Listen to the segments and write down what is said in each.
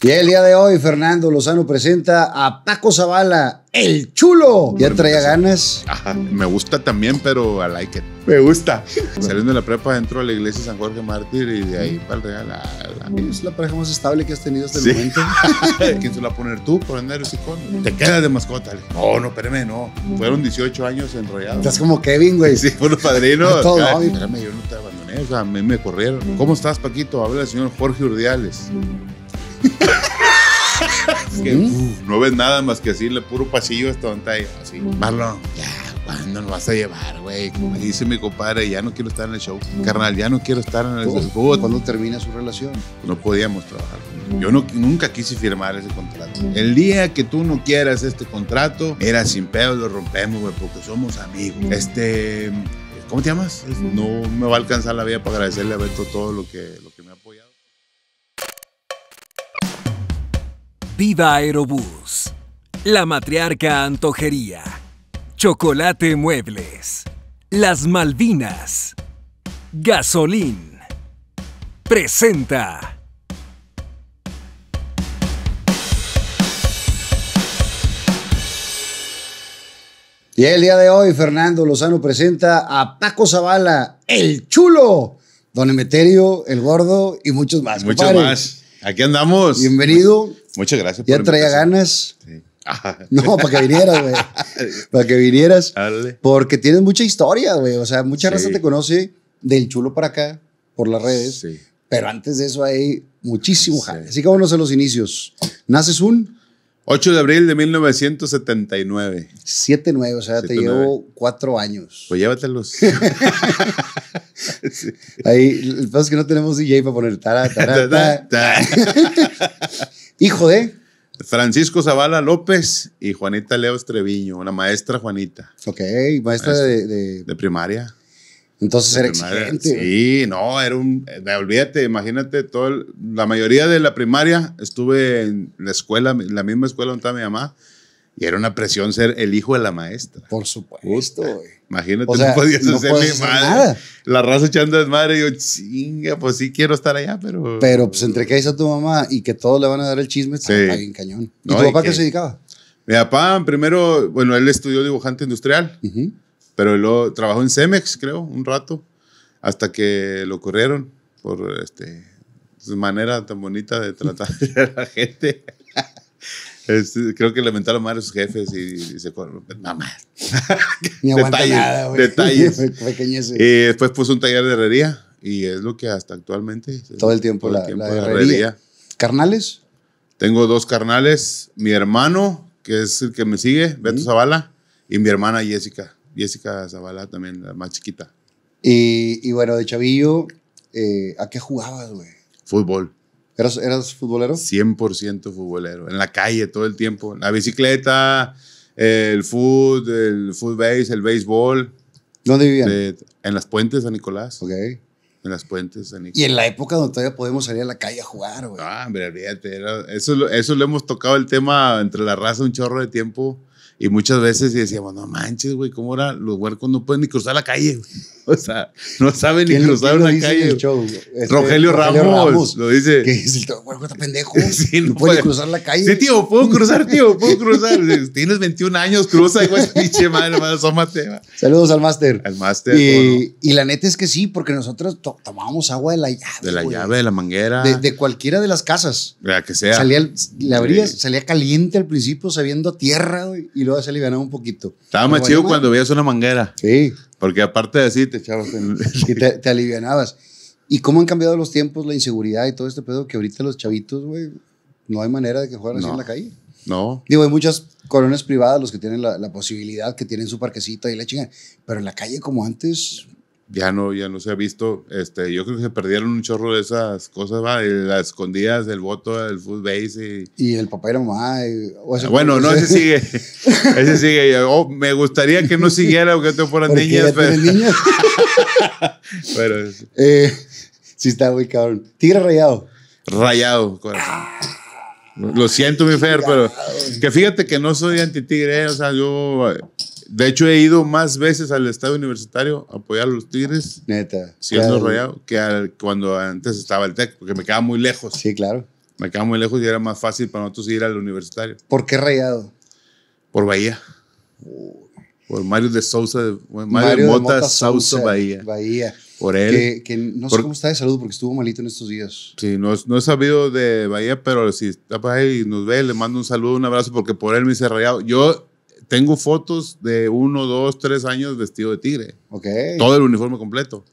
Y el día de hoy, Fernando Lozano presenta a Paco Zavala, el chulo. ¿Ya traía pues, ganas? me gusta también, pero I like it. Me gusta. Saliendo de la prepa, entro a la iglesia San Jorge Mártir y de ahí para el Real. La, es la pareja más estable que has tenido hasta el momento. ¿Quién se la va a poner tú por andar con? Te quedas de mascota. No, no, espérame, no. Fueron 18 años enrollados. Estás como Kevin, güey. Sí, fueron padrinos. Todo, espérame, yo no te abandoné. O sea, a mí me corrieron. ¿Cómo estás, Paquito? Habla el señor Jorge Urdiales. ¿Mm? Uh, no ves nada más que así, puro pasillo esto esta así. Marlon, ya, ¿cuándo nos vas a llevar, güey? Como dice mi compadre, ya no quiero estar en el show. Carnal, ya no quiero estar en el show. ¿Cuándo termina su relación? No podíamos trabajar. Yo no, nunca quise firmar ese contrato. El día que tú no quieras este contrato, era sin pedo, lo rompemos, güey, porque somos amigos. Este... ¿Cómo te llamas? No me va a alcanzar la vida para agradecerle a Beto todo lo que, Viva Aerobús. La Matriarca Antojería. Chocolate Muebles. Las Malvinas. Gasolín. Presenta. Y el día de hoy, Fernando Lozano presenta a Paco Zavala, el chulo, Don Emeterio, el gordo y muchos más. Muchos más. Aquí andamos. Bienvenido. Muchas gracias. Ya traía ganas. Sí. No, para que vinieras, güey. Para que vinieras. Dale. Porque tienes mucha historia, güey. O sea, mucha raza te conoce del chulo para acá, por las redes. Sí. Pero antes de eso hay muchísimo Así que vámonos a los inicios. Naces un... 8 de abril de 1979. 7-9, o sea, te llevo cuatro años. Pues llévatelos. Ahí, el paso es que no tenemos DJ para poner. Tara, tara, tara. Hijo de. Francisco Zavala López y Juanita Leo Estreviño, una maestra Juanita. Ok, maestra, de, de, primaria. Entonces era Sí, no, era un... Eh, olvídate, imagínate, todo la mayoría de la primaria estuve en la escuela, la misma escuela donde estaba mi mamá, y era una presión ser el hijo de la maestra. Por supuesto, güey. Imagínate, no podías madre. La raza echando desmadre. Y yo, chinga, pues sí quiero estar allá, pero. Pero pues entre que a tu mamá y que todos le van a dar el chisme, está bien cañón. ¿Y tu papá qué se dedicaba? Mi papá, primero, bueno, él estudió dibujante industrial, pero luego trabajó en Cemex, creo, un rato, hasta que lo corrieron por este, su manera tan bonita de tratar a la gente. Este, creo que le mentaron a sus jefes y, se fueron. Mamá. detalles. detalles. y eh, después puso un taller de herrería y es lo que hasta actualmente. Todo el tiempo, la, herrería. ¿Carnales? Tengo dos carnales. Mi hermano, que es el que me sigue, Beto Zavala, y mi hermana Jessica. Jessica Zavala también, la más chiquita. Y, bueno, de chavillo, eh, ¿a qué jugabas, güey? Fútbol. ¿Eras, eras futbolero? 100% futbolero. En la calle todo el tiempo. La bicicleta, el foot, el base, el béisbol. ¿Dónde vivían? en las puentes San Nicolás. Ok. En las puentes San Nicolás. Y en la época donde todavía podemos salir a la calle a jugar, güey. Ah, hombre, fíjate. Eso, eso le hemos tocado el tema entre la raza un chorro de tiempo. Y muchas veces decíamos, no manches, güey, ¿cómo era? Los huercos no pueden ni cruzar la calle, güey. O sea, no sabe ni cruzar una calle. Rogelio, Ramos, lo dice. Que el güey, está pendejo. no, puede cruzar la calle. Sí, tío, puedo cruzar, tío, puedo cruzar. Tienes 21 años, cruza, güey, pinche madre, madre, asómate. Saludos al máster. Al máster. Y, la neta es que sí, porque nosotros tomábamos agua de la llave. De la llave, de la manguera. De, cualquiera de las casas. La que sea. Salía, abrías, salía caliente al principio, sabiendo tierra, y luego se alivianaba un poquito. Estaba más chido cuando veías una manguera. Sí. Porque aparte de así, te echabas te, alivianabas. ¿Y cómo han cambiado los tiempos, la inseguridad y todo este pedo? Que ahorita los chavitos, güey, no hay manera de que jueguen así en la calle. No. Digo, hay muchas coronas privadas los que tienen la, posibilidad, que tienen su parquecito y la chingan. Pero en la calle, como antes, ya no, ya no se ha visto. Este, yo creo que se perdieron un chorro de esas cosas, ¿va? las escondidas del voto, el food base y... el papá y Y... bueno, no, ese sigue. ese sigue. Oh, me gustaría que no siguiera aunque te fueran niñas. Pero... niñas. Eh, sí está muy cabrón. Tigre rayado. Rayado, corazón. Lo siento, mi Fer, pero... Que fíjate que no soy anti-tigre, o sea, yo... De hecho, he ido más veces al estadio universitario a apoyar a los Tigres. Neta. Siendo rayado, que cuando antes estaba el TEC, porque me quedaba muy lejos. Sí, claro. Me quedaba muy lejos y era más fácil para nosotros ir al universitario. ¿Por qué rayado? Por Bahía. Por Mario de Sousa, Mario, de Mota, Sousa, Bahía. Bahía. Por él. Que, no sé cómo está de salud porque estuvo malito en estos días. Sí, no, he sabido de Bahía, pero si está ahí y nos ve, le mando un saludo, un abrazo porque por él me hice rayado. Yo tengo fotos de uno, dos, tres años vestido de tigre. ok Todo el uniforme completo.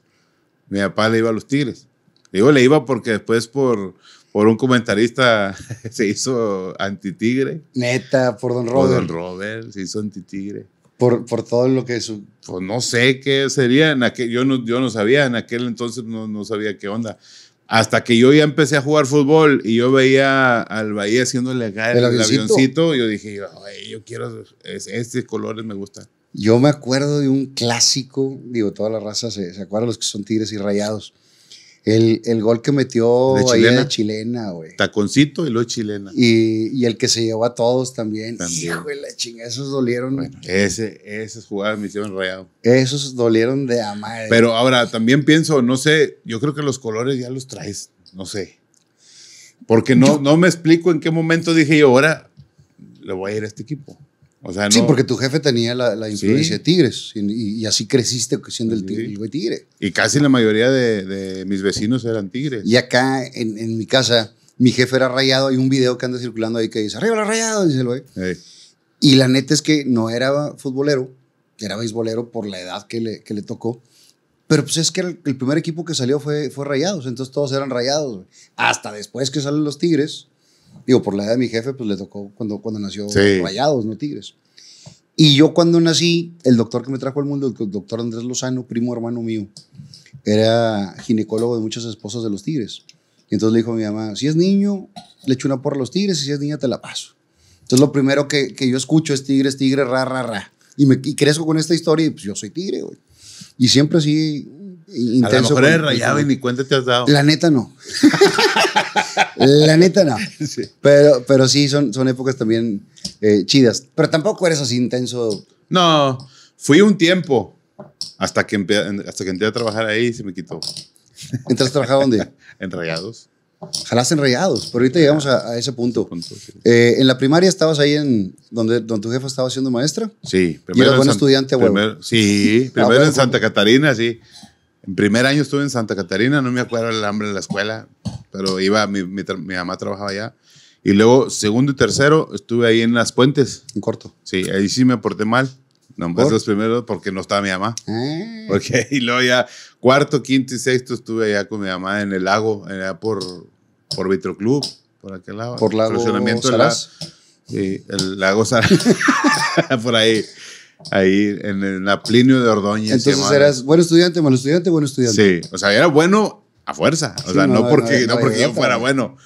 Mi papá le iba a los tigres. Digo, le iba porque después por, por un comentarista se hizo anti tigre. Neta, por Don Robert. Don Robert se hizo antitigre. Por, por todo lo que su... Pues no sé qué sería, en aquel, yo, no, yo no sabía, en aquel entonces no, no sabía qué onda. Hasta que yo ya empecé a jugar fútbol y yo veía al Bahía haciéndole el, avioncito? yo dije, yo quiero, este estos colores me gustan. Yo me acuerdo de un clásico, digo, toda la razas se, se acuerdan los que son tigres y rayados el, gol que metió de chilena, chilena, güey. Taconcito y luego chilena. Y, y, el que se llevó a todos también. Sí, güey, la chingada, esos dolieron. ese, esas jugadas me hicieron rayado. Esos dolieron de amar. Pero ahora también pienso, no sé, yo creo que los colores ya los traes, no sé. Porque no, no me explico en qué momento dije yo, ahora le voy a ir a este equipo. Sí, porque tu jefe tenía la, influencia de Tigres y, así creciste siendo el, tigre, Y casi la mayoría de, mis vecinos eran tigres. Y acá en, mi casa, mi jefe era rayado. Hay un video que anda circulando ahí que dice: Arriba los rayados, dice el Y la neta es que no era futbolero, era beisbolero por la edad que le, que le tocó. Pero pues es que el, primer equipo que salió fue, fue Rayados, entonces todos eran Rayados. Hasta después que salen los Tigres, Digo, por la edad de mi jefe, pues le tocó cuando, cuando nació Rayados, no Tigres. Y yo cuando nací, el doctor que me trajo al mundo, el doctor Andrés Lozano, primo hermano mío, era ginecólogo de muchas esposas de los Tigres. Y entonces le dijo a mi mamá, si es niño, le echo una porra a los Tigres, y si es niña, te la paso. Entonces lo primero que, que yo escucho es Tigres, Tigre, ra, ra, ra. Y, me, y crezco con esta historia y pues yo soy Tigre, güey. Y siempre así, intenso. A rayado y ni cuenta te has dado. La neta no. La neta no. Pero, pero sí, son, son épocas también eh, chidas. Pero tampoco eres así intenso. No, fui un tiempo hasta que, hasta que entré a trabajar ahí y se me quitó. ¿Entras a trabajar dónde? en Rayados. Jalás enrayados, pero ahorita llegamos a, ese punto. Eh, en la primaria estabas ahí en donde, donde tu jefa estaba siendo maestra. Sí, primero. buen estudiante, Sí, primero en Santa Catarina, sí. En primer año estuve en Santa Catarina, no me acuerdo el hambre en la escuela pero iba, mi, mi, mamá trabajaba allá. Y luego, segundo y tercero, estuve ahí en Las Puentes. En corto. Sí, ahí sí me porté mal. Nomás pues, los primeros porque no estaba mi mamá. Porque, ah. y luego ya cuarto, quinto y sexto estuve allá con mi mamá en el lago, allá por, por Club, por aquel lado. Por lago Salas. La, sí, el lago Salas. por ahí. Ahí en el Aplinio de Ordoña. Entonces eras buen estudiante, mal estudiante, buen estudiante. Sí, o sea, era bueno a fuerza. O sea, no, porque, no, porque yo fuera bueno.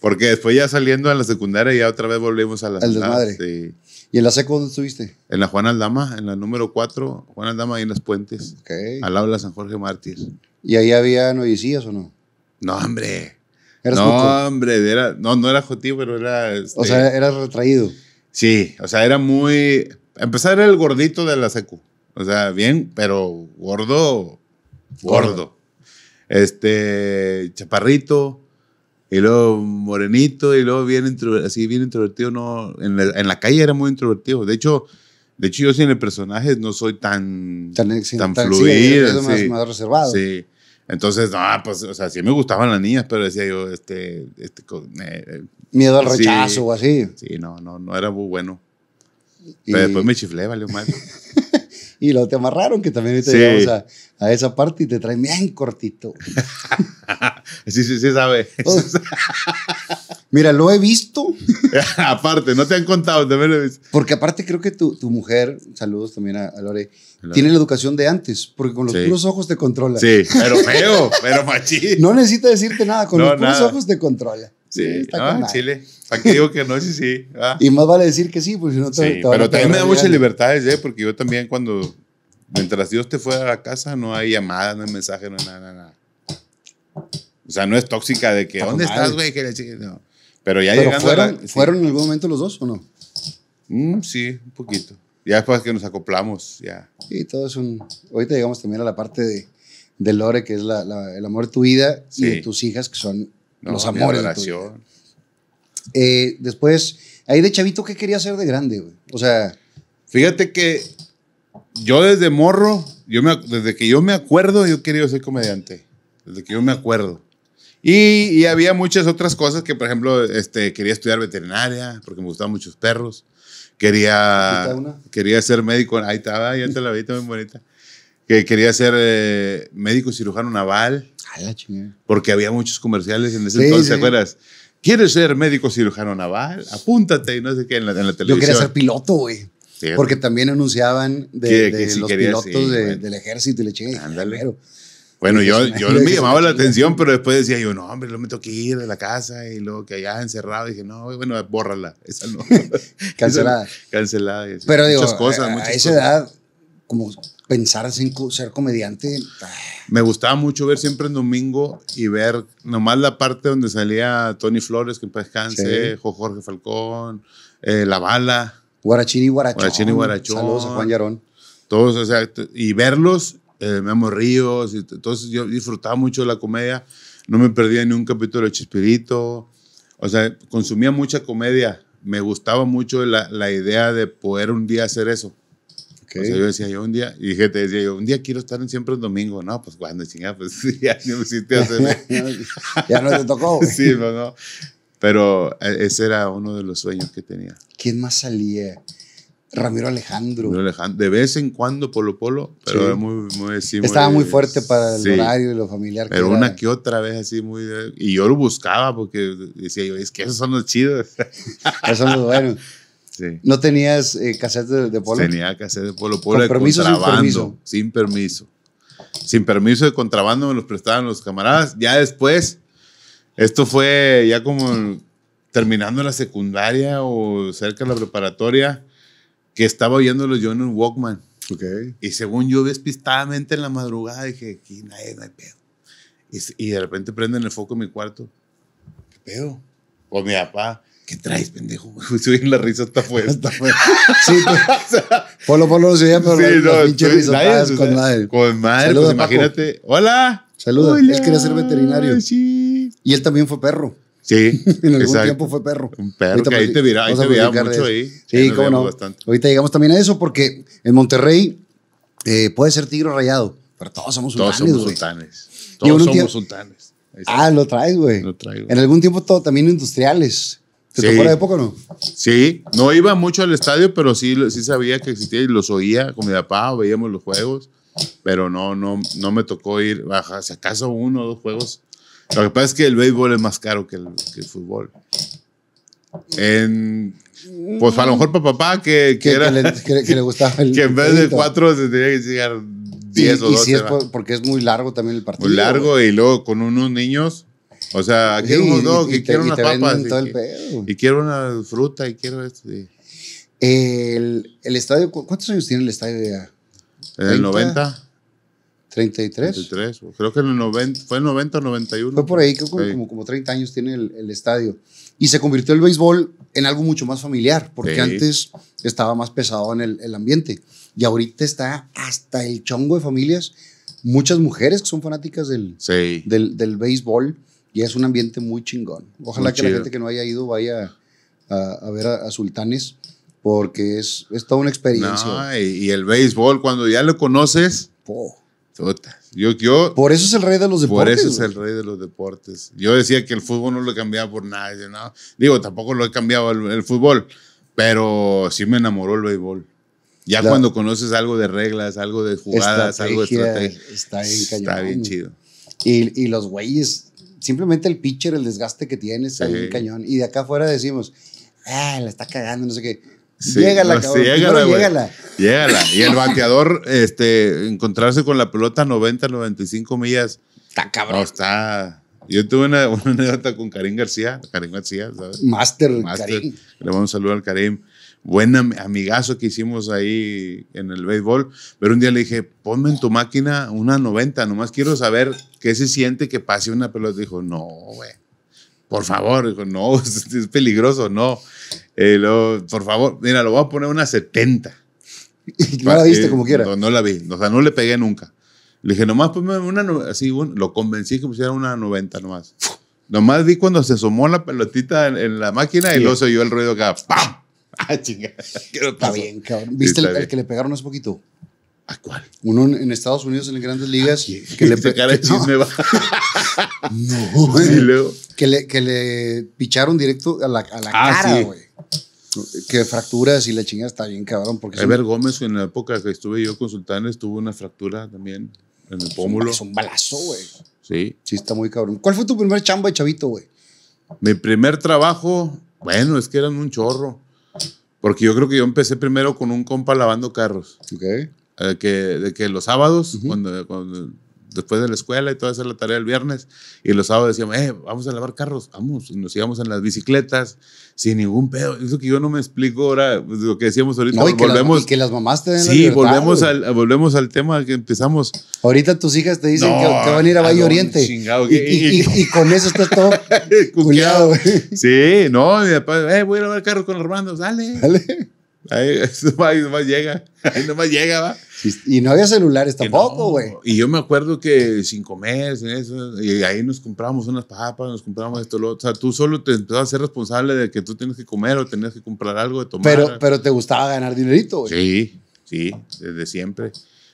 Porque después ya saliendo a la secundaria ya otra vez volvimos a la... El ¿Y en la seco dónde estuviste? En la Juan Aldama, en la número 4, Juan Aldama ahí en Las Puentes. Al aula San Jorge Mártir. ¿Y ahí había novicías o no? No, hombre. ¿Eras no, hombre, no, no era jotío, pero era... o este, sea, era retraído. Sí, o sea, era muy... Empezar era el gordito de la secu. O sea, bien, pero gordo. gordo este, chaparrito, y luego morenito, y luego bien así bien introvertido, no, en la, calle era muy introvertido, de hecho, de hecho yo sin el personaje no soy tan, tan, fluido, más, reservado. Sí. Entonces, no, pues, o sea, sí me gustaban las niñas, pero decía yo, este, este eh, eh, miedo al rechazo o así. Sí, no, no, no era muy bueno. Pero después me chiflé, valió mal. Y lo te amarraron, que también ahorita llegamos a, esa parte y te traen bien cortito. sí, sí, sí, sabe. Oh. Mira, lo he visto. aparte, no te han contado, también lo he visto. Porque aparte creo que tu, tu mujer, saludos también a, Lore, tiene la educación de antes, porque con los puros ojos te controla. Sí, pero feo, pero machín. No necesita decirte nada, con los puros ojos te controla. Sí, está Chile qué digo que no, sí, sí. Ah. Y más vale decir que sí, pues si no te, sí, Pero también me da muchas libertades, ¿eh? Porque yo también cuando, mientras Dios te fuera a la casa, no hay llamada, no hay mensaje, no hay nada, nada. O sea, no es tóxica de que, ¿dónde estás, güey? Pero ya fueron, en algún momento los dos o no? Mm, sí, un poquito. Ya después que nos acoplamos, ya. Sí, todo es un... Ahorita llegamos también a la parte de, de Lore, que es la, el amor de tu vida y de tus hijas, que son los amores. De tu eh, después, ahí de chavito, ¿qué quería ser de grande, güey? O sea. Fíjate que yo desde morro, yo me, desde que yo me acuerdo, yo quería ser comediante. Desde que yo me acuerdo. Y, y, había muchas otras cosas que, por ejemplo, este, quería estudiar veterinaria porque me gustaban muchos perros. Quería, quería ser médico. Ahí estaba, ahí te la vi, muy bonita. Que quería ser eh, médico cirujano naval. la chingada. Porque había muchos comerciales en ese entonces, ¿te acuerdas? ¿Quieres ser médico cirujano naval? Apúntate y no sé qué en la, televisión. Yo quería ser piloto, güey. Porque también anunciaban de, los pilotos del ejército y le chegué. Ándale. Bueno, yo, yo me llamaba la atención, pero después decía yo, no, hombre, lo meto que ir de la casa y luego que allá encerrado. Y dije, no, bueno, bórrala. Esa no. cancelada. cancelada. pero digo, cosas, muchas a esa edad, como pensar en ser comediante. Ah. Me gustaba mucho ver siempre en domingo y ver nomás la parte donde salía Tony Flores, que en paz Jorge Falcón, eh, La Bala. Guarachini y Guarachón. a Juan Yarón. Todos, o sea, y verlos, me eh, Memo Ríos, entonces yo disfrutaba mucho de la comedia. No me perdía ni un capítulo de Chispirito. O sea, consumía mucha comedia. Me gustaba mucho la idea de poder un día hacer eso. O sea, yo decía yo un día, y te decía yo, un día quiero estar siempre el domingo. No, pues cuando chingada, pues ya no hacer. ya no te tocó. sí, pero pues, no. Pero eh, ese era uno de los sueños que tenía. ¿Quién más salía? Ramiro Alejandro. Ramiro Alejandro. De vez en cuando Polo Polo, pero era muy, muy Estaba muy, fuerte para el horario y lo familiar. Pero una que otra vez así muy... Y yo lo buscaba porque decía yo, es que esos son los chidos. esos son los buenos. No tenías eh, de, de, polo. Tenía cassette de polo, polo de contrabando, sin permiso. sin permiso. Sin permiso de contrabando me los prestaban los camaradas. Ya después, esto fue ya como terminando la secundaria o cerca de la preparatoria, que estaba oyéndolos yo en un Walkman. Y según yo despistadamente en la madrugada dije, aquí no pedo. Y, y, de repente prenden el foco en mi cuarto. ¿Qué pedo? O pues mi papá. ¿qué traes, pendejo? en la risa hasta afuera. Hasta afuera. Sí, pues, Polo Polo se veía, pero sí, pinche ah, con madre. Con madre, pues imagínate. ¡Hola! Saluda. Él quería ser veterinario. Sí. Y él también fue perro. Sí. en algún tiempo fue perro. Un perro Ahorita ahí te vira, ahí te vira mucho ahí. Sí, cómo no. Ahorita llegamos también a eso porque en Monterrey eh, puede ser tigre rayado, pero todos somos sultanes, Todos somos sultanes. Todos somos sultanes. Ah, lo traes, güey. Lo traigo. En algún tiempo todo, también industriales sí. la época no? Sí, no iba mucho al estadio, pero sí, sí sabía que existía y los oía con mi papá, veíamos los juegos, pero no, no, no me tocó ir, baja, si acaso uno o dos juegos. Lo que pasa es que el béisbol es más caro que el, fútbol. pues a lo mejor para papá que, que, era, que, le, gustaba el Que en vez de cuatro se tenía que llegar diez o doce. Y porque es muy largo también el partido. Muy largo y luego con unos niños o sea, quiero un hot dog y, quiero unas Y, quiero una fruta y quiero esto. El, el, estadio, ¿cuántos años tiene el estadio ya? ¿En el 90? 33. Creo que en el 90, fue el o 91. Fue por ahí, creo que como, como 30 años tiene el, el, estadio. Y se convirtió el béisbol en algo mucho más familiar, porque antes estaba más pesado en el, el, ambiente. Y ahorita está hasta el chongo de familias, muchas mujeres que son fanáticas del, del, del béisbol. Y es un ambiente muy chingón. Ojalá que la gente que no haya ido vaya a, ver a, Sultanes, porque es, es toda una experiencia. y, el béisbol, cuando ya lo conoces, Yo, yo, por eso es el rey de los deportes. Por eso es el rey de los deportes. Yo decía que el fútbol no lo cambiaba por nada. digo, tampoco lo he cambiado el, fútbol, pero sí me enamoró el béisbol. Ya cuando conoces algo de reglas, algo de jugadas, algo de estrategia. Está bien, está bien chido. Y, y los güeyes, simplemente el pitcher, el desgaste que tienes el ahí cañón. Y de acá afuera decimos, ah, la está cagando, no sé qué. Sí, cabrón. llegala, llegala. Y el bateador, este, encontrarse con la pelota 90, 95 millas. Está cabrón. No, está. Yo tuve una, anécdota con Karim García. Karim García, ¿sabes? Master, Karim. Le vamos un saludo al Karim buen amigazo que hicimos ahí en el béisbol, pero un día le dije, ponme en tu máquina una 90, nomás quiero saber qué se siente que pase una pelota. Dijo, no, güey, por favor, dijo, no, es peligroso, no. Eh, por favor, mira, lo voy a poner una 70. no la viste como quiera. No, la vi, o sea, no le pegué nunca. Le dije, nomás ponme una, así, bueno lo convencí que pusiera una 90 nomás. Nomás vi cuando se sumó la pelotita en, la máquina y luego se oyó el ruido acá, ¡pam! ah, Está bien, cabrón. ¿Viste el, que le pegaron hace poquito? ¿A cuál? Uno en, Estados Unidos, en las grandes ah, ligas. que le pegaron no. güey. Que, le, que le picharon directo a la, a ah, cara, güey. Que fracturas y la chingada está bien, cabrón. Porque Ever Gómez, en la época que estuve yo consultando, estuvo una fractura también en el pómulo. Es un balazo, güey. Sí. Sí, está muy cabrón. ¿Cuál fue tu primer chamba de chavito, güey? Mi primer trabajo, bueno, es que eran un chorro. Porque yo creo que yo empecé primero con un compa lavando carros. Ok. Eh, que, de que los sábados, cuando, después de la escuela y toda esa la tarea el viernes. Y los sábados decíamos, eh, vamos a lavar carros, vamos. Y nos íbamos en las bicicletas sin ningún pedo. Eso que yo no me explico ahora, pues, lo que decíamos ahorita. que volvemos, las, que las mamás te den Sí, volvemos, al, volvemos al tema que empezamos. Ahorita tus hijas te dicen que, que, van a ir a Valle Oriente. y, y, con eso está todo cuñado Sí, no, mi papá, eh, voy a lavar carros con los hermanos, dale. Dale. Ahí, nomás llega, ahí nomás llega, va. Y no había celulares tampoco, güey. Y yo me acuerdo que sin comer, sin eso, y ahí nos compramos unas papas, nos compramos esto, lo O sea, tú solo te empezabas a ser responsable de que tú tienes que comer o tenías que comprar algo de tomar. Pero, pero te gustaba ganar dinerito, güey. Sí, sí, desde siempre.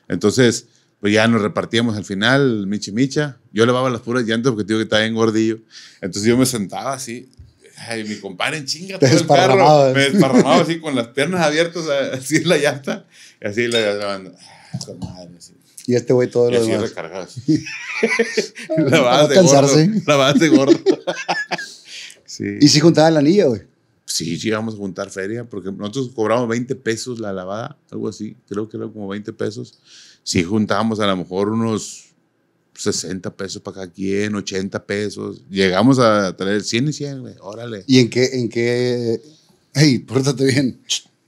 Entonces, pues ya nos repartíamos al final, michi micha. Yo lavaba las puras llantas porque digo que estaba gordillo Entonces yo me sentaba así, ay, mi compadre en chinga todo el carro. Me ¿eh? desparramaba así con las piernas abiertas, así en la llanta, y así la llanta. madre, Y este güey todo y lo así recargado. la va de gordo. La de gordo. sí. ¿Y si juntaba la anilla, güey? Sí, sí, íbamos a juntar feria, porque nosotros cobramos 20 pesos la lavada, algo así, creo que era como 20 pesos. Sí, juntábamos a lo mejor unos 60 pesos para cada quien, 80 pesos. Llegamos a traer 100 y 100, güey. Órale. ¿Y en qué? En qué? Hey, pórtate bien.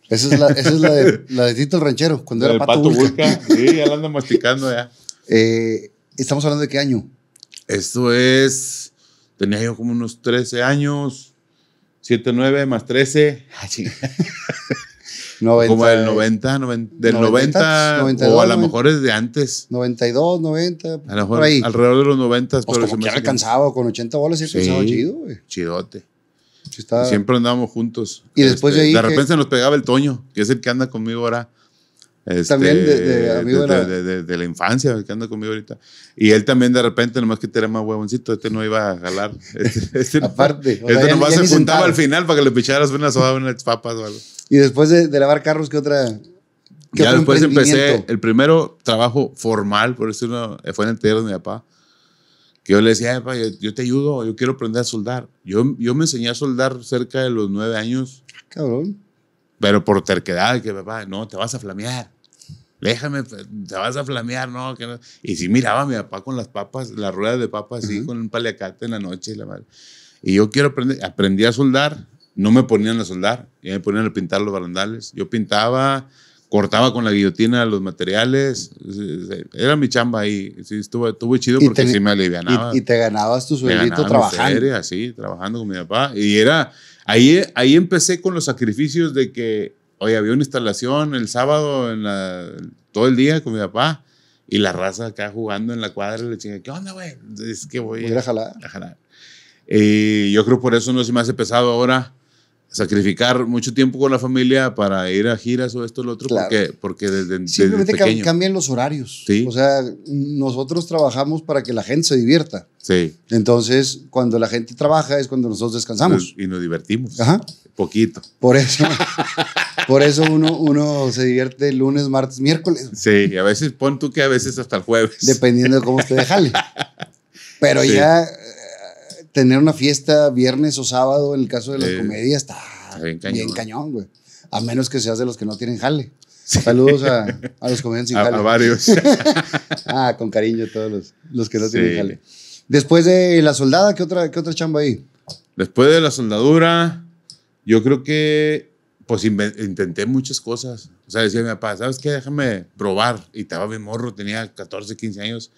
Esa es la, de, la de Tito el Ranchero, cuando era Pato, Pato Sí, ya la anda masticando ya. Eh, ¿Estamos hablando de qué año? Esto es... Tenía yo como unos 13 años. 7, 9 más 13. como del 90, del 90, o a lo mejor es de antes. 92, 90. por ahí. alrededor de los 90. Pues pero como que alcanzaba, con 80 bolas y sí, chido, Chidote. Siempre andábamos juntos. Y después de este, ahí. De repente nos pegaba el Toño, que es el que anda conmigo ahora también este, de, la infancia, que anda conmigo ahorita. Y él también de repente, nomás que era más huevoncito, este no iba a jalar. Este, este Aparte. Este nomás se juntaba al final para que le picharas una soda, unas papas o algo. Y después de, lavar carros, ¿qué otra? ya después empecé, el primero trabajo formal, por decirlo, fue en el taller de mi papá. Que yo le decía, papá, yo, te ayudo, yo quiero aprender a soldar. Yo, yo me enseñé a soldar cerca de los nueve años. Cabrón. Pero por terquedad, que papá, no, te vas a flamear déjame, pues, te vas a flamear, ¿no? Y sí miraba a mi papá con las papas, las ruedas de papas así, con un paliacate en la noche y la Y yo quiero aprender, aprendí a soldar, no me ponían a soldar, ya me ponían a pintar los barandales. Yo pintaba, cortaba con la guillotina los materiales, era mi chamba ahí, sí, estuvo, estuvo chido porque así me alivianaba. Y, y te ganabas tu sueldito trabajando. sí, trabajando con mi papá. Y era, ahí, ahí empecé con los sacrificios de que Hoy había una instalación el sábado, en la, todo el día con mi papá. Y la raza acá jugando en la cuadra, le dije, ¿qué onda, güey? Es que voy, a, jalar. A Y yo creo por eso no se me hace pesado ahora sacrificar mucho tiempo con la familia para ir a giras o esto o lo otro, porque, porque desde, Simplemente desde pequeño. cambian los horarios. O sea, nosotros trabajamos para que la gente se divierta. Sí. Entonces, cuando la gente trabaja es cuando nosotros descansamos. y nos divertimos. Ajá. Poquito. Por eso. Por eso uno, uno se divierte lunes, martes, miércoles. Sí, a veces pon tú que a veces hasta el jueves. Dependiendo de cómo usted jale. Pero ya eh, tener una fiesta viernes o sábado, en el caso de las comedias, está, bien cañón. güey. A menos que seas de los que no tienen jale. Saludos a, los comediantes sin jale. A, varios. ah, con cariño todos los, que no tienen jale. Después de la soldada, ¿qué otra, qué otra chamba ahí? Después de la soldadura, yo creo que pues intenté muchas cosas. O sea, decía mi papá, ¿sabes qué? Déjame probar. Y estaba mi morro, tenía 14, 15 años.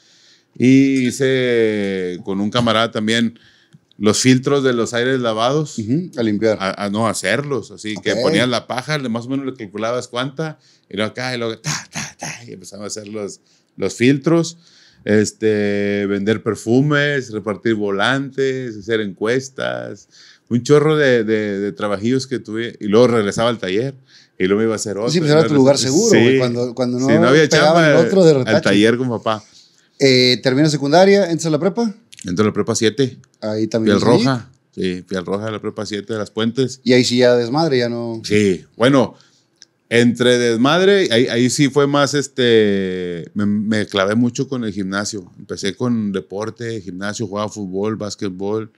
Y hice con un camarada también los filtros de los aires lavados. a limpiar. A, no hacerlos. Así que ponías la paja, más o menos le calculabas cuánta. Y luego acá, y luego ta, ta, ta. Y empezamos a hacer los, los filtros. Este, vender perfumes, repartir volantes, hacer encuestas un chorro de, trabajillos que tuve y luego regresaba al taller y luego me iba a hacer otro. Sí, pues pero era tu lugar seguro, sí, cuando, no, había chamba, Al eh, taller con papá. Eh, secundaria? entra a la prepa? Entra a la prepa 7. Ahí también. Piel Roja. Sí, Roja de la prepa 7 de las Puentes. Y ahí sí ya desmadre, ya no. Sí, bueno, entre desmadre, ahí, ahí sí fue más este. Me, me, clavé mucho con el gimnasio. Empecé con deporte, gimnasio, jugaba fútbol, básquetbol,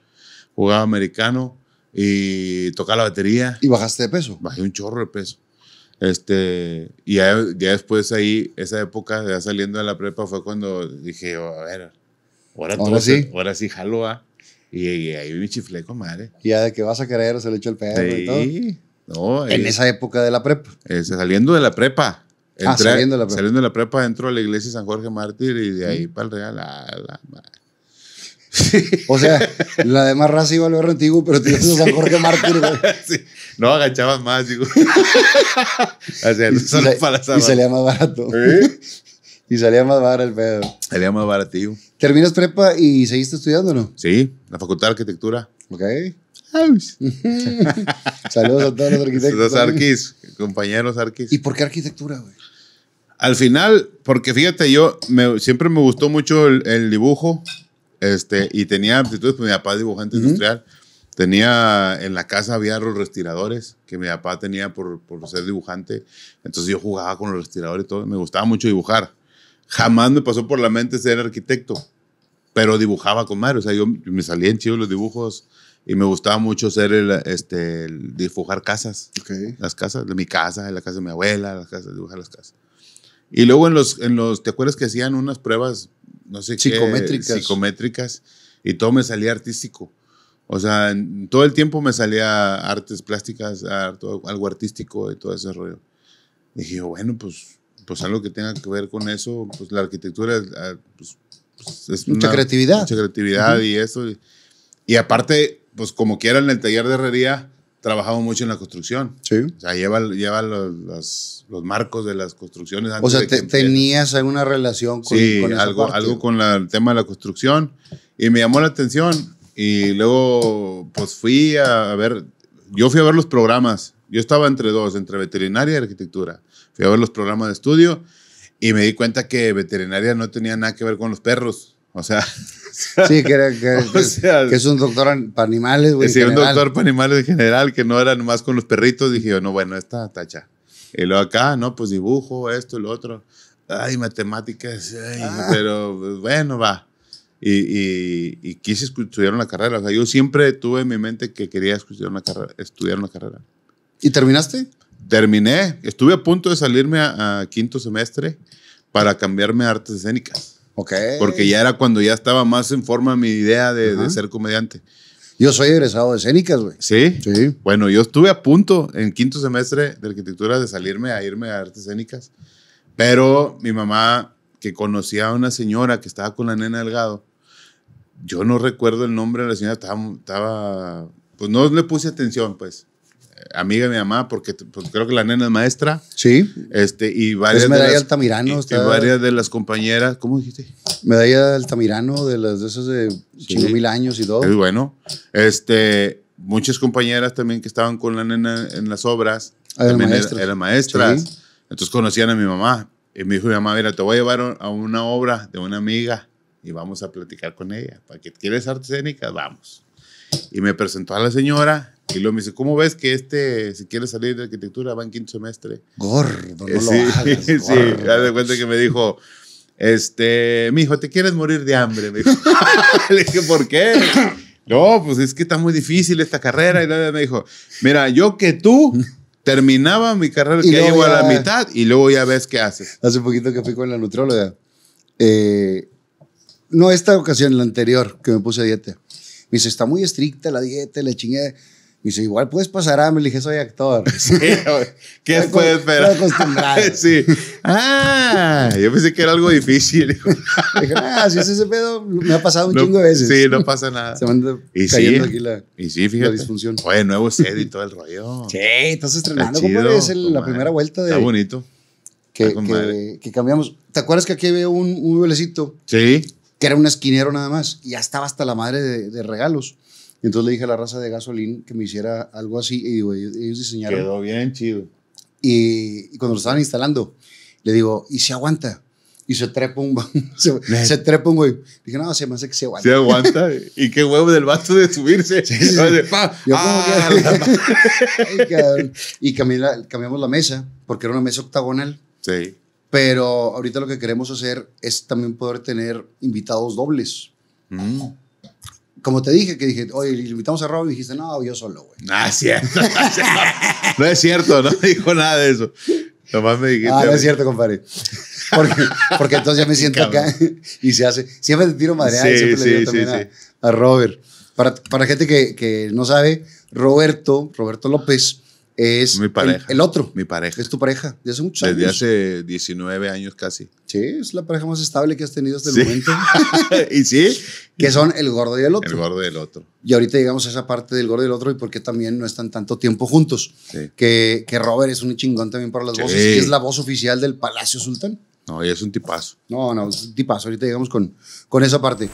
jugaba americano y toca la batería. ¿Y bajaste de peso? Bajé un chorro de peso. Este, y ya, después ahí, esa época, ya saliendo de la prepa, fue cuando dije, oh, a ver, ahora, sí, ahora sí, jalo a. Y, ahí me chiflé con madre. Y ya de que vas a querer, se le echó el pedo y todo. No, en esa época de la prepa. Ah, saliendo de la prepa. saliendo de la prepa. Saliendo de la a la iglesia San Jorge Mártir y de ahí para el Real, a la o sea, la demás raza iba a barrio antiguo, pero tú sí. San Jorge Mártir, güey. No, agachabas más, digo. o sea, y, salía más barato. ¿Eh? Y salía más barato el pedo. Salía más baratillo. ¿Terminas prepa y seguiste estudiando no? Sí, la Facultad de Arquitectura. Ok. Saludos a todos los arquitectos. Los arquis, compañeros arquis. ¿Y por qué arquitectura, güey? Al final, porque fíjate, yo siempre me gustó mucho el dibujo este, y tenía aptitudes, pues mi papá dibujante industrial. Tenía, en la casa había los respiradores que mi papá tenía por, por, ser dibujante. Entonces yo jugaba con los respiradores y todo. Me gustaba mucho dibujar. Jamás me pasó por la mente ser arquitecto, pero dibujaba con madre. O sea, yo me salía en chivo los dibujos y me gustaba mucho ser el, este, dibujar casas. Las casas, de mi casa, de la casa de mi abuela, dibujar las casas. Y luego en los, en los, ¿te acuerdas que hacían unas pruebas, no sé psicométricas. Psicométricas. Y todo me salía artístico. O sea, todo el tiempo me salía artes plásticas, algo, algo artístico y todo ese rollo. Y dije, bueno, pues, pues algo que tenga que ver con eso, pues la arquitectura ah, pues, pues, es mucha creatividad. Mucha creatividad y eso. Y, aparte, pues como quieran en el taller de herrería, trabajado mucho en la construcción. Sí. O sea, lleva, lleva los, los, marcos de las construcciones. o sea, tenías alguna relación con, sí, algo, algo con el tema de la construcción. Y me llamó la atención. Y luego, pues fui a, a, ver, yo fui a ver los programas. Yo estaba entre dos, entre veterinaria y arquitectura. Fui a ver los programas de estudio y me di cuenta que veterinaria no tenía nada que ver con los perros. O sea, sí, que, es un doctor para animales, güey. Sí, un doctor para animales en general, que no era nomás con los perritos. Dije no, bueno, esta tacha. Y luego acá, no, pues dibujo, esto lo otro. Ay, matemáticas, ay, ah. pero pues, bueno, va. Y, y, y, quise estudiar una carrera. O sea, yo siempre tuve en mi mente que quería estudiar una carrera. Estudiar una carrera. ¿Y terminaste? Terminé. Estuve a punto de salirme a, a quinto semestre para cambiarme a artes escénicas. Okay. Porque ya era cuando ya estaba más en forma mi idea de, ser comediante. Yo soy egresado de escénicas, güey. ¿Sí? Sí. Bueno, yo estuve a punto en quinto semestre de arquitectura de salirme a irme a artes escénicas, pero mi mamá, que conocía a una señora que estaba con la nena Delgado, yo no recuerdo el nombre de la señora, estaba pues no le puse atención, pues amiga de mi mamá, porque pues, creo que la nena es maestra. Sí. Este, y varias. medalla de las, Altamirano. Y, varias de las compañeras, ¿cómo dijiste? Medalla de Altamirano, de las de esos de mil años y todo. bueno. Este, muchas compañeras también que estaban con la nena en las obras. Ah, también Eran, maestras. Entonces conocían a mi mamá. Y me dijo mi mamá, mira, te voy a llevar a una obra de una amiga y vamos a platicar con ella. ¿Para que quieres artes Vamos. Y me presentó a la señora y luego me dice, ¿cómo ves que este, si quiere salir de arquitectura, va en quinto semestre? Gordo, no eh, sí, lo hagas, Sí, ya de cuenta que me dijo, este, mi hijo, ¿te quieres morir de hambre? Me dijo, le dije, ¿por qué? No, pues es que está muy difícil esta carrera. Y me dijo, mira, yo que tú terminaba mi carrera, y que a la mitad, y luego ya ves qué haces. Hace poquito que fui con la nutróloga. Eh, no esta ocasión, la anterior, que me puse a dieta. Me dice, está muy estricta la dieta, la chingada. Y dice, igual puedes pasar me Le dije, soy actor. Sí, ¿Qué puedes esperar? Estoy acostumbrado. sí. Ah, yo pensé que era algo difícil. dije, ah, si es ese pedo, me ha pasado un chingo de veces. Sí, no pasa nada. Se manda y cayendo sí, aquí la, y sí, fíjate. disfunción. Oye, nuevo sed y todo el rollo. Sí, estás estrenando. como chido, ¿Cómo la primera vuelta de...? Está bonito. Que, que, cambiamos. ¿Te acuerdas que aquí veo un, un Sí. Que era un esquinero nada más. Y ya estaba hasta la madre de regalos. Y entonces le dije a la raza de gasolín que me hiciera algo así. Y digo, ellos, diseñaron. Quedó bien chido. Y, cuando lo estaban instalando, le digo, ¿y se aguanta? Y se trepa un, se, trepa un güey. Dije, no, se me hace que se aguanta. Se aguanta. y qué huevo del bato de subirse. yo que... y cambiamos, la mesa, porque era una mesa octagonal. Sí. Pero ahorita lo que queremos hacer es también poder tener invitados dobles. Mm como te dije, que dije, oye, le invitamos a Robert, y dijiste, no, yo solo, güey. No, ah, es cierto. no es cierto, no dijo nada de eso. Nomás me dijiste. Ah, no es cierto, compadre. Porque, entonces ya me siento acá y se hace. Siempre te tiro madre siempre digo también a, a, Robert. Para, para gente que, que no sabe, Roberto, Roberto López, es mi pareja. El, otro. Mi pareja. Es tu pareja De hace muchos Desde hace 19 años casi. Sí, es la pareja más estable que has tenido hasta el momento. y sí. Que son el gordo y el otro. El gordo y el otro. Y ahorita llegamos a esa parte del gordo y el otro y por qué también no están tanto tiempo juntos. Que, Robert es un chingón también para las voces, y es la voz oficial del Palacio Sultán. No, y es un tipazo. No, no, es un tipazo. Ahorita llegamos con, con esa parte.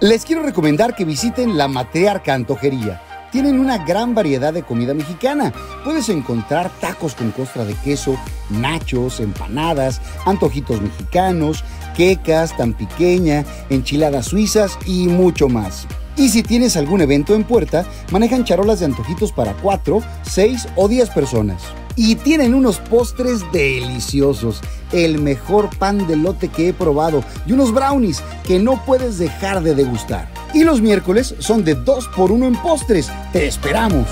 Les quiero recomendar que visiten la matearca Antojería tienen una gran variedad de comida mexicana. Puedes encontrar tacos con costra de queso, nachos, empanadas, antojitos mexicanos, quecas, tan pequeña, enchiladas suizas y mucho más. Y si tienes algún evento en puerta, manejan charolas de antojitos para 4, 6 o 10 personas y tienen unos postres deliciosos, el mejor pan de lote que he probado y unos brownies que no puedes dejar de degustar. Y los miércoles son de 2 por 1 en postres. Te esperamos.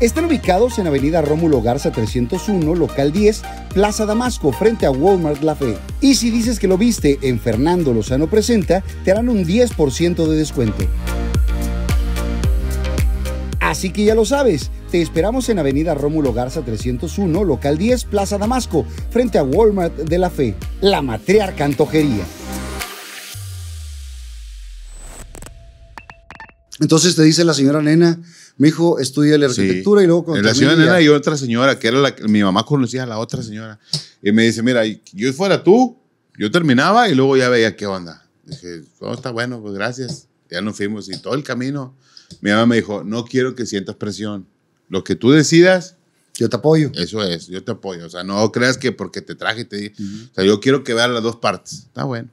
Están ubicados en Avenida Rómulo Garza 301, local 10, Plaza Damasco, frente a Walmart La Fe. Y si dices que lo viste en Fernando Lozano Presenta, te harán un 10% de descuento. Así que ya lo sabes, te esperamos en Avenida Rómulo Garza 301, local 10, Plaza Damasco, frente a Walmart de la Fe, la matriarca antojería. Entonces te dice la señora nena, mi hijo estudia la arquitectura y luego con La señora nena y otra señora, que era la que mi mamá conocía a la otra señora. Y me dice, mira, yo fuera tú, yo terminaba y luego ya veía qué onda. Dije, todo está bueno, pues gracias. Ya nos fuimos y todo el camino mi mamá me dijo, no quiero que sientas presión. Lo que tú decidas... Yo te apoyo. Eso es, yo te apoyo. O sea, no creas que porque te traje te O sea, yo quiero que veas las dos partes. Está bueno.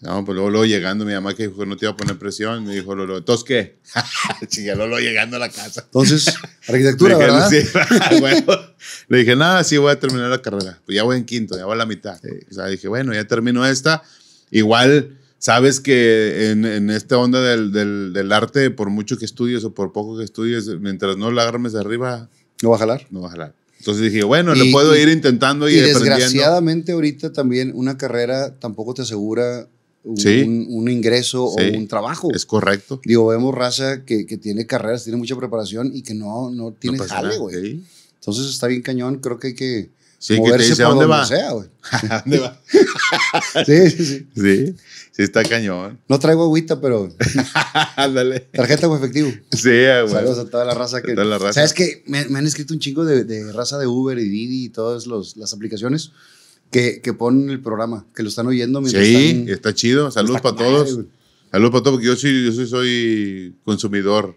No, pues luego, llegando, mi mamá que dijo no te iba a poner presión, me dijo, Lolo, ¿entonces qué? Lolo llegando a la casa. Entonces, arquitectura, le dije, ¿verdad? Ah, le dije, nada, sí voy a terminar la carrera. Pues ya voy en quinto, ya voy a la mitad. O sea, dije, bueno, ya termino esta. Igual sabes que en, esta onda del, arte, por mucho que estudies o por poco que estudies, mientras no la armes arriba... No va a jalar. No va a jalar. Entonces dije, bueno, le puedo ir intentando y, y desgraciadamente ahorita también una carrera tampoco te asegura un, ingreso o un trabajo. Es correcto. Digo, vemos raza que, tiene carreras, tiene mucha preparación y que no, no tiene jale, güey. Entonces está bien cañón, creo que hay que moverse que ¿a dónde va? dónde va? sí, sí, sí. Sí. Sí, está cañón. No traigo agüita, pero. Ándale. Tarjeta o efectivo. Sí, ah, güey. Saludos a toda la raza que. toda la raza. Sabes qué? me, han escrito un chingo de, raza de Uber y Didi y todas las aplicaciones que, ponen el programa, que lo están oyendo mientras Sí, está chido. Saludos para todos. Saludos para todos, porque yo sí, yo soy, soy consumidor.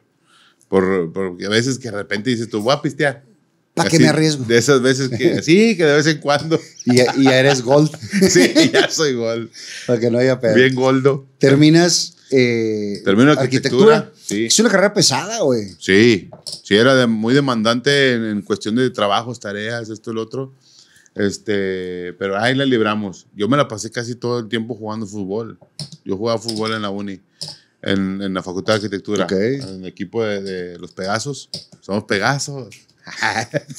Por, porque a veces que de repente dices tú, voy a ¿Para qué me arriesgo? De esas veces que sí, que de vez en cuando. y, ya, eres gold. sí, ya soy gold. Para que no haya pedo. Bien goldo. Terminas eh, Termino arquitectura. Sí. Es una carrera pesada, güey. Sí, sí, era muy demandante en, cuestión de trabajos, tareas, esto, el otro. Este, pero ahí la libramos. Yo me la pasé casi todo el tiempo jugando fútbol. Yo jugaba fútbol en la uni, en, la Facultad de Arquitectura, en el equipo de los Pegasos. Somos Pegasos.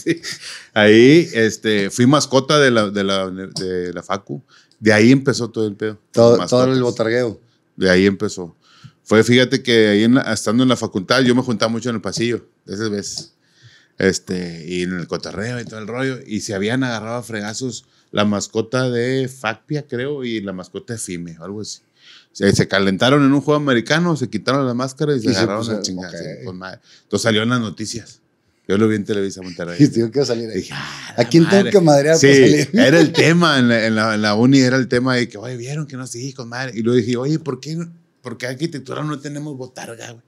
Ahí este, fui mascota de la, de, de la FACU. De ahí empezó todo el pedo. Todo, el botargueo. De ahí empezó. Fue, fíjate que ahí estando en la facultad, yo me juntaba mucho en el pasillo, esas veces. Este, y en el cotorreo y todo el rollo. Y se habían agarrado a fregazos la mascota de Facpia, creo, y la mascota de Fime, algo así. Se, calentaron en un juego americano, se quitaron la máscara y se agarraron a Entonces salió en las noticias. Yo lo vi en Televisa Monterrey. Y yo quiero salir ahí. Dije, ah, ¿A quién madre? tengo que madrear sí, salir? era el tema en la, uni, era el tema de que, oye, vieron que no sé, con madre. Y luego dije, oye, ¿por qué, arquitectura no tenemos botarga, güey?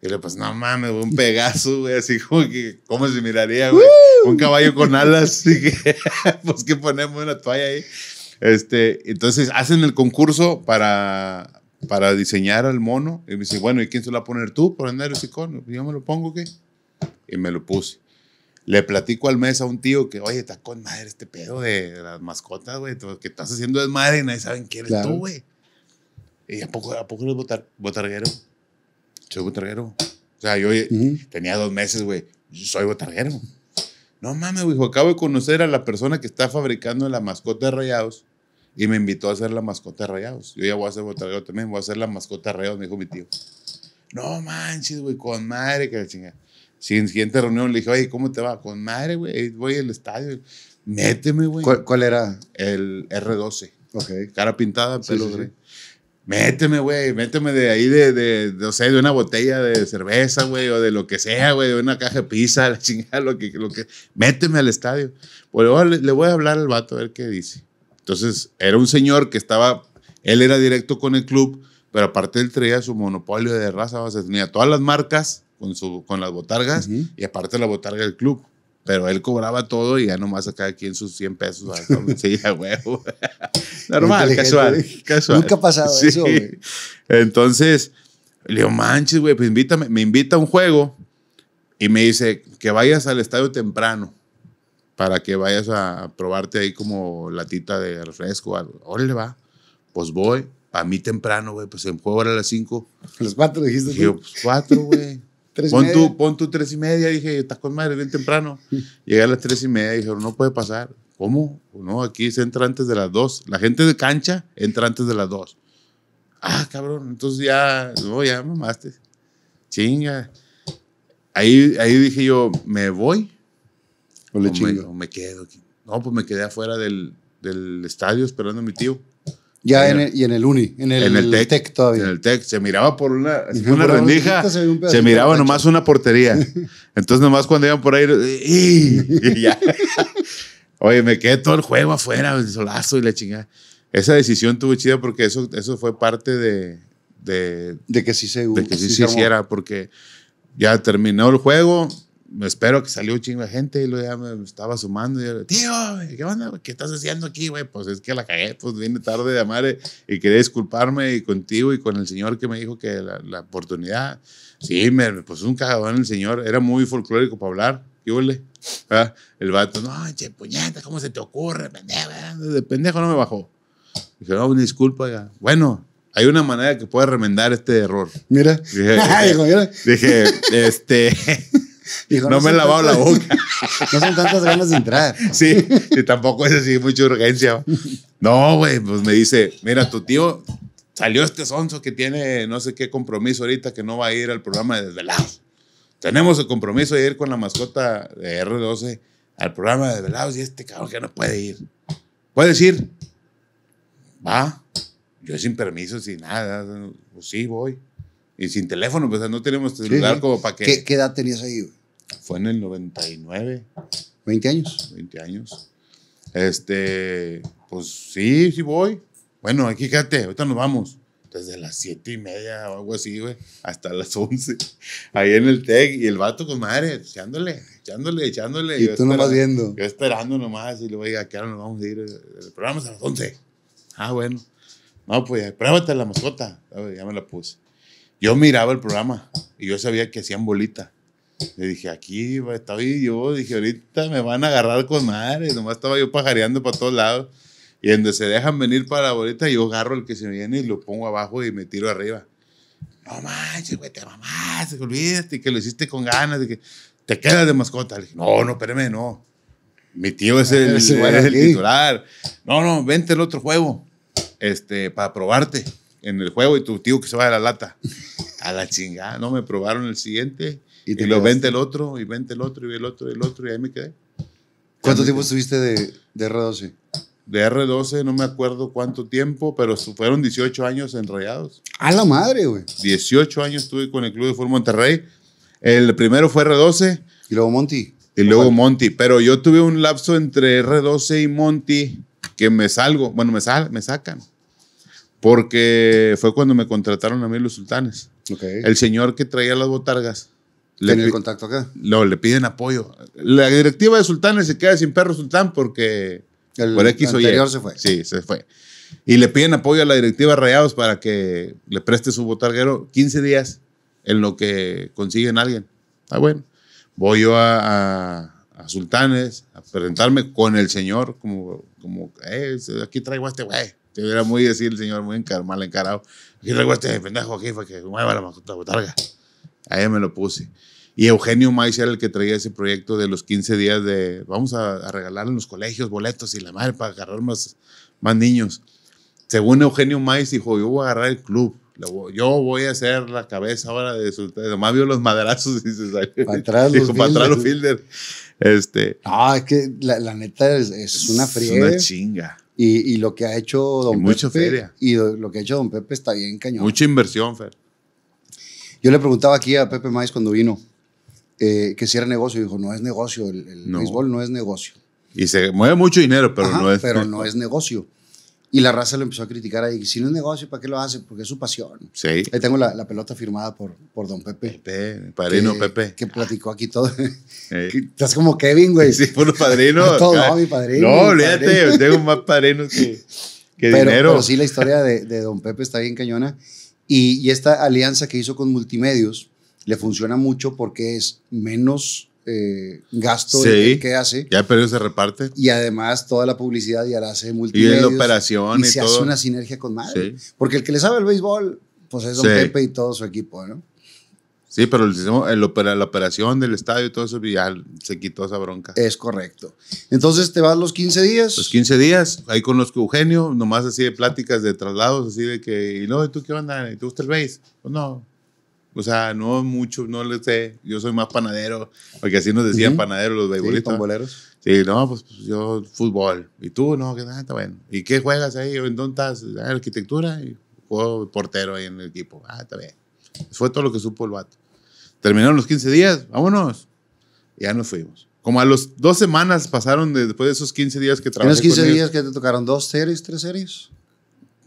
Y le dije pues, no mames, un Pegaso, güey, así como que, ¿cómo se miraría, güey? Un caballo con alas, así que, pues, ¿qué ponemos una toalla ahí? Este, entonces, hacen el concurso para, para diseñar al mono. Y me dice, bueno, ¿y quién se lo va a poner tú por andar ese cono? Yo me lo pongo, ¿qué? y me lo puse. Le platico al mes a un tío que, oye, está con madre este pedo de las mascotas, güey, que estás haciendo madre y nadie sabe quién eres tú, güey. ¿Y a poco, a poco eres botar, botarguero? Soy botarguero. O sea, yo tenía dos meses, güey, soy botarguero. No mames, güey, acabo de conocer a la persona que está fabricando la mascota de rayados y me invitó a hacer la mascota de rayados. Yo ya voy a hacer botarguero también, voy a hacer la mascota de rayados, me dijo mi tío. No manches, güey, con madre que la chingada siguiente reunión le dije, oye, ¿cómo te va? Con madre, güey, voy al estadio. Méteme, güey. ¿Cuál, era? El R12. Ok. Cara pintada, pelo gris. Méteme, güey, méteme de ahí, de, de, o sea, de una botella de cerveza, güey, o de lo que sea, güey, de una caja de pizza, la chingada, lo que, lo que, méteme al estadio. Pues le, le voy a hablar al vato a ver qué dice. Entonces, era un señor que estaba, él era directo con el club, pero aparte él traía su monopolio de raza, o sea, tenía todas las marcas con, las botargas y aparte la botarga del club. Pero él cobraba todo y ya nomás a cada en sus 100 pesos. Normal, casual, Nunca ha pasado eso, Entonces, Leo manches, güey, pues Me invita a un juego y me dice que vayas al estadio temprano para que vayas a probarte ahí como latita de refresco va. Pues voy. A mí temprano, güey, pues en juego era a las 5. A las 4 dijiste. pues 4, güey pon, Tu, pon tres y media, dije, estás con madre bien temprano. Llegué a las tres y media, dijeron, no puede pasar. ¿Cómo? No, aquí se entra antes de las dos. La gente de cancha entra antes de las dos. Ah, cabrón, entonces ya, no, ya mamaste. Chinga. Ahí, ahí dije yo, ¿me voy? ¿O, le me, o me, quedo? No, pues me quedé afuera del, del estadio esperando a mi tío. Ya en el, y en el uni, en el, en el tech, todavía. En el tech. Se miraba por una, una rendija, se, miraba nomás una portería. Entonces nomás cuando iban por ahí, y, ya. Oye, me quedé todo el juego afuera, el solazo y la chingada. Esa decisión tuve chida porque eso, eso fue parte de... De, que sí se, se hiciera, porque ya terminó el juego, espero que salió un chingo de gente y luego ya me estaba sumando. Y yo, tío, ¿qué onda? ¿Qué estás haciendo aquí, güey? Pues es que la cagué, pues vine tarde de amar eh, y quería disculparme y contigo y con el señor que me dijo que la, oportunidad. Sí, me, pues un cagadón el señor. Era muy folclórico para hablar. ¿Qué huele? ¿Ah? El vato, no, che, puñeta, ¿cómo se te ocurre? Pendejo, de pendejo no me bajó. Dije, no, una disculpa. Bueno, hay una manera que pueda remendar este error. Mira. dije este, no, me he lavado la boca. no son tantas ganas de entrar. Sí, y tampoco es así, mucha urgencia. No, güey, pues me dice, mira, tu tío salió este sonso que tiene no sé qué compromiso ahorita que no va a ir al programa de Desvelados. Tenemos el compromiso de ir con la mascota de R12 al programa de Desvelados y este cabrón que no puede ir. ¿Puedes ir? Va. Yo sin permiso, sin nada. Pues sí, voy. Y sin teléfono, pues, no tenemos celular este como para que... ¿Qué, ¿Qué, edad tenías ahí, güey? Fue en el 99. ¿20 años? 20 años. Este, pues sí, sí voy. Bueno, aquí fíjate, ahorita nos vamos. Desde las 7 y media o algo así, güey, hasta las 11. Ahí en el TEC y el vato con madre, pues, echándole, echándole, echándole. Y tú tú nomás viendo. Yo esperando nomás y luego, diga que ahora nos vamos a ir? El programa es a las 11. Ah, bueno. No, pues pruébate la mascota. Ya me la puse. Yo miraba el programa y yo sabía que hacían bolita. Le dije, aquí estoy yo, dije, ahorita me van a agarrar con madre. Nomás estaba yo pajareando para todos lados. Y donde se dejan venir para la bolita, yo agarro el que se viene y lo pongo abajo y me tiro arriba. No manches, güey, te mamás, olvídate que lo hiciste con ganas, de que te quedas de mascota. Le dije, no, no, espérame, no. Mi tío es el, el titular. No, no, vente el otro juego, este, para probarte en el juego y tu tío que se va de la lata. A la chingada, no, me probaron el siguiente y, lo vente el otro, y vente el otro, y el otro, y el otro, y ahí me quedé. ¿Cuánto tiempo estuviste de, R12? De R12 no me acuerdo cuánto tiempo, pero fueron 18 años enrollados. ¡A la madre, güey! 18 años estuve con el Club de Fútbol Monterrey. El primero fue R12. Y luego Monty. Y luego Monty. Pero yo tuve un lapso entre R12 y Monty que me salgo, bueno, me, sal, me sacan. Porque fue cuando me contrataron a mí los sultanes. El señor que traía las botargas. ¿Tiene el contacto acá? No, le piden apoyo. La directiva de sultanes se queda sin perro sultán porque el por anterior se fue. Sí, se fue. Y le piden apoyo a la directiva Rayados para que le preste su botarguero 15 días en lo que consiguen alguien. Está ah, bueno. Voy yo a, Sultanes a presentarme con el señor, como, como eh, aquí traigo a este güey. Te hubiera muy decir el señor, muy mal encarado. Aquí traigo este pendejo aquí fue que mueva la botarga. Pues, Ahí me lo puse. Y Eugenio Maiz era el que traía ese proyecto de los 15 días de vamos a, regalar en los colegios boletos y la madre para agarrar más, más niños. Según Eugenio Mais dijo, yo voy a agarrar el club. Yo voy a hacer la cabeza ahora de su... Nomás vio los madrazos y se salió. Para atrás para atrás fielder. Este, ah, es que la, neta es, es una friega. Es una chinga. Y, lo que ha hecho Don Pepe. Y lo que ha hecho Don Pepe está bien cañón. Mucha inversión, Fer. Yo le preguntaba aquí a Pepe Maíz cuando vino eh, que si era negocio. Y dijo, no es negocio. El, no. béisbol no es negocio. Y se mueve mucho dinero, pero no es. Pero no es negocio. Y la raza lo empezó a criticar ahí. Si no es negocio, ¿para qué lo hace? Porque es su pasión. Sí. Ahí tengo la, pelota firmada por, por don Pepe. Pepe, padrino Pepe. Que platicó aquí todo. Estás como Kevin, güey. Sí, por los padrinos. todo, no, mi padrino. No, olvídate, tengo más padrinos que, dinero. Pero sí, la historia de, de don Pepe está bien cañona. Y, y esta alianza que hizo con Multimedios le funciona mucho porque es menos eh, gasto que hace. Ya el pero se reparte. Y además toda la publicidad ya la hace multimedia. Y la operación y, se hace una sinergia con madre. Porque el que le sabe el béisbol, pues es Don Pepe y todo su equipo, ¿no? Sí, pero el, el la operación del estadio y todo eso ya se quitó esa bronca. Es correcto. Entonces te vas los 15 días. Los 15 días, ahí conozco a Eugenio, nomás así de pláticas de traslados, así de que, y no, ¿tú qué onda? ¿Te gusta el béis? Pues no, o sea, no mucho, no lo sé. Yo soy más panadero, porque así nos decían panaderos los beibolistas. Sí, boleros. Sí, no, pues, pues, yo fútbol. ¿Y tú? No, que está bueno. ¿Y qué juegas ahí? ¿En dónde estás? Ah, arquitectura y juego portero ahí en el equipo. Ah, está bien. Fue todo lo que supo el vato. Terminaron los 15 días, vámonos. Y ya nos fuimos. Como a las dos semanas pasaron de, después de esos 15 días que trabajé. ¿En los 15 días que te tocaron dos series, tres series?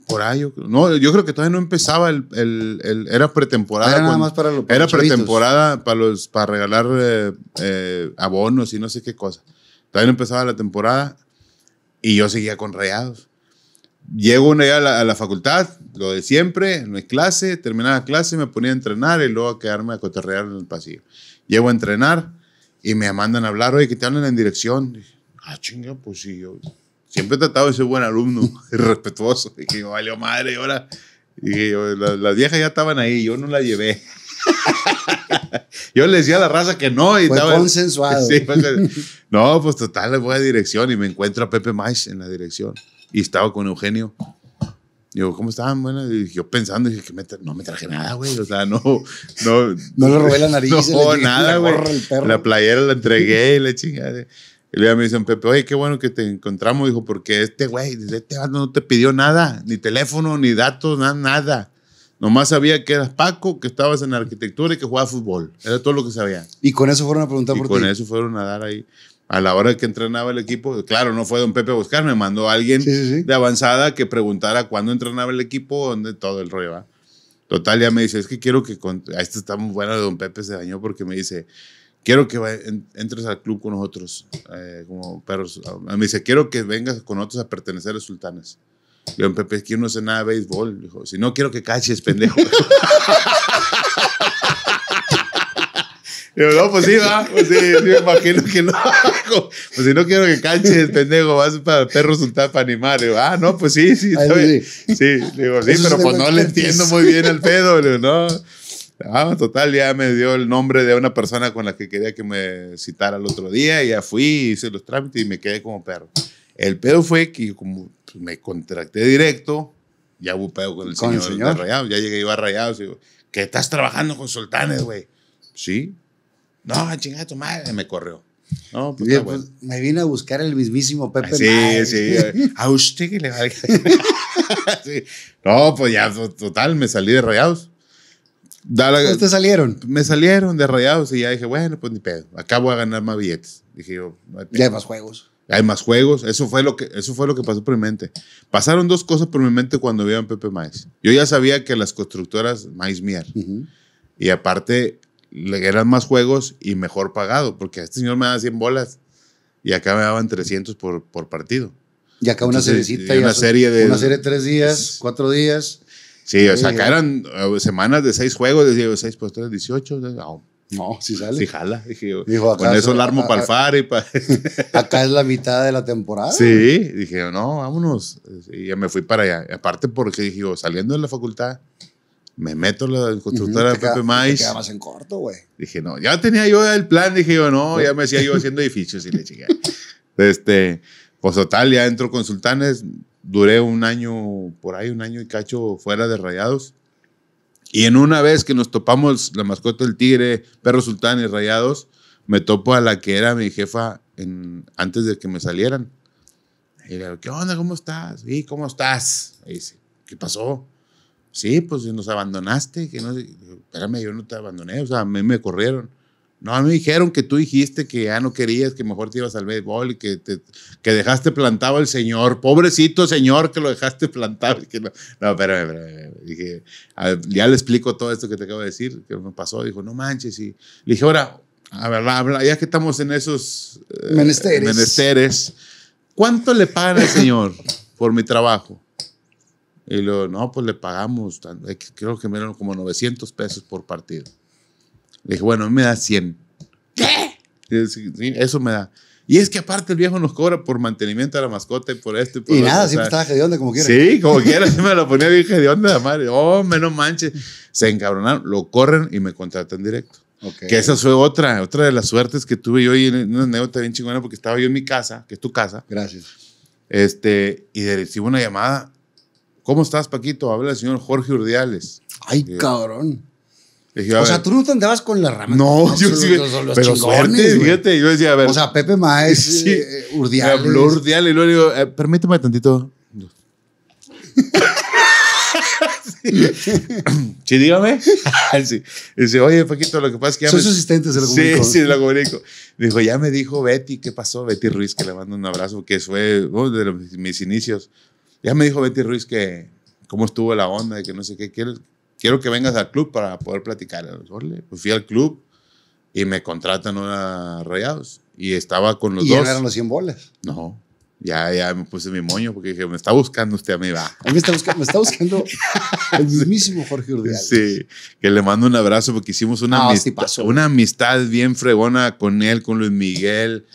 Por ahí, yo, no, yo creo que todavía no empezaba el, el, era pretemporada. Era más para, Era pretemporada para los para regalar eh, eh, abonos y no sé qué cosa. Todavía no empezaba la temporada y yo seguía con reados. Llego una día a la, facultad, lo de siempre, no hay clase, terminaba clase, me ponía a entrenar y luego a quedarme a cotorrear en el pasillo. Llego a entrenar y me mandan a hablar, oye, que te hablan en dirección. ah, chinga, pues sí, yo siempre he tratado de ser buen alumno, respetuoso. Y que me valió madre y ahora. yo, las, viejas ya estaban ahí, yo no la llevé. yo le decía a la raza que no. Y estaba, consensuado. no, pues total, le voy a dirección y me encuentro a Pepe Mais en la dirección. Y estaba con Eugenio. Digo, ¿cómo estaban? Bueno, yo pensando, dije, que no me traje nada, güey. O sea, no. No, no le robé la nariz. No, nada, güey. La, playera la entregué y la chingada. Y me dicen, Pepe, oye, qué bueno que te encontramos, dijo, porque este güey, este no te pidió nada, ni teléfono, ni datos, nada, nada. Nomás sabía que eras Paco, que estabas en arquitectura y que jugabas fútbol. Era todo lo que sabía. Y con eso fueron a preguntar por ti. con eso fueron a dar ahí. A la hora que entrenaba el equipo, claro, no fue don Pepe a me mandó alguien de avanzada que preguntara cuándo entrenaba el equipo, dónde todo el rollo va. Total, ya me dice, es que quiero que... Con... Esto está muy bueno de don Pepe, se dañó porque me dice, quiero que entres al club con nosotros, eh, como perros. Ah, me dice, quiero que vengas con nosotros a pertenecer a los sultanes. Le digo, Pepe, es que yo no sé nada de béisbol. Dijo, si no, quiero que caches, pendejo. Digo, no, pues sí, va. Pues sí, sí, me imagino que no. pues si no quiero que canches, pendejo, vas para perros, sultán para animar. Digo, ah, no, pues sí, sí. sí. digo, sí, pero pues no le entiendo muy bien el pedo. Digo, no. Ah, total, ya me dio el nombre de una persona con la que quería que me citara el otro día. Y ya fui, hice los trámites y me quedé como perro. El pedo fue que como pues, me contracté directo, ya hubo pedo con el señor, De Rayados. Ya llegué, iba a Rayados y digo, que estás trabajando con Sultanes, güey. Sí. No, chingada tu madre, me corrió. Pues, pues, me vino a buscar el mismísimo Pepe. sí, sí. A usted que le va sí. No, pues ya, total, me salí de Rayados. Da ¿Te salieron? Me salieron de rayados y ya dije, bueno, pues ni pedo. Acabo de ganar más billetes. Dije yo, ya hay más juegos. Hay más juegos. Eso fue, lo que, eso fue lo que pasó por mi mente. Pasaron dos cosas por mi mente cuando vi a Pepe Maes. Yo ya sabía que las constructoras Maiz Mier. Y aparte, le eran más juegos y mejor pagado, porque a este señor me daba 100 bolas y acá me daban 300 por, por partido. Y acá una, y una serie de... Una serie de tres días, cuatro días. Sí, o sea, acá eran eh, semanas de seis juegos, decía, seis por tres, 18. No, no si sale. Si jala, dije con eso el armo para el faro y para... acá es la mitad de la temporada. Sí, dije no, vámonos. Y ya me fui para allá. aparte porque dije yo, saliendo de la facultad, me meto en la constructora de Pepe Mais. Te más en corto, güey. Dije, no, ya tenía yo el plan, dije yo, no, pues ya me hacía yo haciendo edificios y le llegué. Este, pues total, ya entro con Sultanes, duré un año, por ahí un año y cacho fuera de Rayados. Y en una vez que nos topamos la mascota del tigre, perro sultán y Rayados, me topo a la que era mi jefa antes de que me salieran. Y le digo, ¿qué onda? ¿Cómo estás? ¿Y cómo estás? Y dice, ¿qué pasó? Sí, pues nos abandonaste. Que no, espérame, yo no te abandoné, o sea, a mí me corrieron. No, me dijeron que tú dijiste que ya no querías, que mejor te ibas al béisbol y que, que dejaste plantado al señor. Pobrecito señor que lo dejaste plantado. no, pero ya le explico todo esto que te acabo de decir, que me pasó. Dijo, no manches. Y le dije, ahora, a ver, habla, ya que estamos en esos eh, menesteres. menesteres. ¿cuánto le pagan al señor por mi trabajo? Y lo, no, pues le pagamos, eh, creo que me dieron como 900 pesos por partido. Le dije, bueno, a mí me da 100. ¿Qué? eso me da. Y es que aparte el viejo nos cobra por mantenimiento de la mascota y por esto y por nada, siempre estaba de onda como quiera. Sí, como quiera, me lo ponía bien de onda, madre. Oh, menos manches. Se encabronaron, lo corren y me contratan directo. Que esa fue otra, otra de las suertes que tuve yo y una anécdota bien chingona porque estaba yo en mi casa, que es tu casa. Gracias. Este, y recibo una llamada. ¿Cómo estás, Paquito? Habla el señor Jorge Urdiales. Ay, cabrón o sea, tú no te andabas con la rama. No, yo sí. pero fíjate. Yo decía, a ver. O sea, Pepe Maes, eh, Urdiales. Me habló urdial y luego le digo, eh, permíteme tantito. sí. dígame. sí. Dice, oye, Paquito, lo que pasa es que ya. Soy me... su asistente, se lo comunico. Sí, sí, lo comunico. Dijo, ya me dijo Betty, ¿qué pasó? Betty Ruiz, que le mando un abrazo, que fue uno de mis inicios. Ya me dijo Betty Ruiz que cómo estuvo la onda, de que no sé qué. qué quiero que vengas al club para poder platicar. Pues fui al club y me contratan a Rayados. Y estaba con los dos. ¿Y eran los 100 bolas? No. Ya, ya me puse mi moño porque dije, me está buscando usted a mí, va. me está, me está buscando el mismísimo Jorge Urdial. Sí, que le mando un abrazo porque hicimos una, amistad, una amistad bien fregona con él, con Luis Miguel,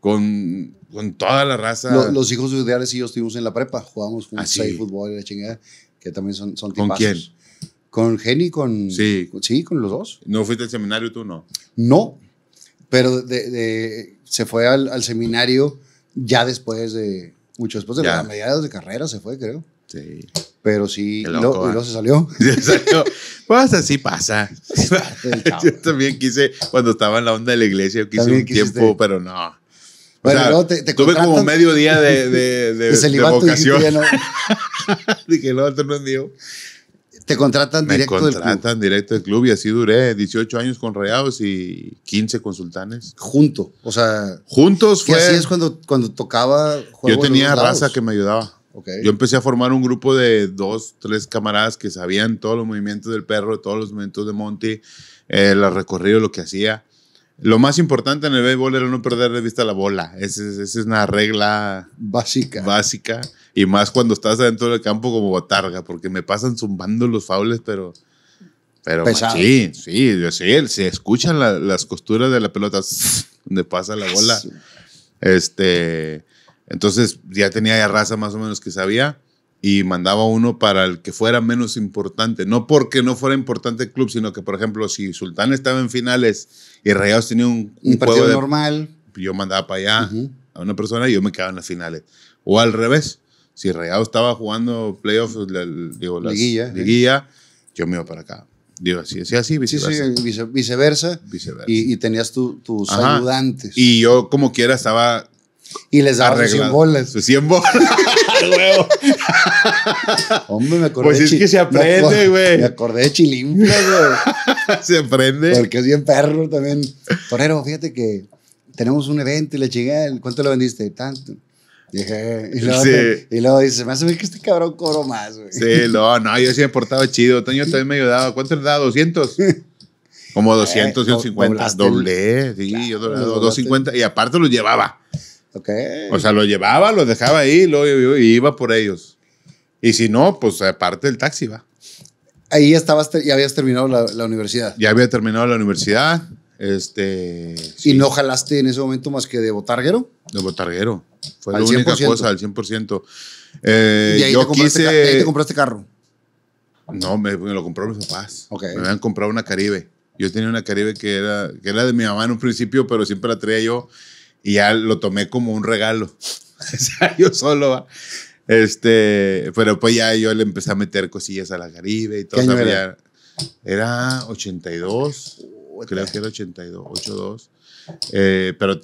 con, con toda la raza. Los, hijos de Urdiales y yo estuvimos en la prepa, jugamos ah, fútbol y la chingada, que también son, ¿Con quién? Con Jenny, con. Sí. los dos. ¿No fuiste al seminario tú, no? No, pero se fue al, seminario ya después de. Mucho después de la mediados de carrera se fue, creo. Sí. Pero sí, y luego ¿eh? se salió. exacto pues así pasa. yo también quise, cuando estaba en la onda de la iglesia, quise un tiempo, pero no. sea, te, tuve como medio día de, de, de, de vocación. Dije, no, esto no es te contratan directo del club. contratan directo del club y así duré 18 años con Rayados y 15 con Sultanes. Junto, o sea. Juntos fue. así es cuando, cuando tocaba. Yo tenía raza que me ayudaba. Yo empecé a formar un grupo de dos, tres camaradas que sabían todos los movimientos del perro, todos los movimientos de Monty, el eh, los recorridos, lo que hacía. Lo más importante en el béisbol era no perder de vista la bola. Esa es, esa es una regla básica. básica. Y más cuando estás adentro del campo como botarga, porque me pasan zumbando los faules, pero. Pero sí, sí, sí, se escuchan las costuras de la pelota donde pasa la bola. Este, entonces ya tenía ya raza más o menos que sabía y mandaba uno para el que fuera menos importante. No porque no fuera importante el club, sino que, por ejemplo, si Sultán estaba en finales y Rayados tenía un, un, partido normal, yo mandaba para allá a una persona y yo me quedaba en las finales. O al revés. Si Rayado estaba jugando playoffs, digo, las, liguilla, liguilla yo me iba para acá. Digo, así, así, así viceversa. Sí, sí, viceversa. Y, tenías tus Ajá. ayudantes. Y yo, como quiera, estaba. Y les daba 100 bolas. 100 bolas. Hombre, me acordé. Pues es que se aprende, güey. Me, acordé de Chilimpia, güey. se aprende. Porque es bien perro también. Torero, fíjate que tenemos un evento y le llegué, ¿cuánto lo vendiste? Tanto. Eh", y luego, dice, más o menos que este cabrón coro más, güey. Sí, no, no, yo sí me portaba chido. Toño también me ayudaba. ¿Cuánto le daba? ¿200? Como 200, eh, 150. Doblé, sí, yo 250. Y aparte lo llevaba. Ok. O sea, lo llevaba, lo dejaba ahí, luego iba por ellos. Y si no, pues aparte el taxi va. Ahí estabas, ya habías terminado la universidad. Ya había terminado la universidad. Este, ¿Y no jalaste en ese momento más que de botarguero? De botarguero. Fue la única cosa, al 100%. Eh, ¿Y ahí, te compraste carro? No, me, lo compraron mis papás. Me habían comprado una Caribe. Yo tenía una Caribe que era, era de mi mamá en un principio, pero siempre la traía yo y ya lo tomé como un regalo. yo solo. Este, pero pues ya yo le empecé a meter cosillas a la Caribe y todo. era? era 82 creo que era 82, 82. Eh, pero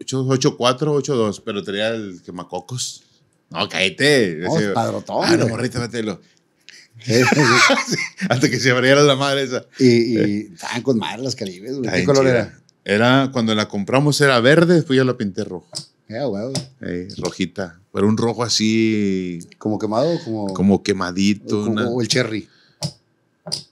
84, 82, pero tenía el quemacocos. No, cállate. Oh, padre, padrotón. Ah, no, morrita, mételo. Hasta que se abriera la madre esa. Y, y eh. estaban con madre las caribes, ¿Qué color era? Era, cuando la compramos era verde, después yo la pinté rojo. Yeah, well. Eh, rojita. Pero un rojo así. ¿Como quemado? Como, como quemadito. Como el cherry.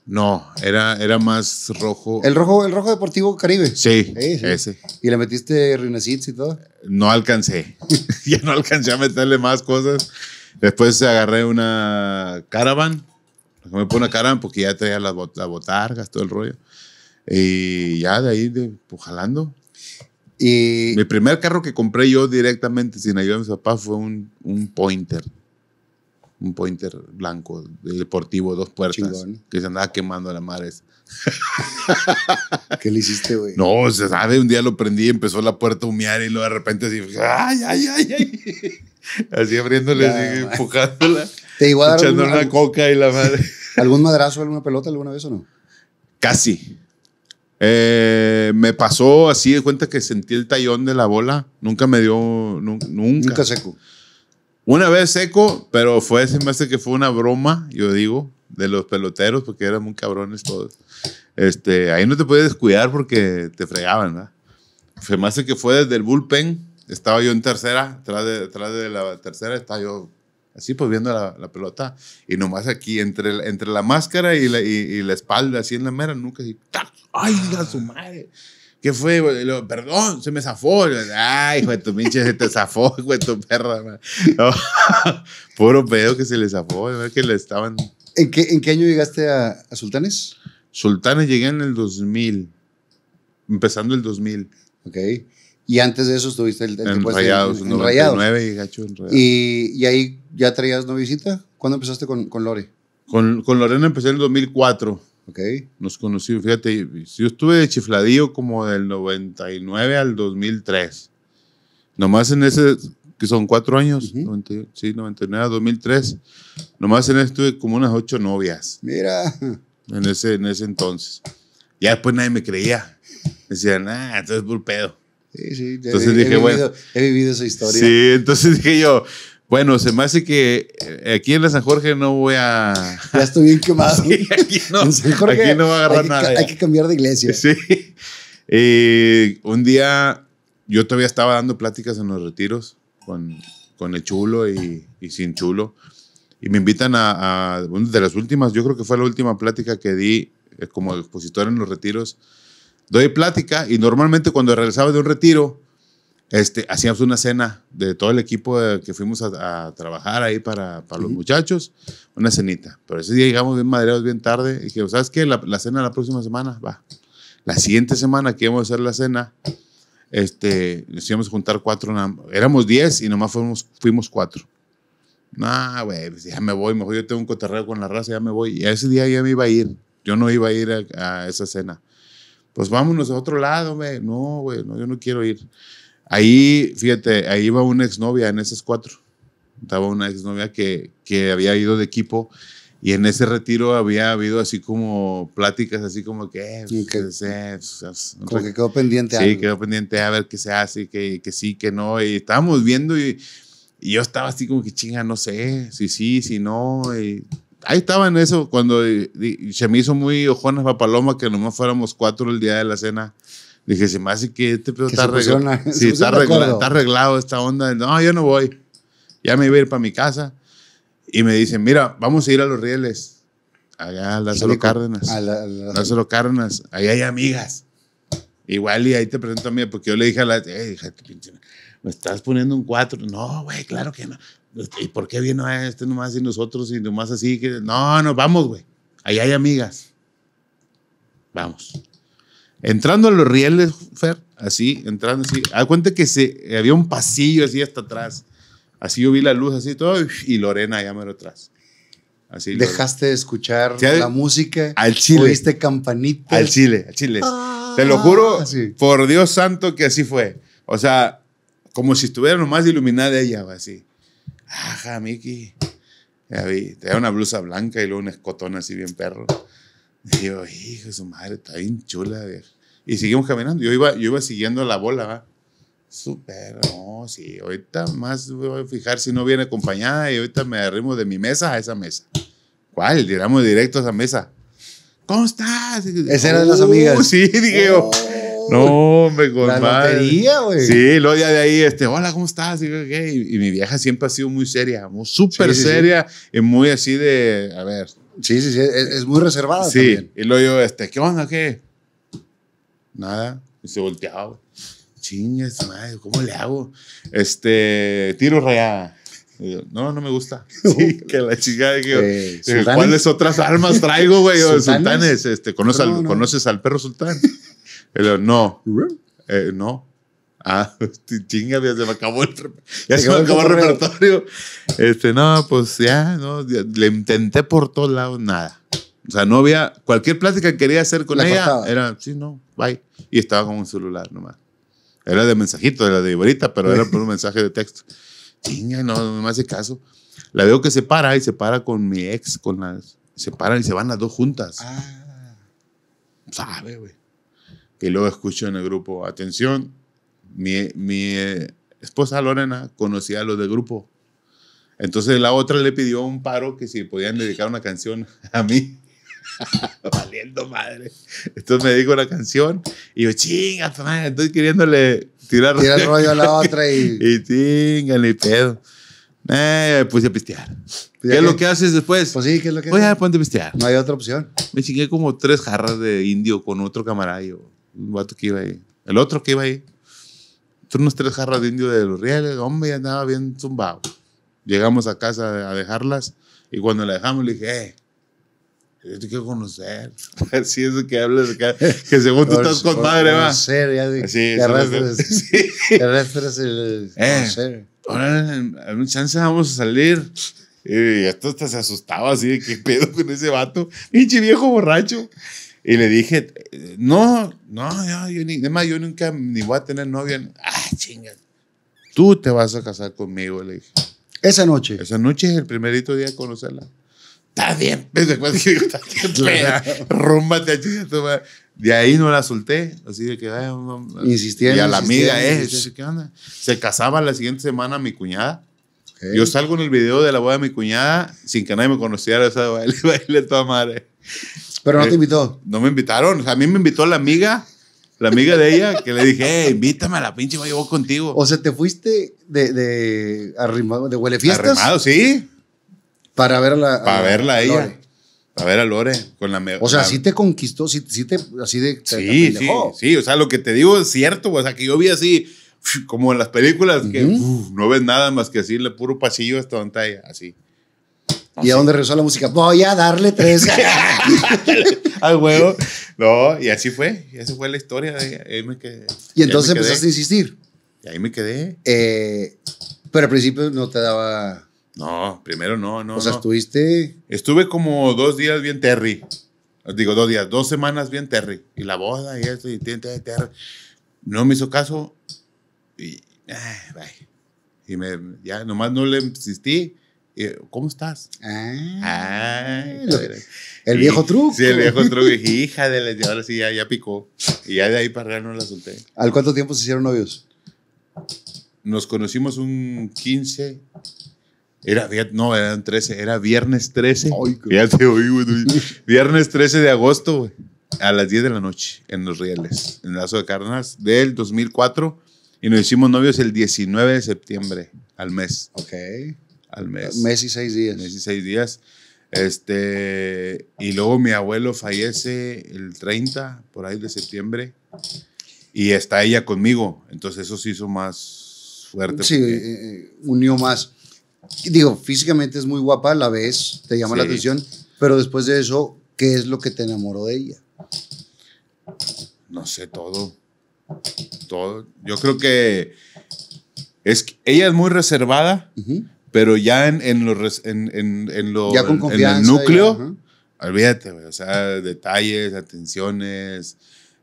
No, era, era más rojo. El rojo, el rojo deportivo Caribe. Sí, ese. ¿Y le metiste Rinecits y todo? No alcancé. ya no alcancé a meterle más cosas. Después agarré una caravan. Me puse una caravan porque ya traía las la botargas, todo el rollo. Y ya de ahí, de, pues, Y... Mi primer carro que compré yo directamente sin ayuda de mis papás fue un, un Pointer un pointer blanco Deportivo Dos Puertas que se andaba quemando a la madre. ¿Qué le hiciste, güey? No, se sabe, un día lo prendí, empezó la puerta a humear y luego de repente así, ay, ay, ay, ay. Así abriéndole, así, empujándola. Te a dar echándole una coca y la madre. ¿Algún madrazo, alguna pelota alguna vez o no? Casi. Eh, me pasó así de cuenta que sentí el tallón de la bola. Nunca me dio. Nunca. Nunca seco. Una vez seco, pero fue, ese me que fue una broma, yo digo, de los peloteros, porque eran muy cabrones todos. Este, ahí no te podías descuidar porque te fregaban, ¿verdad? Fue más que fue desde el bullpen, estaba yo en tercera, atrás de, de la tercera estaba yo así pues viendo la, pelota y nomás aquí entre, entre la máscara y la, y, la espalda así en la mera nunca así, ay a su madre ¿Qué fue? Lo, perdón, se me zafó. Ay, hijo de tu pinche, se te zafó, hijo de tu perra. Puro pedo que se le zafó, que le estaban... ¿En qué, ¿En qué año llegaste a, a, Sultanes? Sultanes llegué en el 2000, empezando el 2000. Ok. Y antes de eso estuviste el, el en Rayados, en, en, en Rayados. 99, gacho, en Rayados. ¿Y, ¿Y, ahí ya traías novicita? ¿Cuándo empezaste con, con Lore? Con, con Lorena empecé en el 2004. Nos conocimos, fíjate, yo estuve de chifladillo como del 99 al 2003. Nomás en ese, que son cuatro años, sí, 99 2003, nomás en ese estuve como unas ocho novias. Mira. En ese, en ese entonces. Ya después nadie me creía. Decían, ah, entonces es por pedo. Sí, sí, entonces dije, bueno. He vivido esa historia. Sí, entonces dije yo, bueno, se me hace que eh, aquí en la San Jorge no voy a. Ya estoy bien quemado. aquí, no, aquí no va a agarrar nada. Hay que cambiar de iglesia. Sí. Eh, un día yo todavía estaba dando pláticas en los retiros con, con el chulo y, sin chulo. Y me invitan a, a de las últimas, yo creo que fue la última plática que di eh, como expositor en los retiros. Doy plática y normalmente cuando regresaba de un retiro, este, hacíamos una cena de todo el equipo que fuimos a, trabajar ahí para, los muchachos, una cenita. Pero ese día llegamos bien madreados, bien tarde, y dije, ¿sabes qué? La, la, cena la próxima semana, va. La siguiente semana que íbamos a hacer la cena, este, nos íbamos a juntar cuatro, éramos diez y nomás fuimos, fuimos cuatro. Nah, güey, pues ya me voy, mejor yo tengo un cotarreo con la raza, ya me voy. Y ese día ya me iba a ir, yo no iba a ir a, esa cena. Pues vámonos a otro lado, güey. No, güey, no, yo no quiero ir. Ahí, fíjate, ahí iba una exnovia en esas cuatro. Estaba una exnovia que, que había ido de equipo y en ese retiro había habido así como pláticas, así como que... Eh, sí, que pues, eh, pues, que quedó pendiente. Sí, quedó pendiente a ver qué se hace, que, que sí, que no. Y estábamos viendo y, yo estaba así como que chinga, no sé, si sí, si no. Y ahí estaba en eso cuando se me hizo muy ojonas para Paloma que nomás fuéramos cuatro el día de la cena. Dije, se me hace que este pedo está, arreglado, está arreglado esta onda. No, yo no voy. Ya me iba a ir para mi casa. Y me dicen, mira, vamos a ir a los rieles. Allá a Lázaro Cárdenas. A la, Lázaro Cárdenas. Ahí hay amigas. Igual y ahí te presento a mí, porque yo le dije a la... me estás poniendo un cuatro. No, güey, claro que no. ¿Y por qué vino este nomás y nosotros y nomás así? Que... No, no, vamos, güey. Ahí hay amigas. Vamos. Entrando a los rieles, Fer, así, entrando así. Da cuenta que se, había un pasillo así hasta atrás. Así yo vi la luz, así todo, y Lorena ya lo atrás. Así, Dejaste de escuchar la música. Al chile. Oíste campanita. Al chile, al chile. Ah. Te lo juro, ah, por Dios santo que así fue. O sea, como si estuviera nomás iluminada ella, así. Ajá, Miki. Ya vi. Tenía una blusa blanca y luego un escotón así bien perro. Y yo, hijo, su madre está bien chula. Y seguimos caminando. Yo iba, yo iba siguiendo la bola, ¿va? Súper, no, sí. Ahorita más voy a fijar si no viene acompañada y ahorita me arrimo de mi mesa a esa mesa. ¿Cuál? Tiramos directo a esa mesa. ¿Cómo estás? Esa era de las uh, amigas. Sí, dije oh. no, me con La güey. Sí, lo de ahí, este, hola, ¿cómo estás? Y, mi vieja siempre ha sido muy seria, muy súper seria y muy así de, a ver, Sí, sí, sí, es, muy reservada sí. Y luego yo, este, ¿qué onda? ¿Qué? Nada. Y se volteaba, Chingas, madre, ¿cómo le hago? Este, tiro rayada. no, no me gusta. Sí, que la chica que, eh, ¿cuáles otras armas traigo, güey? ¿Sultanes? este, ¿conoces, al, ¿conoces al perro sultán? no, eh, no. Ah, chinga, ya se me acabó el, repertorio. Este, no, pues ya, no, le intenté por todos lados, nada. O sea, no había, cualquier plática que quería hacer con ella era, sí, no, bye. Y estaba con un celular nomás. Era de mensajito, era de Ivorita, pero era por un mensaje de texto. Chinga, no, no me hace caso. La veo que se para y se para con mi ex, con las, se paran y se van las dos juntas. Ah. Sabe, güey. Y luego escucho en el grupo, atención, mi, mi eh, esposa Lorena conocía a los del grupo. Entonces la otra le pidió un paro que si podían dedicar una canción a mí. Valiendo madre. Entonces me dijo la canción y yo, chinga, Estoy queriéndole tirar el rollo a la otra y. y chinga, pedo. Eh, me puse a pistear. Pues ¿Qué, es lo que haces después? Pues sí, ¿qué es lo que a ponte a pistear. No hay otra opción. Me chingué como tres jarras de indio con otro camarayo. Un vato que iba ahí. El otro que iba ahí son unas tres jarras de indio de los rieles, hombre, ya andaba bien zumbado. Llegamos a casa a dejarlas y cuando la dejamos le dije, eh, yo te quiero conocer. Así eso que hablas acá, que según tú estás con madre, va. Conocer, ya de, sí, te arrastras. Sí. Te eh, Ahora, en chance vamos a salir. Y esto hasta se asustaba así de qué pedo con ese vato. Pinche viejo borracho. Y le dije, no, no, yo, ni, además yo nunca ni voy a tener novia. Ah, chinga. Tú te vas a casar conmigo, le dije. Esa noche. Esa noche es el primerito día de conocerla. Está bien, pues, después De ahí no la solté, así de que vaya, no, insistiendo. Y a la amiga es, eh, ¿qué onda? Se casaba la siguiente semana mi cuñada. Yo salgo en el video de la boda de mi cuñada sin que nadie me conociera, esa baile, baile toda madre. Pero no eh, te invitó. No me invitaron. a mí me invitó la amiga, la amiga de ella, que le dije, invítame a la pinche, contigo. O sea, te fuiste de, de, arrimado, de huele fiestas. Arrimado, sí. Para verla. Para verla a ella. Para ver a Lore. Con la, o sea, sí te conquistó, sí, te, así de. Sí, sí, sí. O sea, lo que te digo es cierto. O sea, que yo vi así, como en las películas, que no ves nada más que así, puro pasillo esta pantalla, así. ¿Y a dónde regresó la música? Voy a darle tres. Al huevo. No, y así fue. Y esa fue la historia. Y, ahí me quedé. y entonces empezaste a insistir. Y ahí me quedé. Eh, pero al principio no te daba. No, primero no, no. O sea, estuviste. Estuve como dos días bien Terry. Digo, dos días, dos semanas bien Terry. Y la boda y esto, y Terry. No me hizo caso. Y. y me, ya nomás no le insistí. ¿Cómo estás? Ah, el viejo truco. Sí, el viejo truco. Hija de la. Ahora sí, ya, picó. Y ya de ahí para allá no la solté. ¿Al cuánto tiempo se hicieron novios? Nos conocimos un 15. Era, no, eran 13. Era viernes 13. Ay, te oí, güey, Viernes 13 de agosto, güey. A las 10 de la noche, en Los Rieles, en Lazo de Carnas, del 2004. Y nos hicimos novios el 19 de septiembre, al mes. Ok al mes. Mes y seis días. Mes y seis días. Este, y luego mi abuelo fallece el 30, por ahí de septiembre, y está ella conmigo. Entonces eso se hizo más fuerte. Sí, eh, eh, unió más. Digo, físicamente es muy guapa, a la vez te llama la atención, pero después de eso, ¿qué es lo que te enamoró de ella? No sé, todo. Todo. Yo creo que es, ella es muy reservada, pero ya en, en, en, en, lo, el núcleo, olvídate, O sea, detalles, atenciones,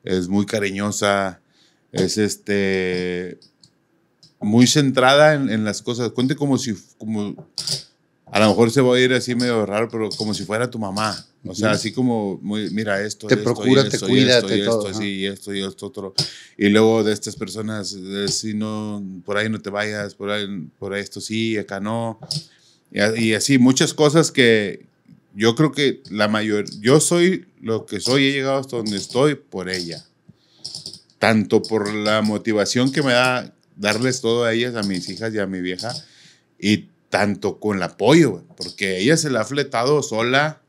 es muy cariñosa, es este. Muy centrada en, las cosas. Cuente como si. Como, a lo mejor se va a ir así medio raro, pero como si fuera tu mamá. O sea, así como, mira esto, te procura, te cuida, y esto, y esto, y esto, otro. Y luego de estas personas, si no, por ahí no te vayas, por ahí, por esto sí, acá no. Y, y, así, muchas cosas que yo creo que la mayor, yo soy lo que soy, he llegado hasta donde estoy por ella. Tanto por la motivación que me da darles todo a ellas, a mis hijas y a mi vieja, y tanto con el apoyo, porque ella se la ha fletado sola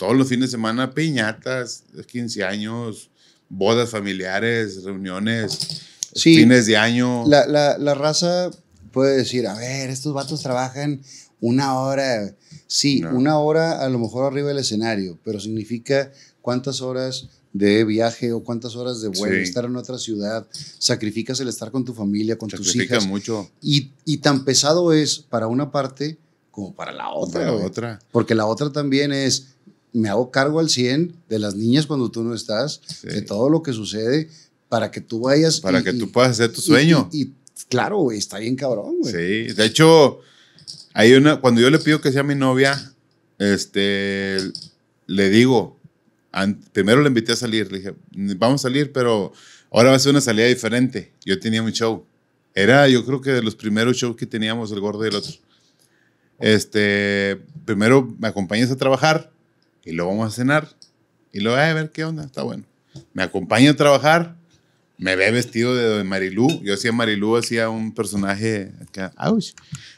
todos los fines de semana piñatas, 15 años, bodas familiares, reuniones, fines de año. La, raza puede decir, a ver, estos vatos trabajan una hora. Sí, una hora a lo mejor arriba del escenario, pero significa cuántas horas de viaje o cuántas horas de vuelo, estar en otra ciudad, sacrificas el estar con tu familia, con tus hijas. mucho. Y, tan pesado es para una parte como para la otra. Para la otra. Porque la otra también es, me hago cargo al 100 de las niñas cuando tú no estás, de todo lo que sucede, para que tú vayas. Para que tú puedas hacer tu sueño. Y, claro, está bien cabrón, güey. Sí, de hecho, hay una, cuando yo le pido que sea mi novia, este, le digo, primero le invité a salir, le dije, vamos a salir, pero ahora va a ser una salida diferente. Yo tenía un show. Era, yo creo que de los primeros shows que teníamos, el gordo y el otro. Este, primero me acompañas a trabajar y lo vamos a cenar y luego a ver qué onda, está bueno. Me acompaña a trabajar, me ve vestido de Marilú, yo hacía Marilú, hacía un personaje que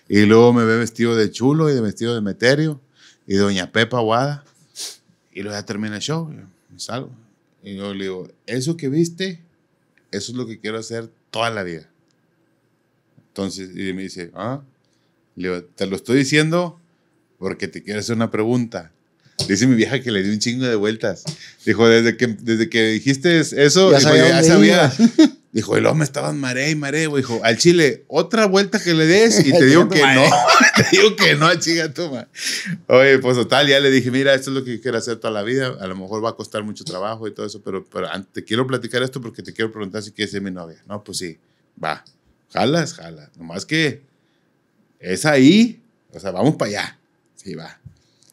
y luego me ve vestido de chulo y de vestido de Meterio y doña Pepa Guada y luego ya termina el show, me salgo. Y yo le digo, eso que viste, eso es lo que quiero hacer toda la vida. Entonces, y me dice, ah", te lo estoy diciendo porque te quiero hacer una pregunta. Dice mi vieja que le dio un chingo de vueltas. Dijo, desde que, desde que dijiste eso, ya sabía. Dijo, el hombre estaba en marea y mare Dijo, al chile, otra vuelta que le des y te digo que no. te digo que no, chica, toma. Oye, pues total, ya le dije, mira, esto es lo que quiero hacer toda la vida. A lo mejor va a costar mucho trabajo y todo eso, pero, pero te quiero platicar esto porque te quiero preguntar si quieres ser mi novia. No, pues sí, va. Jalas, jala. Nomás que es ahí, o sea, vamos para allá. Sí, va.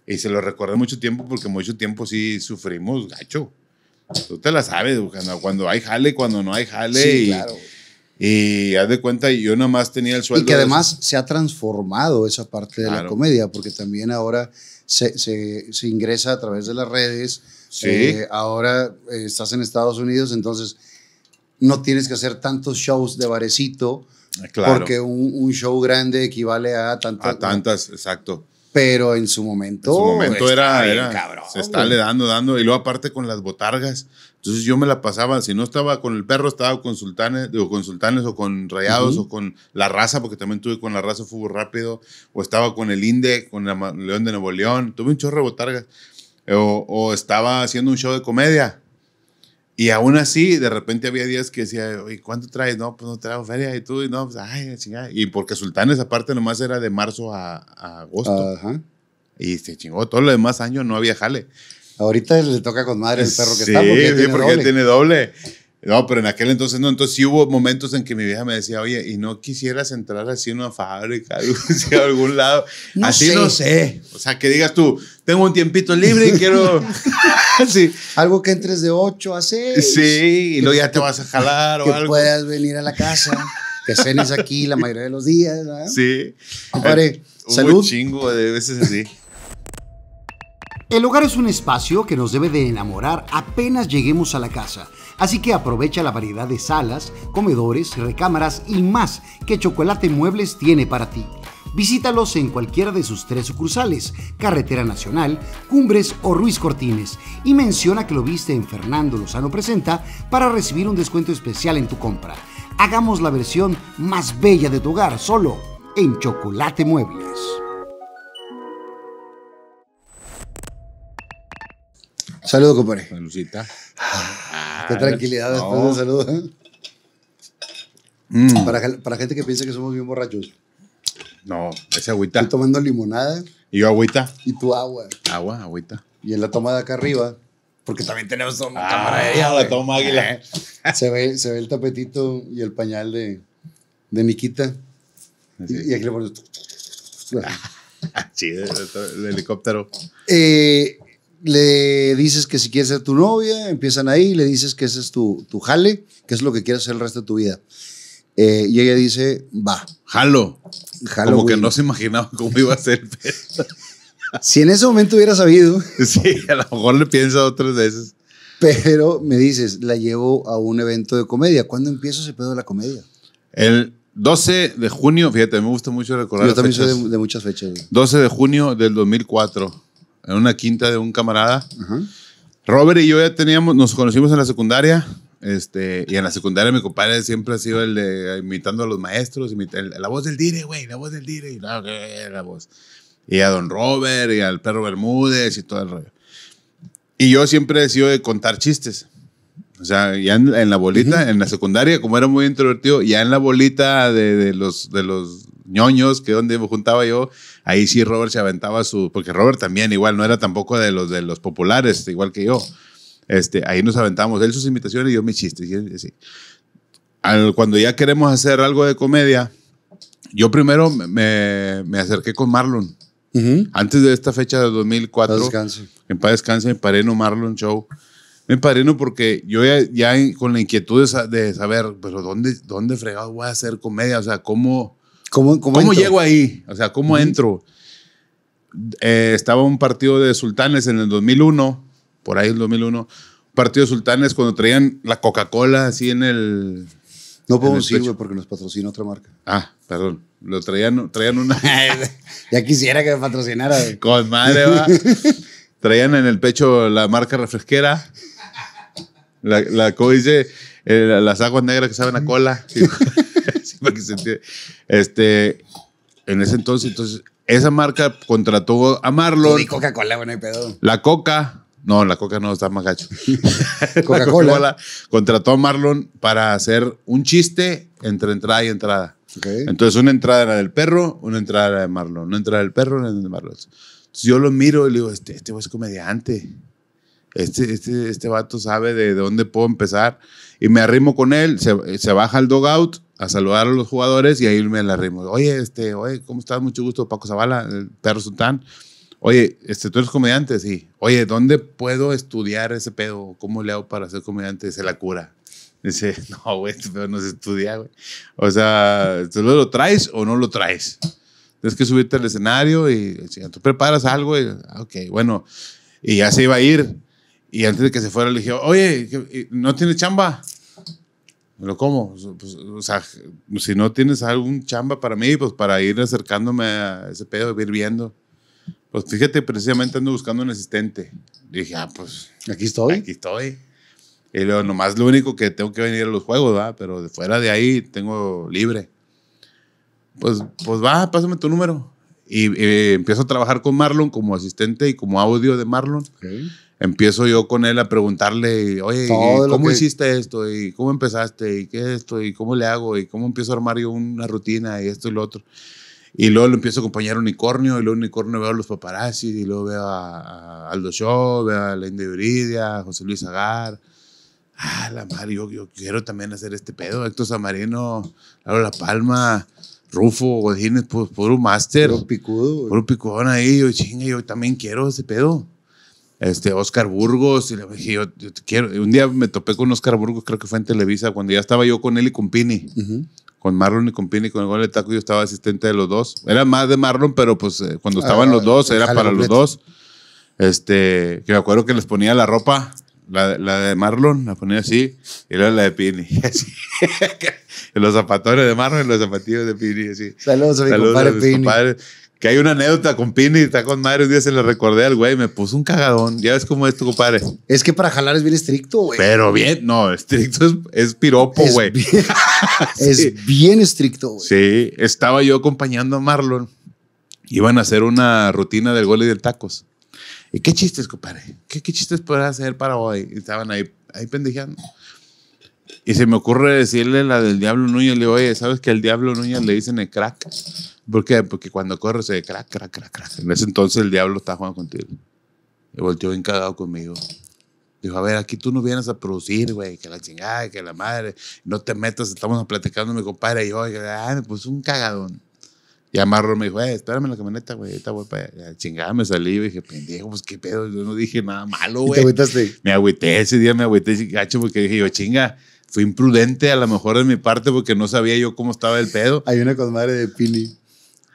Y se lo recordé mucho tiempo porque mucho tiempo sí sufrimos gacho. Tú te la sabes, cuando hay jale, cuando no hay jale. y, claro. Y haz de cuenta, yo nada más tenía el sueldo. Y que además se ha transformado esa parte de la comedia, porque también ahora se, se, ingresa a través de las redes. Sí. Eh, ahora eh, estás en Estados Unidos, entonces no tienes que hacer tantos shows de barecito, ah, claro. porque un, un, show grande equivale a tantas. A tantas, exacto pero en su momento. En su momento era, era se está le dando, dando. Y luego aparte con las botargas. Entonces yo me la pasaba, si no estaba con el perro, estaba con sultanes, digo, con sultanes o con rayados o con la raza, porque también tuve con la raza fútbol rápido, o estaba con el Inde, con el León de Nuevo León, tuve un chorro de botargas. O, o, estaba haciendo un show de comedia y aún así, de repente había días que decía, y ¿cuánto traes? No, pues no traigo feria. Y tú, y no, pues, ay, chingada. Y porque Sultanes, aparte, nomás era de marzo a, agosto. Ajá. Y se chingó. Todo lo demás año no había jale. Ahorita le toca con madre el perro que está. Porque sí, tiene porque doble. tiene doble. No, pero en aquel entonces no. Entonces sí hubo momentos en que mi vieja me decía, oye, ¿y no quisieras entrar así en una fábrica, a algún lado? así no sé. O sea, que digas tú, tengo un tiempito libre y quiero. Algo que entres de 8 a 6. Sí, y luego ya te vas a jalar o algo. Que puedas venir a la casa, que cenes aquí la mayoría de los días. Sí. Compadre, eh, salud. chingo de veces así. El hogar es un espacio que nos debe de enamorar apenas lleguemos a la casa, así que aprovecha la variedad de salas, comedores, recámaras y más que Chocolate Muebles tiene para ti. Visítalos en cualquiera de sus tres sucursales, Carretera Nacional, Cumbres o Ruiz Cortines, y menciona que lo viste en Fernando Lozano Presenta para recibir un descuento especial en tu compra. Hagamos la versión más bella de tu hogar solo en Chocolate Muebles. Saludos, compadre. Salucita. Ah, qué ah, tranquilidad después saludo. Mm. Para, para gente que piensa que somos bien borrachos. No, ese agüita. Estoy tomando limonada. Y yo agüita. Y tu agua. Agua, agüita. Y en la toma de acá arriba, porque también tenemos una ah, cámara de La toma águila. Eh, se, ve, se ve el tapetito y el pañal de, de Nikita. Y, aquí le pones. sí, el, helicóptero. Eh, le dices que si quieres ser tu novia, empiezan ahí, le dices que ese es tu, tu jale, que es lo que quieres hacer el resto de tu vida. Eh, y ella dice, va. Jalo. Jalo Como que no se imaginaba cómo iba a ser. si en ese momento hubiera sabido. sí, a lo mejor le piensa otras veces. Pero me dices, la llevo a un evento de comedia. ¿Cuándo empieza ese pedo de la comedia? El 12 de junio, fíjate, me gusta mucho recordar. Yo también soy de, muchas fechas. 12 de junio del 2004, en una quinta de un camarada. Robert y yo ya teníamos, nos conocimos en la secundaria. Este, y en la secundaria mi compadre siempre ha sido el de imitando a los maestros, la voz del dire, güey, la voz del dire, y la, voz. Y a Don Robert, y al perro Bermúdez, y todo el rollo. Y yo siempre he sido de contar chistes. O sea, ya en, la bolita, en la secundaria, como era muy introvertido, ya en la bolita de, de, los, de los ñoños, que donde me juntaba yo, ahí sí Robert se aventaba su, porque Robert también igual no era tampoco de los, de los populares, igual que yo. Este, ahí nos aventamos, él sus invitaciones y yo mis chistes. cuando ya queremos hacer algo de comedia, yo primero me, me acerqué con Marlon. Antes de esta fecha de 2004, descanse. en paz descanse, me pareno Marlon Show. Me padrino porque yo ya, con la inquietud de, saber, pero ¿dónde, dónde fregado voy a hacer comedia? O sea, ¿cómo, ¿Cómo, cómo, cómo cómo llego ahí? O sea, ¿cómo entro? Eh, estaba un partido de Sultanes en el 2001 por ahí el 2001, partido sultanes cuando traían la Coca-Cola así en el... No podemos un güey, porque nos patrocina otra marca. Ah, perdón. Lo traían, traían una... ya quisiera que me patrocinara. Con madre, va. traían en el pecho la marca refresquera. La, la dice? las aguas negras que saben a cola. este, en ese entonces, entonces, esa marca contrató a Marlon. Coca-Cola, bueno, pedo. La Coca no, la coca no está más gacho. Coca-Cola contrató a Marlon para hacer un chiste entre entrada y entrada. Entonces, una entrada era del perro, una entrada era de Marlon, una entrada del perro, una de Marlon. Entonces, yo lo miro y le digo, este, este es comediante. Este, este, este vato sabe de, dónde puedo empezar. Y me arrimo con él, se, se baja al dogout a saludar a los jugadores y ahí me la arrimo. Oye, este, oye, ¿cómo estás? Mucho gusto, Paco Zavala, el perro sultán. Oye, este, tú eres comediante, sí. Oye, ¿dónde puedo estudiar ese pedo? ¿Cómo le hago para ser comediante? Dice la cura. Dice, no, güey, este pedo no se estudia, güey. O sea, ¿tú lo traes o no lo traes? Tienes que subirte al escenario y tú preparas algo, y, ah, ok, bueno, y ya se iba a ir. Y antes de que se fuera le dije, oye, ¿no tienes chamba? Me lo como. Pues, o sea, si no tienes algún chamba para mí, pues para ir acercándome a ese pedo, ir viendo. Pues fíjate, precisamente ando buscando un asistente. dije, ah, pues. Aquí estoy. Aquí estoy. Y luego, nomás lo único que tengo que venir a los juegos, ¿verdad? Pero de fuera de ahí tengo libre. Pues, pues va, pásame tu número. Y, empiezo a trabajar con Marlon como asistente y como audio de Marlon. Empiezo yo con él a preguntarle, oye, ¿cómo hiciste esto? ¿Y cómo empezaste? ¿Y qué es esto? ¿Y cómo le hago? ¿Y cómo empiezo a armar yo una rutina? Y esto y lo otro. Y luego lo empiezo a acompañar Unicornio, y luego Unicornio veo a los paparazzi, y luego veo a, Aldo Show, veo a Linda Uridia, José Luis Agar. Ah, la madre, yo, quiero también hacer este pedo. Héctor Samarino, Laura La Palma, Rufo, Godínez, pues, puro máster. Puro picudo. Puro picudón ahí. Yo, chinga, yo también quiero ese pedo. Este, Oscar Burgos, y le dije, yo, quiero. un día me topé con Oscar Burgos, creo que fue en Televisa, cuando ya estaba yo con él y con Pini con Marlon y con Pini, con el gol de taco, yo estaba asistente de los dos. Era más de Marlon, pero pues eh, cuando estaban los ah, dos, era para los dos. Este, que me acuerdo que les ponía la ropa, la, de Marlon, la ponía así, y la de Pini. Así. los zapatones de Marlon y los zapatillos de Pini, así. Saludos a mi compadre Pini. Que hay una anécdota con Pini, está con madre, un día se le recordé al güey, me puso un cagadón. Ya ves cómo es tu compadre. Es que para jalar es bien estricto, güey. Pero bien, no, estricto es, es piropo, güey. Es bien estricto, Sí, estaba yo acompañando a Marlon. Iban a hacer una rutina del gol y del tacos. ¿Y qué chistes, compadre? ¿Qué, chistes podrás hacer para hoy? Estaban ahí, ahí Y se me ocurre decirle la del Diablo Núñez. Le digo, oye, ¿sabes que al Diablo Núñez le dicen el crack? ¿Por Porque cuando corre se de crack, crack, crack, crack. En ese entonces el Diablo está jugando contigo. Y volteó bien cagado conmigo. Dijo, a ver, aquí tú no vienes a producir, güey, que la chingada, que la madre, no te metas, estamos platicando mi compadre. Y yo, ah, pues un cagadón. Y Amarro me dijo, eh, espérame la camioneta, güey, esta voy para la Chingada, me salí, y dije, pendejo, pues qué pedo, yo no dije nada malo, güey. ¿Te agüitaste? Me agüité ese día, me agüité gacho, porque dije yo, chinga, fui imprudente a lo mejor de mi parte porque no sabía yo cómo estaba el pedo. Hay una con madre de Pili,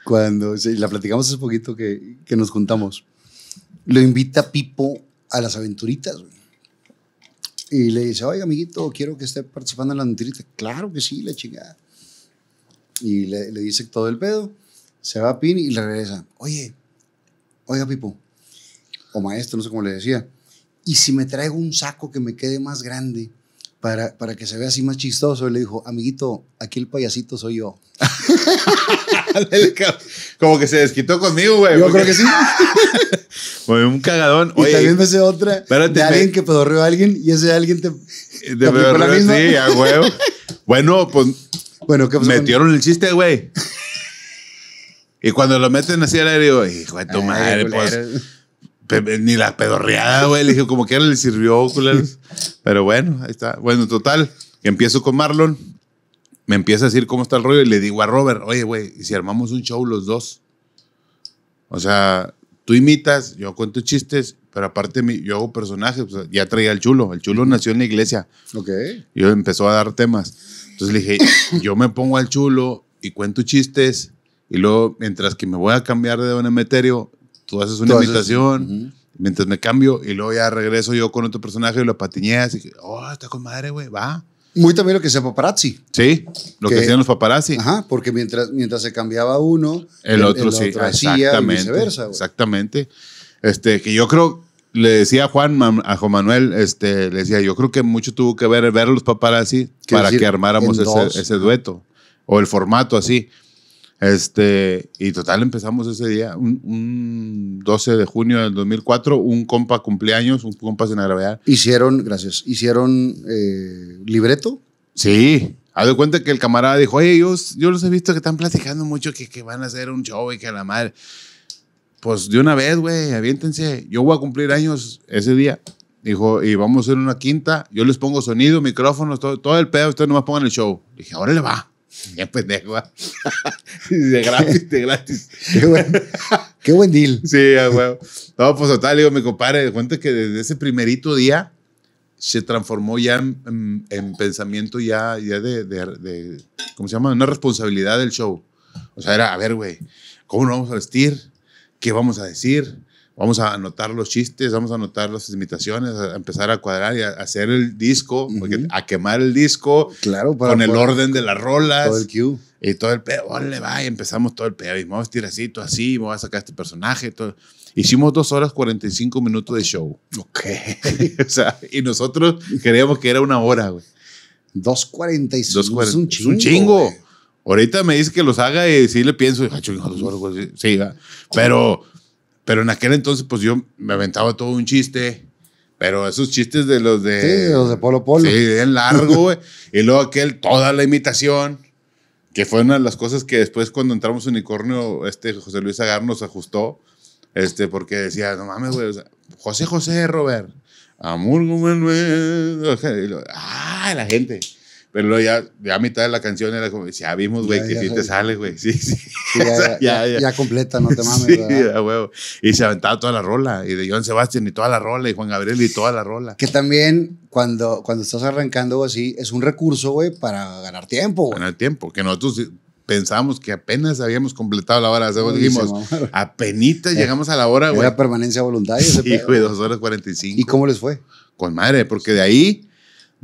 cuando, sí, la platicamos hace poquito que, que nos juntamos, lo invita Pipo a las aventuritas, güey. Y le dice, oiga, amiguito, quiero que esté participando en la nutrita. Claro que sí, la chingada. Y le, dice todo el pedo. Se va a Pini y le regresa. Oye, oiga, Pipo. O maestro, no sé cómo le decía. ¿Y si me traigo un saco que me quede más grande para, para que se vea así más chistoso? Y le dijo, amiguito, aquí el payasito soy yo. Como que se desquitó conmigo, güey. Yo creo que sí. un cagadón. Y Oye, también me sé otra de alguien que pedorreó a alguien y ese alguien te, De pedorreó Sí, a huevo. bueno, pues bueno, ¿qué metieron el chiste, güey. Y cuando lo meten así al aire, digo, hijo de tu madre, pues. Ni la pedorreada, güey. Le dije, como que le sirvió, Pero bueno, ahí está. Bueno, total, empiezo con Marlon me empieza a decir cómo está el rollo y le digo a Robert, oye, güey, ¿y si armamos un show los dos? O sea, tú imitas, yo cuento chistes, pero aparte yo hago personajes, ya traía al chulo, el chulo nació en la iglesia. Ok. Yo empezó a dar temas. Entonces le dije, yo me pongo al chulo y cuento chistes y luego mientras que me voy a cambiar de don Emeterio, tú haces una invitación imitación. Mientras me cambio y luego ya regreso yo con otro personaje y lo así y, oh, está con madre, güey, va. Muy también lo que sea paparazzi. Sí, lo que, hacían los paparazzi. Ajá, porque mientras, mientras se cambiaba uno, el, otro sí, exactamente. Exactamente. Este, que yo creo, le decía a Juan, a Juan Manuel, este, le decía, yo creo que mucho tuvo que ver ver los paparazzi para que armáramos ese, dueto o el formato así. Este, y total, empezamos ese día, un, 12 de junio del 2004, un compa cumpleaños, un compa sin grabar Hicieron, gracias, hicieron eh, libreto. Sí, ha de cuenta que el camarada dijo, oye, yo, yo los he visto que están platicando mucho que, que van a hacer un show y que la madre. Pues de una vez, güey, aviéntense, yo voy a cumplir años ese día. Dijo, y vamos a hacer una quinta, yo les pongo sonido, micrófonos, todo, todo el pedo, ustedes nomás pongan el show. Dije, ahora le va. Ya pendejo. Ah. de gratis, de gratis. Qué buen, qué buen deal. Sí, a No, pues total, digo, mi compadre, cuenta que desde ese primerito día se transformó ya en, en pensamiento ya, ya de, de, de, ¿cómo se llama? Una responsabilidad del show. O sea, era, a ver, güey, ¿cómo nos vamos a vestir? ¿Qué vamos a decir? vamos a anotar los chistes, vamos a anotar las imitaciones, a empezar a cuadrar y a hacer el disco, a quemar el disco, claro, con el orden de las rolas. Todo el Y todo el pedo, le va, y empezamos todo el pedo, y vamos a estirar así, todo así, vamos a sacar este personaje, todo. Hicimos dos horas 45 minutos de show. Ok. o sea, y nosotros creíamos que era una hora, güey. 2.45. Es un chingo. Es un chingo. Ahorita me dice que los haga y sí le pienso, ah, chingos, sí, pero pero en aquel entonces, pues yo me aventaba todo un chiste. Pero esos chistes de los de. Sí, de los de Polo Polo. Sí, bien largo, güey. y luego aquel, toda la imitación. Que fue una de las cosas que después, cuando entramos Unicornio, este José Luis Agar nos ajustó. Este, porque decía, no mames, güey. O sea, José José, Robert. Amor güey, Ah, la gente. Pero ya, ya a mitad de la canción era como, ya vimos, güey, que sí te sale, güey. Sí, sí. ya, ya, ya, completa, no te mames. Sí, Y se aventaba toda la rola. Y de John Sebastián y toda la rola. Y Juan Gabriel y toda la rola. Que también cuando, cuando estás arrancando así, es un recurso, güey, para ganar tiempo. Ganar tiempo. Que nosotros pensamos que apenas habíamos completado la hora. Así que dijimos, apenas eh, llegamos a la hora, güey. Era permanencia voluntaria. Sí, güey, dos horas cuarenta y cinco. ¿Y cómo les fue? Con madre, porque de ahí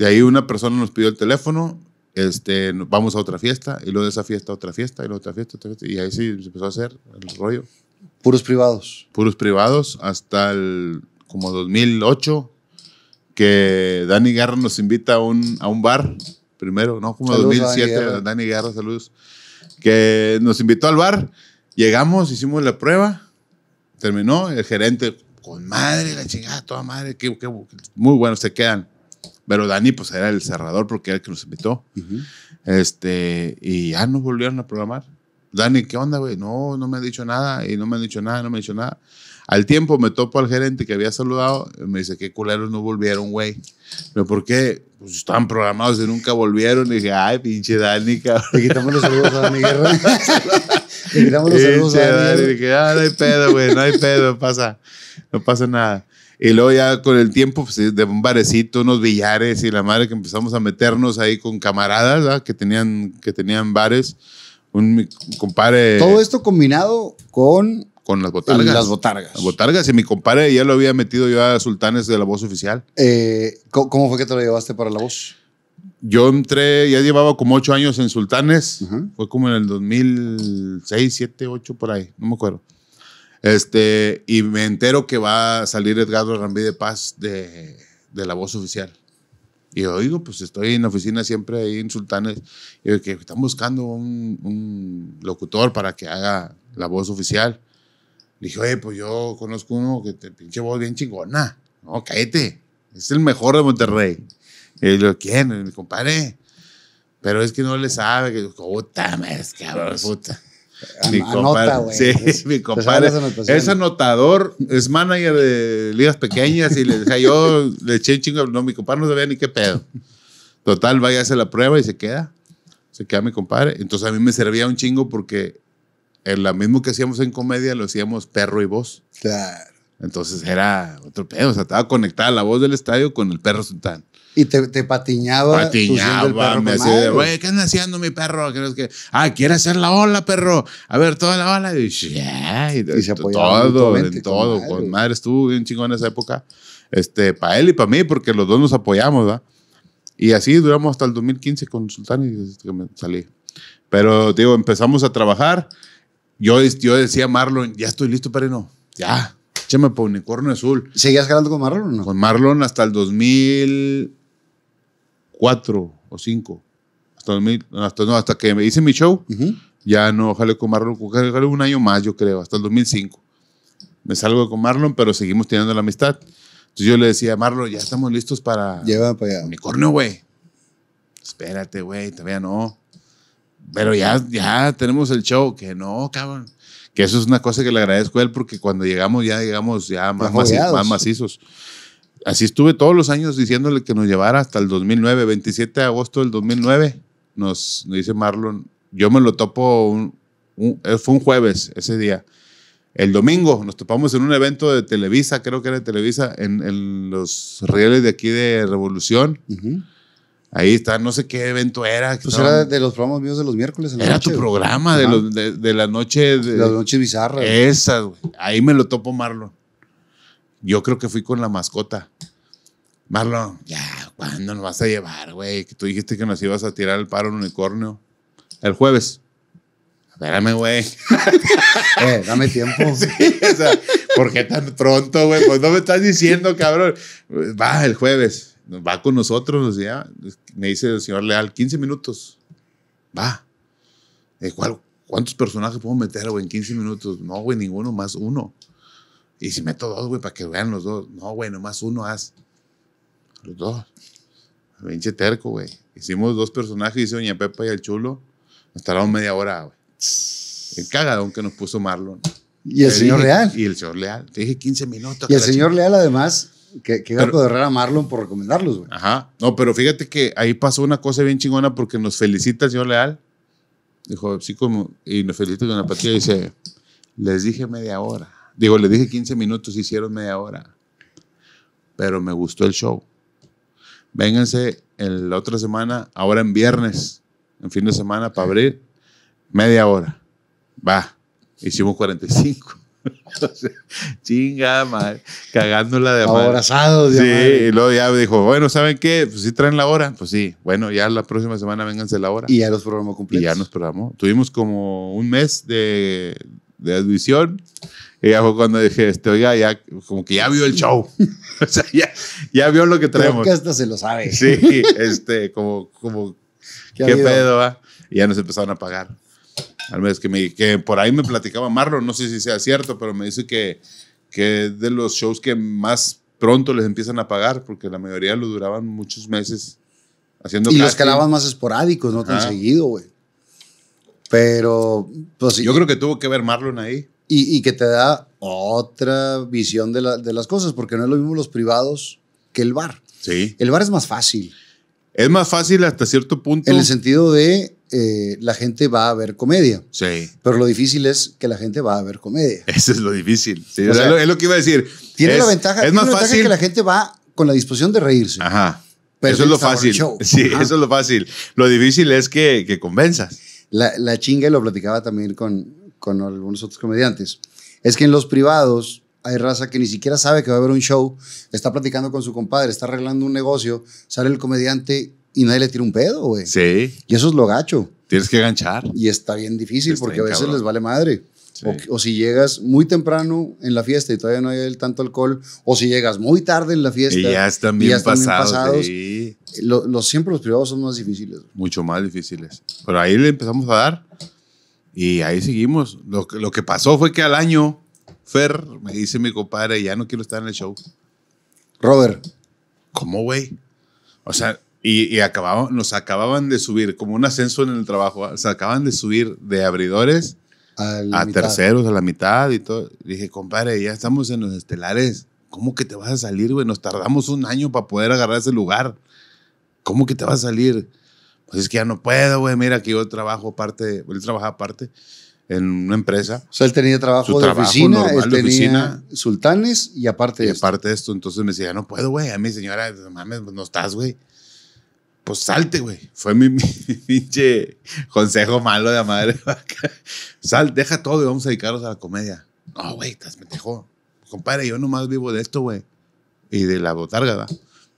de ahí una persona nos pidió el teléfono, este, vamos a otra fiesta, y luego de esa fiesta otra fiesta, y luego otra fiesta, y ahí sí se empezó a hacer el rollo. Puros privados. Puros privados, hasta el como 2008, que Dani Guerra nos invita a un, a un bar, primero, ¿no? Como 2007, Dani Guerra. saludos, que nos invitó al bar, llegamos, hicimos la prueba, terminó, el gerente, con madre, la chingada, toda madre, muy bueno, se quedan. Pero Dani, pues era el cerrador porque era el que nos invitó. Este, y ya ah, nos volvieron a programar. Dani, ¿qué onda, güey? No, no me ha dicho nada, y no me han dicho nada, no me ha dicho nada. Al tiempo me topo al gerente que había saludado, y me dice, qué culeros no volvieron, güey. Pero ¿por qué? Pues estaban programados y nunca volvieron. Y dije, ay, pinche Dani, cabrón. Le quitamos los saludos a Dani Le quitamos los saludos a Dani. Dije, ah, no hay pedo, güey, no hay pedo, pasa, no pasa nada. Y luego ya con el tiempo, pues, de un barecito, unos billares y la madre que empezamos a meternos ahí con camaradas que tenían, que tenían bares. Un compadre. Todo esto combinado con. Con las botargas. Las botargas. botargas. Y mi compadre ya lo había metido yo a Sultanes de la voz oficial. Eh, ¿Cómo fue que te lo llevaste para la voz? Yo entré, ya llevaba como ocho años en Sultanes. Fue como en el 2006, 7, 8, por ahí. No me acuerdo. Este, y me entero que va a salir Edgardo Rambí de Paz de, de la voz oficial. Y yo digo, pues estoy en la oficina siempre ahí en Sultanes, y que están buscando un, locutor para que haga la voz oficial. dije, oye, pues yo conozco uno que te pinche voz bien chingona. No, cállate, es el mejor de Monterrey. Y yo, ¿quién? Mi compadre. Pero es que no le sabe, que puta, es cabrón, puta mi compadre. Pues, es anotador, es manager de ligas pequeñas y le decía yo, le eché un chingo, no, mi compadre no sabía ni qué pedo. Total, vaya a hacer la prueba y se queda. Se queda mi compadre. Entonces a mí me servía un chingo porque en lo mismo que hacíamos en comedia lo hacíamos perro y voz. Claro. Entonces era otro pedo, o sea, estaba conectada la voz del estadio con el perro sultán. Y te, te patiñaba. Patiñaba, me decía, güey, ¿qué anda haciendo mi perro? ah, quiere hacer la ola, perro. A ver, toda la ola. Y, yeah, y, todo, en todo. Con madre. estuvo bien chingón en esa época. Este, para él y para mí, porque los dos nos apoyamos, ¿verdad? Y así duramos hasta el 2015 con Sultán y salí. Pero, digo, empezamos a trabajar. Yo, yo decía a Marlon, ya estoy listo, no Ya, échame por unicornio azul. ¿Seguías ganando con Marlon o no? Con Marlon hasta el 2000 cuatro o cinco. Hasta, hasta, no, hasta que me hice mi show, ya no ojalá con Marlon, un año más, yo creo, hasta el 2005. Me salgo con Marlon, pero seguimos teniendo la amistad. Entonces yo le decía, Marlon, ya estamos listos para. Unicornio, güey. Espérate, güey, todavía no. Pero ya, ya tenemos el show. Que no, cabrón. Que eso es una cosa que le agradezco a él porque cuando llegamos ya llegamos ya más, más macizos así estuve todos los años diciéndole que nos llevara hasta el 2009, 27 de agosto del 2009, nos, dice Marlon, yo me lo topo, eh, fue un jueves ese día. El domingo nos topamos en un evento de Televisa, creo que era de Televisa, en, los rieles de aquí de Revolución. Ahí está, no sé qué evento era. Pues era de los programas míos de los miércoles. era tu programa de, la noche. De, la noche bizarra. Esa, Ahí me lo topo Marlon. Yo creo que fui con la mascota. Marlon, ya, ¿cuándo nos vas a llevar, güey? Que tú dijiste que nos ibas a tirar el paro en unicornio. El jueves. Espérame, güey. Eh, dame tiempo. ¿por qué tan pronto, güey? Pues no me estás diciendo, cabrón. Va el jueves, va con nosotros, sea? Ah, me dice el señor Leal, 15 minutos. Va. Eh, ¿Cuántos personajes puedo meter, güey, en 15 minutos? No, güey, ninguno, más uno. Y si meto dos, güey, para que vean los dos. No, güey, nomás uno haz. Los dos. Pinche terco, güey. Hicimos dos personajes, dice Doña Pepa y el Chulo. Nos tardaron media hora, güey. El cagadón que nos puso Marlon. Y el señor Leal. Y el señor Leal. Te dije 15 minutos. Y el señor Leal, además, que, que gato de a Marlon por recomendarlos, güey. Ajá. No, pero fíjate que ahí pasó una cosa bien chingona porque nos felicita el señor Leal. Dijo, sí, como. Y nos felicita con la dice, les dije media hora. Digo, le dije 15 minutos, hicieron media hora. Pero me gustó el show. Vénganse en la otra semana, ahora en viernes, en fin de semana, para abrir, media hora. Va, hicimos 45. chinga, madre, cagándola de Abrazados, Sí, y luego ya dijo, bueno, ¿saben qué? Pues sí traen la hora. Pues sí, bueno, ya la próxima semana vénganse la hora. Y ya los programó completos. Y ya nos programó. Tuvimos como un mes de, de audición y ya fue cuando dije, este, oiga, ya, como que ya vio el show. o sea, ya, ya, vio lo que traemos. Creo que hasta se lo sabe. Sí, este, como, como, qué, pedo, va. Y ya nos empezaron a pagar. Al menos que, me, que por ahí me platicaba Marlon, no sé si sea cierto, pero me dice que, que de los shows que más pronto les empiezan a pagar, porque la mayoría lo duraban muchos meses haciendo Y los calaban más esporádicos, no tan seguido, güey. Pero, pues. Yo creo que tuvo que ver Marlon ahí y, que te da otra visión de, las cosas, porque no es lo mismo los privados que el bar. Sí. El bar es más fácil. Es más fácil hasta cierto punto. En el sentido de eh, la gente va a ver comedia. Sí. Pero lo difícil es que la gente va a ver comedia. Eso es lo difícil. es, lo, que iba a decir. Tiene la ventaja, es más fácil. que la gente va con la disposición de reírse. Ajá. Pero eso es lo fácil. Sí, eso es lo fácil. Lo difícil es que, convenzas. La, la chinga, y lo platicaba también con, con algunos otros comediantes, es que en los privados hay raza que ni siquiera sabe que va a haber un show, está platicando con su compadre, está arreglando un negocio, sale el comediante y nadie le tira un pedo, güey. Sí. Y eso es lo gacho. Tienes que ganchar. Y está bien difícil porque a veces les vale madre. O, si llegas muy temprano en la fiesta y todavía no hay tanto alcohol, o si llegas muy tarde en la fiesta y ya están bien, ya pasados, Sí. siempre los privados son más difíciles. Mucho más difíciles. Pero ahí le empezamos a dar. Y ahí seguimos. Lo, lo que pasó fue que al año, Fer me dice mi compadre, ya no quiero estar en el show. Robert. ¿Cómo, güey? O sea, y, y nos acababan de subir, como un ascenso en el trabajo, ah, se acaban de subir de abridores a, a terceros, a la mitad y todo. Dije, compadre, ya estamos en los estelares. ¿Cómo que te vas a salir, güey? Nos tardamos un año para poder agarrar ese lugar. ¿Cómo que te vas a salir? pues es que ya no puedo, güey, mira que yo trabajo aparte, él trabajaba aparte en una empresa. O sea, él tenía trabajo, de, oficina, de oficina, sultanes y aparte de esto. aparte de esto, entonces me decía, no puedo, güey, a mi señora, mames, pues no estás, güey. Pues salte, güey. Fue mi, pinche consejo malo de la madre. Sal, deja todo y vamos a dedicarnos a la comedia. No, güey, estás pendejo. Compadre, yo nomás vivo de esto, güey. Y de la botarga,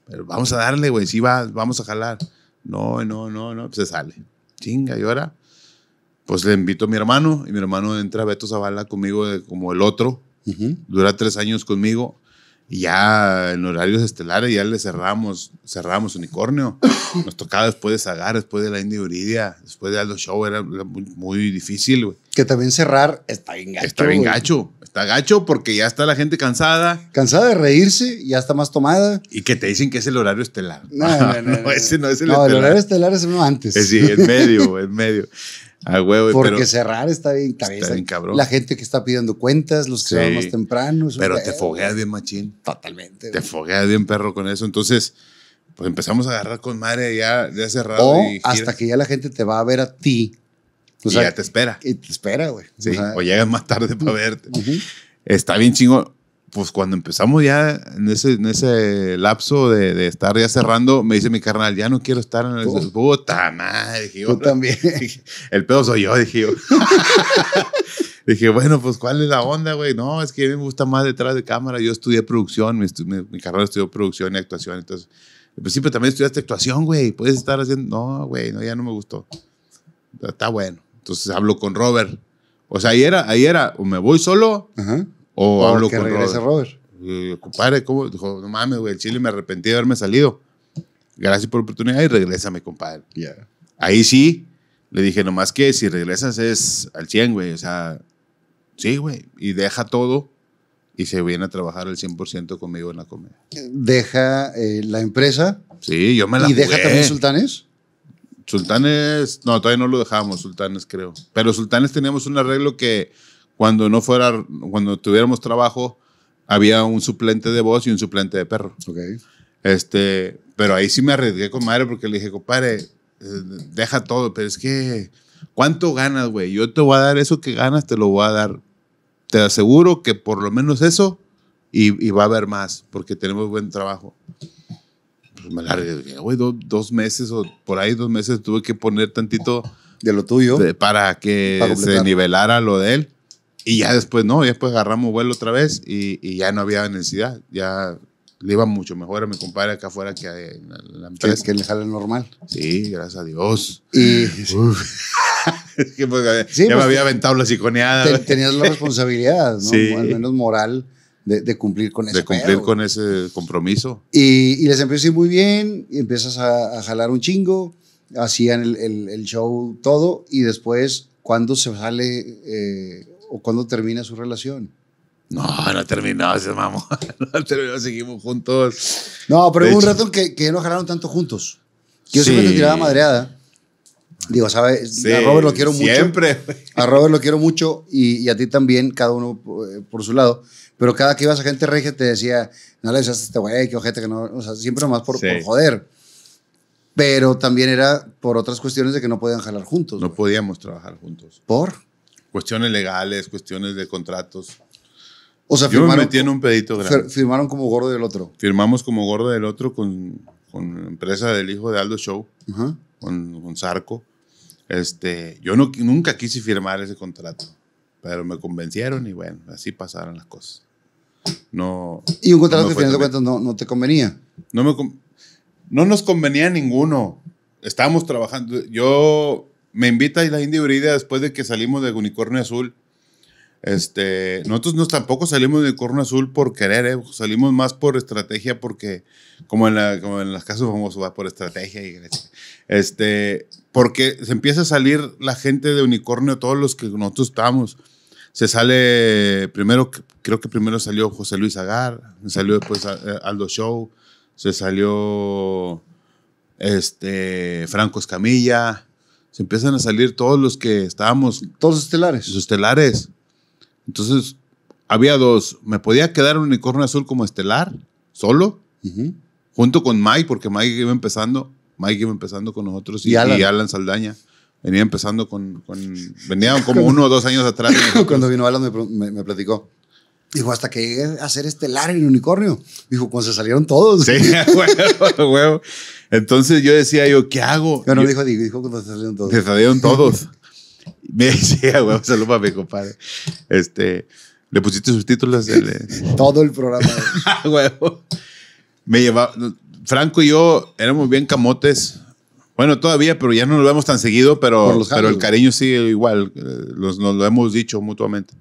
Pero vamos a darle, güey. Sí, va, vamos a jalar. No, no, no, no, pues se sale. Chinga, y ahora, pues le invito a mi hermano y mi hermano entra a Beto Zavala conmigo de, como el otro. Dura tres años conmigo y ya en horarios estelares ya le cerramos, cerramos Unicornio. Nos tocaba después de Zagar, después de la Indie Uridia, después de Aldo Show, era muy, difícil, güey. Que también cerrar está bien gacho. Está bien gacho está gacho porque ya está la gente cansada. Cansada de reírse, ya está más tomada. Y que te dicen que es el horario estelar. No, no, no, ese no es el estelar. el horario estelar es uno antes. Eh, sí, en medio, en medio. A huevo, Porque cerrar está bien, Está bien cabrón. La gente que está pidiendo cuentas, los que se van más temprano. Pero te fogueas bien, machín. Totalmente. Te fogueas bien, perro, con eso. Entonces, pues empezamos a agarrar con madre ya, ya cerrado. hasta que ya la gente te va a ver a ti ya te espera. Y te espera, güey. Sí, o, llegas más tarde para verte. Está bien chingo. Pues cuando empezamos ya en ese, en ese lapso de, de, estar ya cerrando, me dice mi carnal, ya no quiero estar en el... Oh. Puta madre, dije yo. Tú también. El pedo soy yo, dije yo. dije, bueno, pues ¿cuál es la onda, güey? No, es que a mí me gusta más detrás de cámara. Yo estudié producción, mi, carnal estudió producción y actuación. Entonces, en principio también estudiaste actuación, güey. Puedes estar haciendo... No, güey, no, ya no me gustó. Está bueno. Entonces hablo con Robert. O sea, ahí era, ahí era, o me voy solo o, hablo con Robert. Robert. compadre, ¿cómo? Dijo, no mames, güey, el chile me arrepentí de haberme salido. Gracias por la oportunidad y regrésame, compadre. Ahí sí, le dije, nomás que si regresas es al 100, güey. O sea, sí, güey. Y deja todo y se viene a trabajar al 100% conmigo en la comedia. Deja eh, la empresa. Sí, yo me la ¿Y deja también Sultanes? Sultanes, no, todavía no lo dejamos, Sultanes creo. Pero Sultanes teníamos un arreglo que cuando no fuera, cuando tuviéramos trabajo, había un suplente de voz y un suplente de perro. Ok. Este, pero ahí sí me arriesgué con madre porque le dije, compadre, eh, deja todo, pero es que, ¿cuánto ganas, güey? Yo te voy a dar eso que ganas, te lo voy a dar. Te aseguro que por lo menos eso y, y va a haber más porque tenemos buen trabajo. Pues, me largué, dos meses o por ahí dos meses tuve que poner tantito. De lo tuyo. para que se nivelara lo de él. Y ya después, no, ya después pues agarramos vuelo otra vez y, ya no había necesidad. Ya le iba mucho mejor a mi compadre acá afuera que a la empresa. que le sale normal. Sí, gracias a Dios. Y... Pues, ya me había aventado la psiconeada. tenías la responsabilidad, ¿no? Al menos moral de, cumplir con ese De cumplir con ese compromiso. Y, y, les empezó a ir muy bien, y empiezas a, a, jalar un chingo, hacían el, el, show todo, y después, ¿cuándo se sale eh, o cuándo termina su relación? No, no terminó, se mamó. No terminó, seguimos juntos. No, pero hubo un rato que, que no jalaron tanto juntos. Yo siempre te tiraba madreada. Digo, ¿sabes? a Robert lo quiero mucho. Siempre. A Robert lo quiero mucho y, y, a ti también, cada uno eh, por su lado. Pero cada que ibas a gente regia te decía, no le usaste a este güey, que ojete, que no. O sea, siempre nomás por, por joder. Pero también era por otras cuestiones de que no podían jalar juntos. No podíamos trabajar juntos. ¿Por? Cuestiones legales, cuestiones de contratos. O sea, Yo firmaron, me metí en un pedito grande. Firmaron como gordo del otro. Firmamos como gordo del otro con, con empresa del hijo de Aldo Show, con, con Zarco. Este, yo no, nunca quise firmar ese contrato. Pero me convencieron y bueno, así pasaron las cosas. No, y un contrato no que final de cuentas no, te convenía. No, me, no nos convenía ninguno. Estábamos trabajando. Yo me invita a la India Brida después de que salimos de Unicornio Azul. Este, nosotros no, tampoco salimos de Unicornio Azul por querer, eh, salimos más por estrategia, porque, como en, la, como en las casos famosos, va por estrategia. Y, este, porque se empieza a salir la gente de Unicornio, todos los que nosotros estamos se sale primero, creo que primero salió José Luis Agar, salió después eh, Aldo Show, se salió este, Franco Escamilla, se empiezan a salir todos los que estábamos. Todos estelares. Los estelares. Entonces, había dos. Me podía quedar un unicornio azul como estelar, solo, junto con Mike, porque Mike iba empezando. Mike iba empezando con nosotros y Alan Saldaña venía empezando con, con venía como uno o dos años atrás. cuando vino Alan me, me, platicó. Dijo, hasta que llegué a ser estelar en unicornio. Dijo, cuando pues se salieron todos. Sí, huevo, huevo. Entonces yo decía yo, ¿qué hago? no yo, dijo, dijo, cuando se salieron todos. Se salieron todos. me decía, huevo, saludos mi compadre. Este, ¿le pusiste subtítulos? Todo el programa. huevo. Me llevaba, Franco y yo éramos bien camotes bueno, todavía, pero ya no nos vemos tan seguido, pero, pero el cariño sigue igual. Eh, los, nos lo hemos dicho mutuamente.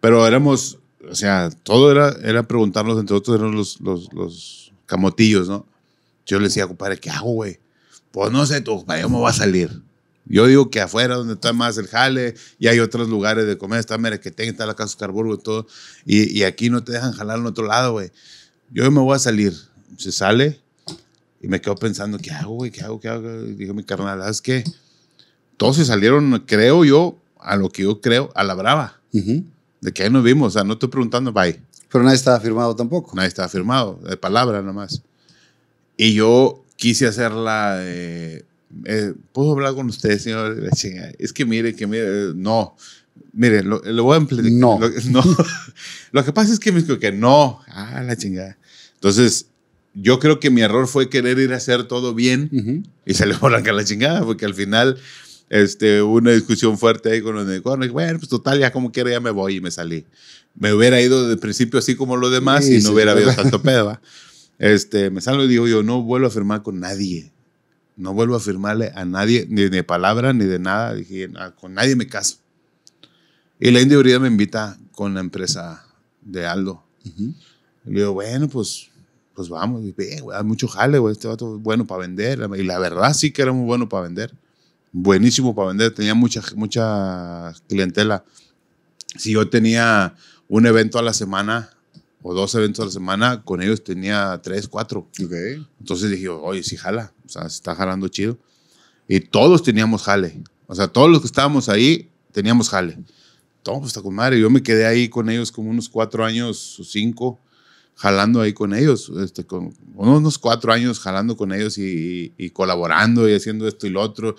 Pero éramos, o sea, todo era, era preguntarnos entre nosotros, eran los, los, los, camotillos, ¿no? Yo le decía, compadre, ¿qué hago, güey? Pues no sé, tú, compadre, me va a salir? Yo digo que afuera, donde está más el jale, y hay otros lugares de comer, está tenga está la Casa Carburgo y todo, y, y aquí no te dejan jalar en otro lado, güey. Yo me voy a salir. Se sale, y me quedo pensando, ¿qué hago, güey? ¿Qué hago? ¿Qué hago? mi carnal, es que todos se salieron, creo yo, a lo que yo creo, a la brava. De que ahí nos vimos, o sea, no estoy preguntando, bye. Pero nadie estaba firmado tampoco. Nadie estaba firmado, de palabra nomás. Y yo quise hacerla la... Eh, ¿puedo hablar con usted, señor? Es que mire, que mire, eh, no. Mire, lo, voy a No. no. lo que pasa es que me dijo que no. Ah, la chingada. Entonces, yo creo que mi error fue querer ir a hacer todo bien y se le a la chingada, porque al final este, hubo una discusión fuerte ahí con los negocios Bueno, pues total, ya como quiera, ya me voy y me salí. Me hubiera ido de principio así como los demás y no hubiera habido tanto pedo. Este, me salgo y digo yo, no vuelvo a firmar con nadie. No vuelvo a firmarle a nadie, ni de palabra, ni de nada. Dije, ah, con nadie me caso. Y la India me invita con la empresa de Aldo. Le digo, bueno, pues pues vamos, y ve, hay mucho jale, este vato es bueno para vender. Y la verdad sí que era muy bueno para vender. Buenísimo para vender, tenía mucha, mucha clientela. Si yo tenía un evento a la semana o dos eventos a la semana, con ellos tenía tres, cuatro. Okay. Entonces dije, oye, sí jala, o sea, se está jalando chido. Y todos teníamos jale, o sea, todos los que estábamos ahí teníamos jale. Todo, pues está con madre. Yo me quedé ahí con ellos como unos cuatro años o cinco jalando ahí con ellos, este, con unos cuatro años jalando con ellos y, colaborando y haciendo esto y lo otro.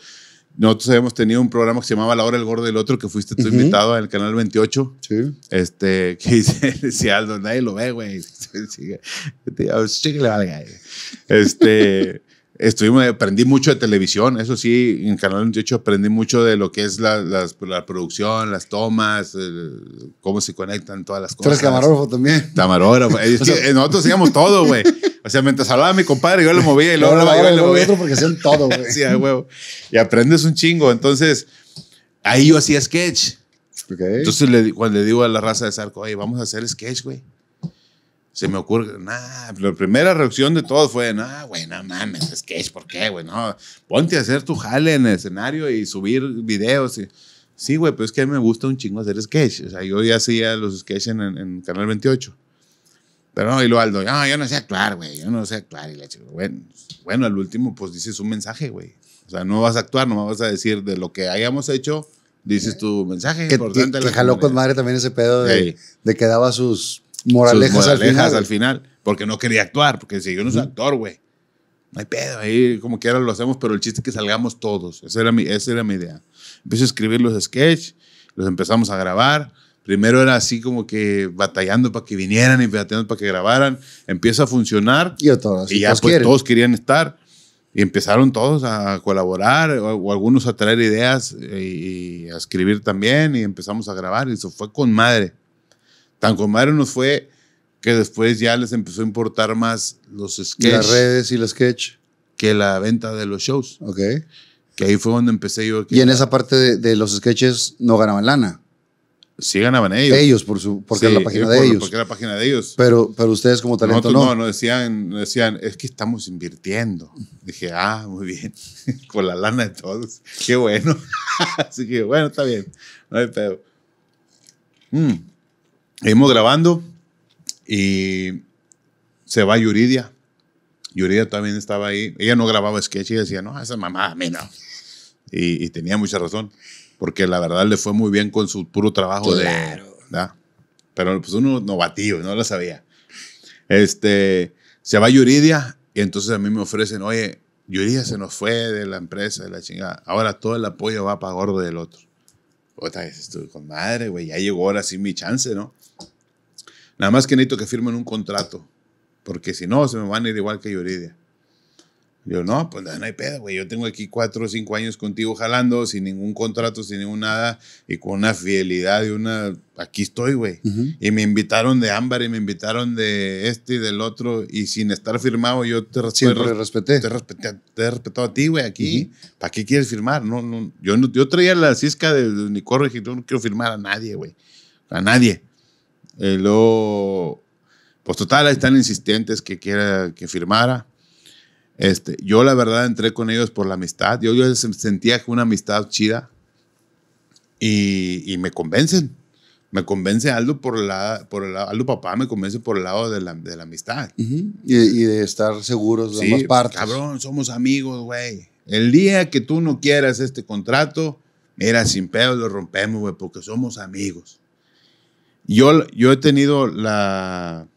Nosotros habíamos tenido un programa que se llamaba La Hora del Gordo del Otro, que fuiste tú invitado al Canal 28. Sí. Este, que decía Aldo, nadie lo ve, güey. Este, Estuvimos, aprendí mucho de televisión, eso sí, en Canal 28 aprendí mucho de lo que es la, producción, las tomas, cómo se conectan todas las cosas. Tú eres camarógrafo también. Camarógrafo. Es nosotros hacíamos todo, güey. O sea, mientras hablaba mi compadre, yo le movía y luego yo le movía. Otro porque hacían todo, güey. sí, huevo. Y aprendes un chingo. Entonces, ahí yo hacía sketch. Entonces, le, cuando le digo a la raza de Sarco, oye, vamos a hacer sketch, güey se me ocurre, nada, la primera reacción de todos fue, nah, güey, no mames, sketch, ¿por qué, güey? No, ponte a hacer tu jale en el escenario y subir videos. sí, güey, pero es que a mí me gusta un chingo hacer sketch. O sea, yo ya hacía los sketch en, en, Canal 28. Pero no, y lo Aldo, yo no sé actuar, güey, yo no sé actuar. Y le digo, bueno, bueno, al último, pues dices un mensaje, güey. O sea, no vas a actuar, no vas a decir de lo que hayamos hecho, dices tu mensaje. Que, importante jaló con madre también ese pedo de, de que daba sus moralejas, sus al, final, Porque no quería actuar, porque si yo no soy actor, güey. No hay pedo, ahí como quiera lo hacemos, pero el chiste es que salgamos todos. Esa era mi, esa era mi idea. Empecé a escribir los sketches, los empezamos a grabar. Primero era así como que batallando para que vinieran y batallando para que grabaran. Empieza a funcionar. Y, a todos, y ya todos pues todos querían estar. Y empezaron todos a colaborar o, algunos a traer ideas eh, y, a escribir también. Y empezamos a grabar y eso fue con madre. Tan con nos fue que después ya les empezó a importar más los sketches. Las redes y los sketch. Que la venta de los shows. Ok. Que ahí fue donde empecé yo. y en esa parte de, los sketches no ganaban lana. Sí ganaban ellos. Ellos, por su, porque era la página eh, de ellos. Porque era la página de ellos. Pero, pero ustedes como talento no. no. No, decían, decían, es que estamos invirtiendo. Dije, ah, muy bien. con la lana de todos. Qué bueno. Así que, bueno, está bien. No hay pedo. Mm. Seguimos grabando y se va Yuridia. Yuridia también estaba ahí. Ella no grababa sketch y decía, no, esa mamá, a mí no. Y, tenía mucha razón, porque la verdad le fue muy bien con su puro trabajo claro. de... Pero pues uno novatío, no lo sabía. Este, se va Yuridia y entonces a mí me ofrecen, oye, Yuridia se nos fue de la empresa, de la chingada. Ahora todo el apoyo va para Gordo del otro. Otra vez estuve con madre, güey, ya llegó ahora sí mi chance, ¿no? Nada más que necesito que firmen un contrato, porque si no, se me van a ir igual que Yuridia. Yo, no, pues no hay pedo, güey. Yo tengo aquí cuatro o cinco años contigo jalando, sin ningún contrato, sin ningún nada, y con una fidelidad y una. Aquí estoy, güey. Y me invitaron de ámbar y me invitaron de este y del otro, y sin estar firmado, yo te Siempre te respeté. Te respeté. Te he respetado a ti, güey, aquí. ¿Para qué quieres firmar? No, yo, no, yo traía la cisca de, ni unicornio y dije, yo no quiero firmar a nadie, güey. A nadie. Eh, luego, pues total, están insistentes que quiera que firmara. Este, yo la verdad entré con ellos por la amistad. Yo, yo sentía una amistad chida y, y me convencen. Me convence Aldo por la, por Aldo papá me convence por el lado de la, de la amistad. y, de estar seguros de ambas partes. Cabrón, somos amigos, güey. El día que tú no quieras este contrato, mira, sin pedo lo rompemos, güey, porque somos amigos. Yo, yo he tenido la,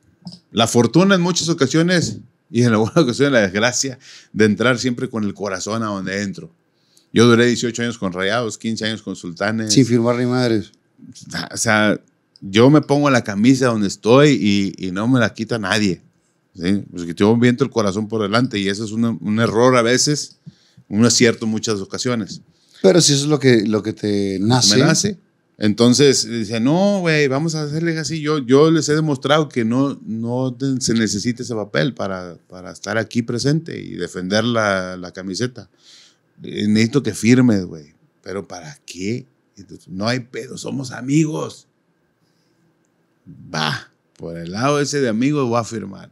la fortuna en muchas ocasiones y en alguna ocasión la desgracia de entrar siempre con el corazón a donde entro. Yo duré 18 años con Rayados, 15 años con Sultanes. Sin firmar ni madres. O sea, yo me pongo la camisa donde estoy y, y no me la quita nadie. ¿sí? Pues que yo viento el corazón por delante y eso es un error a veces, un acierto en muchas ocasiones. Pero si eso es lo que, lo que te nace. Me nace. Entonces dice, no, güey, vamos a hacerle así. Yo, yo les he demostrado que no, no se necesita ese papel para, para estar aquí presente y defender la, la camiseta. Eh, necesito que firmes, güey. Pero ¿para qué? no hay pedo, somos amigos. Va, por el lado ese de amigos voy a firmar.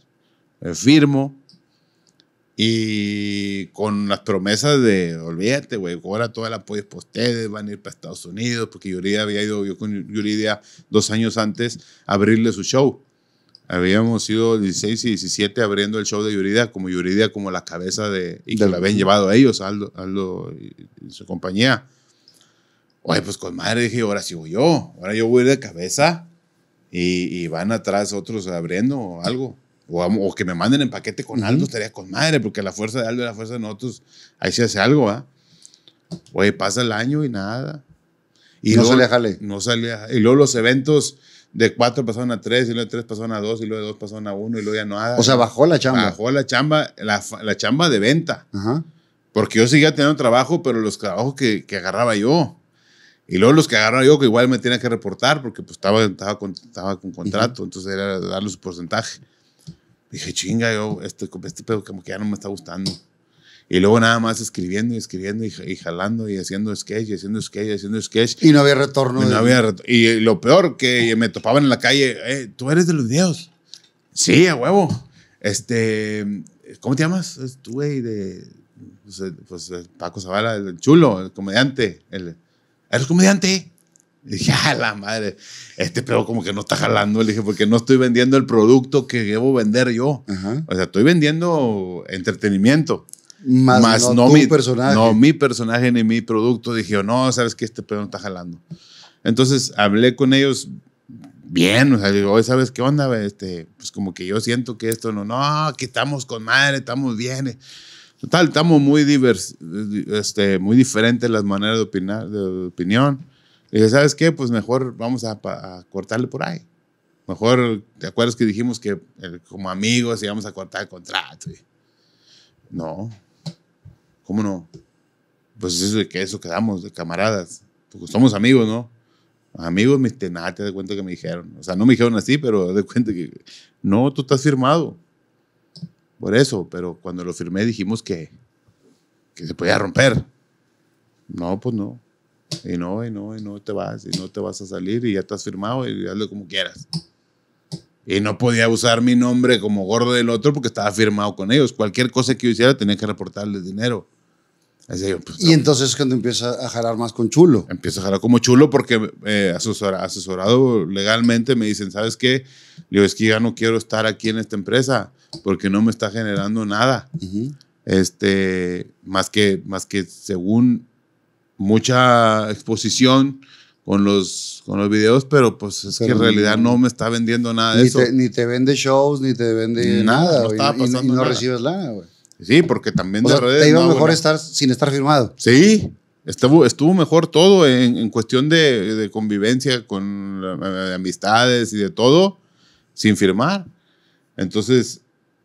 Me firmo, y con las promesas de, olvídate, güey, ahora todo el apoyo por ustedes, van a ir para Estados Unidos, porque Yuridia había ido, yo con Yuridia dos años antes, a abrirle su show. Habíamos sido 16 y 17 abriendo el show de Yuridia, como Yuridia como la cabeza de, y que la habían llevado a ellos, Aldo, y, su compañía. Oye, pues con madre dije, ahora sigo yo, ahora yo voy de cabeza y, van atrás otros abriendo algo. O, que me manden en paquete con Aldo, estaría con madre, porque la fuerza de Aldo y la fuerza de nosotros, ahí se hace algo, ¿ah? Oye, pasa el año y nada. Y no luego, jale. No salía. Y luego los eventos de cuatro pasaron a tres, y luego de tres pasaron a dos, y luego de dos pasaron a uno, y luego ya nada. O sea, bajó la chamba. Bajó la chamba, la, la chamba de venta. Ajá. Porque yo seguía teniendo trabajo, pero los trabajos que, que agarraba yo. Y luego los que agarraba yo, que igual me tenía que reportar, porque pues estaba, estaba, con, estaba con contrato, entonces era darle su porcentaje. Dije, chinga, yo, este, este pedo como que ya no me está gustando. Y luego nada más escribiendo y escribiendo y, jalando y haciendo sketch y haciendo sketch y haciendo sketch. Y no había retorno. Y, no había y lo peor, que me topaban en la calle, eh, tú eres de los videos. Sí, a huevo. Este, ¿cómo te llamas? Tú, güey, de, pues, eh, pues eh, Paco Zavala, el chulo, el comediante. El, ¿Eres comediante? dije, a ah, la madre, este pedo como que no está jalando. Le dije, porque no estoy vendiendo el producto que debo vender yo. O sea, estoy vendiendo entretenimiento. Más, no, mi personaje. No mi personaje ni mi producto. Dije, no, sabes que este pedo no está jalando. Entonces hablé con ellos bien. O sea, digo, oye, ¿sabes qué onda? Este, pues como que yo siento que esto no, no, que estamos con madre, estamos bien. Total, estamos muy divers, este, muy diferentes las maneras de opinar, de opinión y dije, ¿sabes qué? Pues mejor vamos a, cortarle por ahí. Mejor, ¿te acuerdas que dijimos que eh, como amigos íbamos a cortar el contrato? no. ¿Cómo no? Pues eso de que eso quedamos, de camaradas. Porque somos amigos, ¿no? Amigos, mis tenates, de cuenta que me dijeron. O sea, no me dijeron así, pero de cuenta que. No, tú estás firmado. Por eso, pero cuando lo firmé dijimos que, que se podía romper. No, pues no. Y no, y no, y no te vas, y no te vas a salir, y ya estás firmado, y hazlo como quieras. Y no podía usar mi nombre como gordo del otro porque estaba firmado con ellos. Cualquier cosa que yo hiciera tenía que reportarles dinero. Pues, y entonces es cuando empieza a jalar más con chulo. Empieza a jalar como chulo porque eh, asesorado legalmente me dicen, ¿sabes qué? yo digo, es que ya no quiero estar aquí en esta empresa porque no me está generando nada. este, más, que, más que según mucha exposición con los, con los videos, pero pues es que en realidad no me está vendiendo nada de ni eso. ni te vende shows, ni te vende nada, y, no recibes nada. Sí, porque también de redes. Te iba mejor estar sin estar firmado. Sí, estuvo, mejor todo en, cuestión de, convivencia con eh, amistades y de todo, sin firmar. Entonces,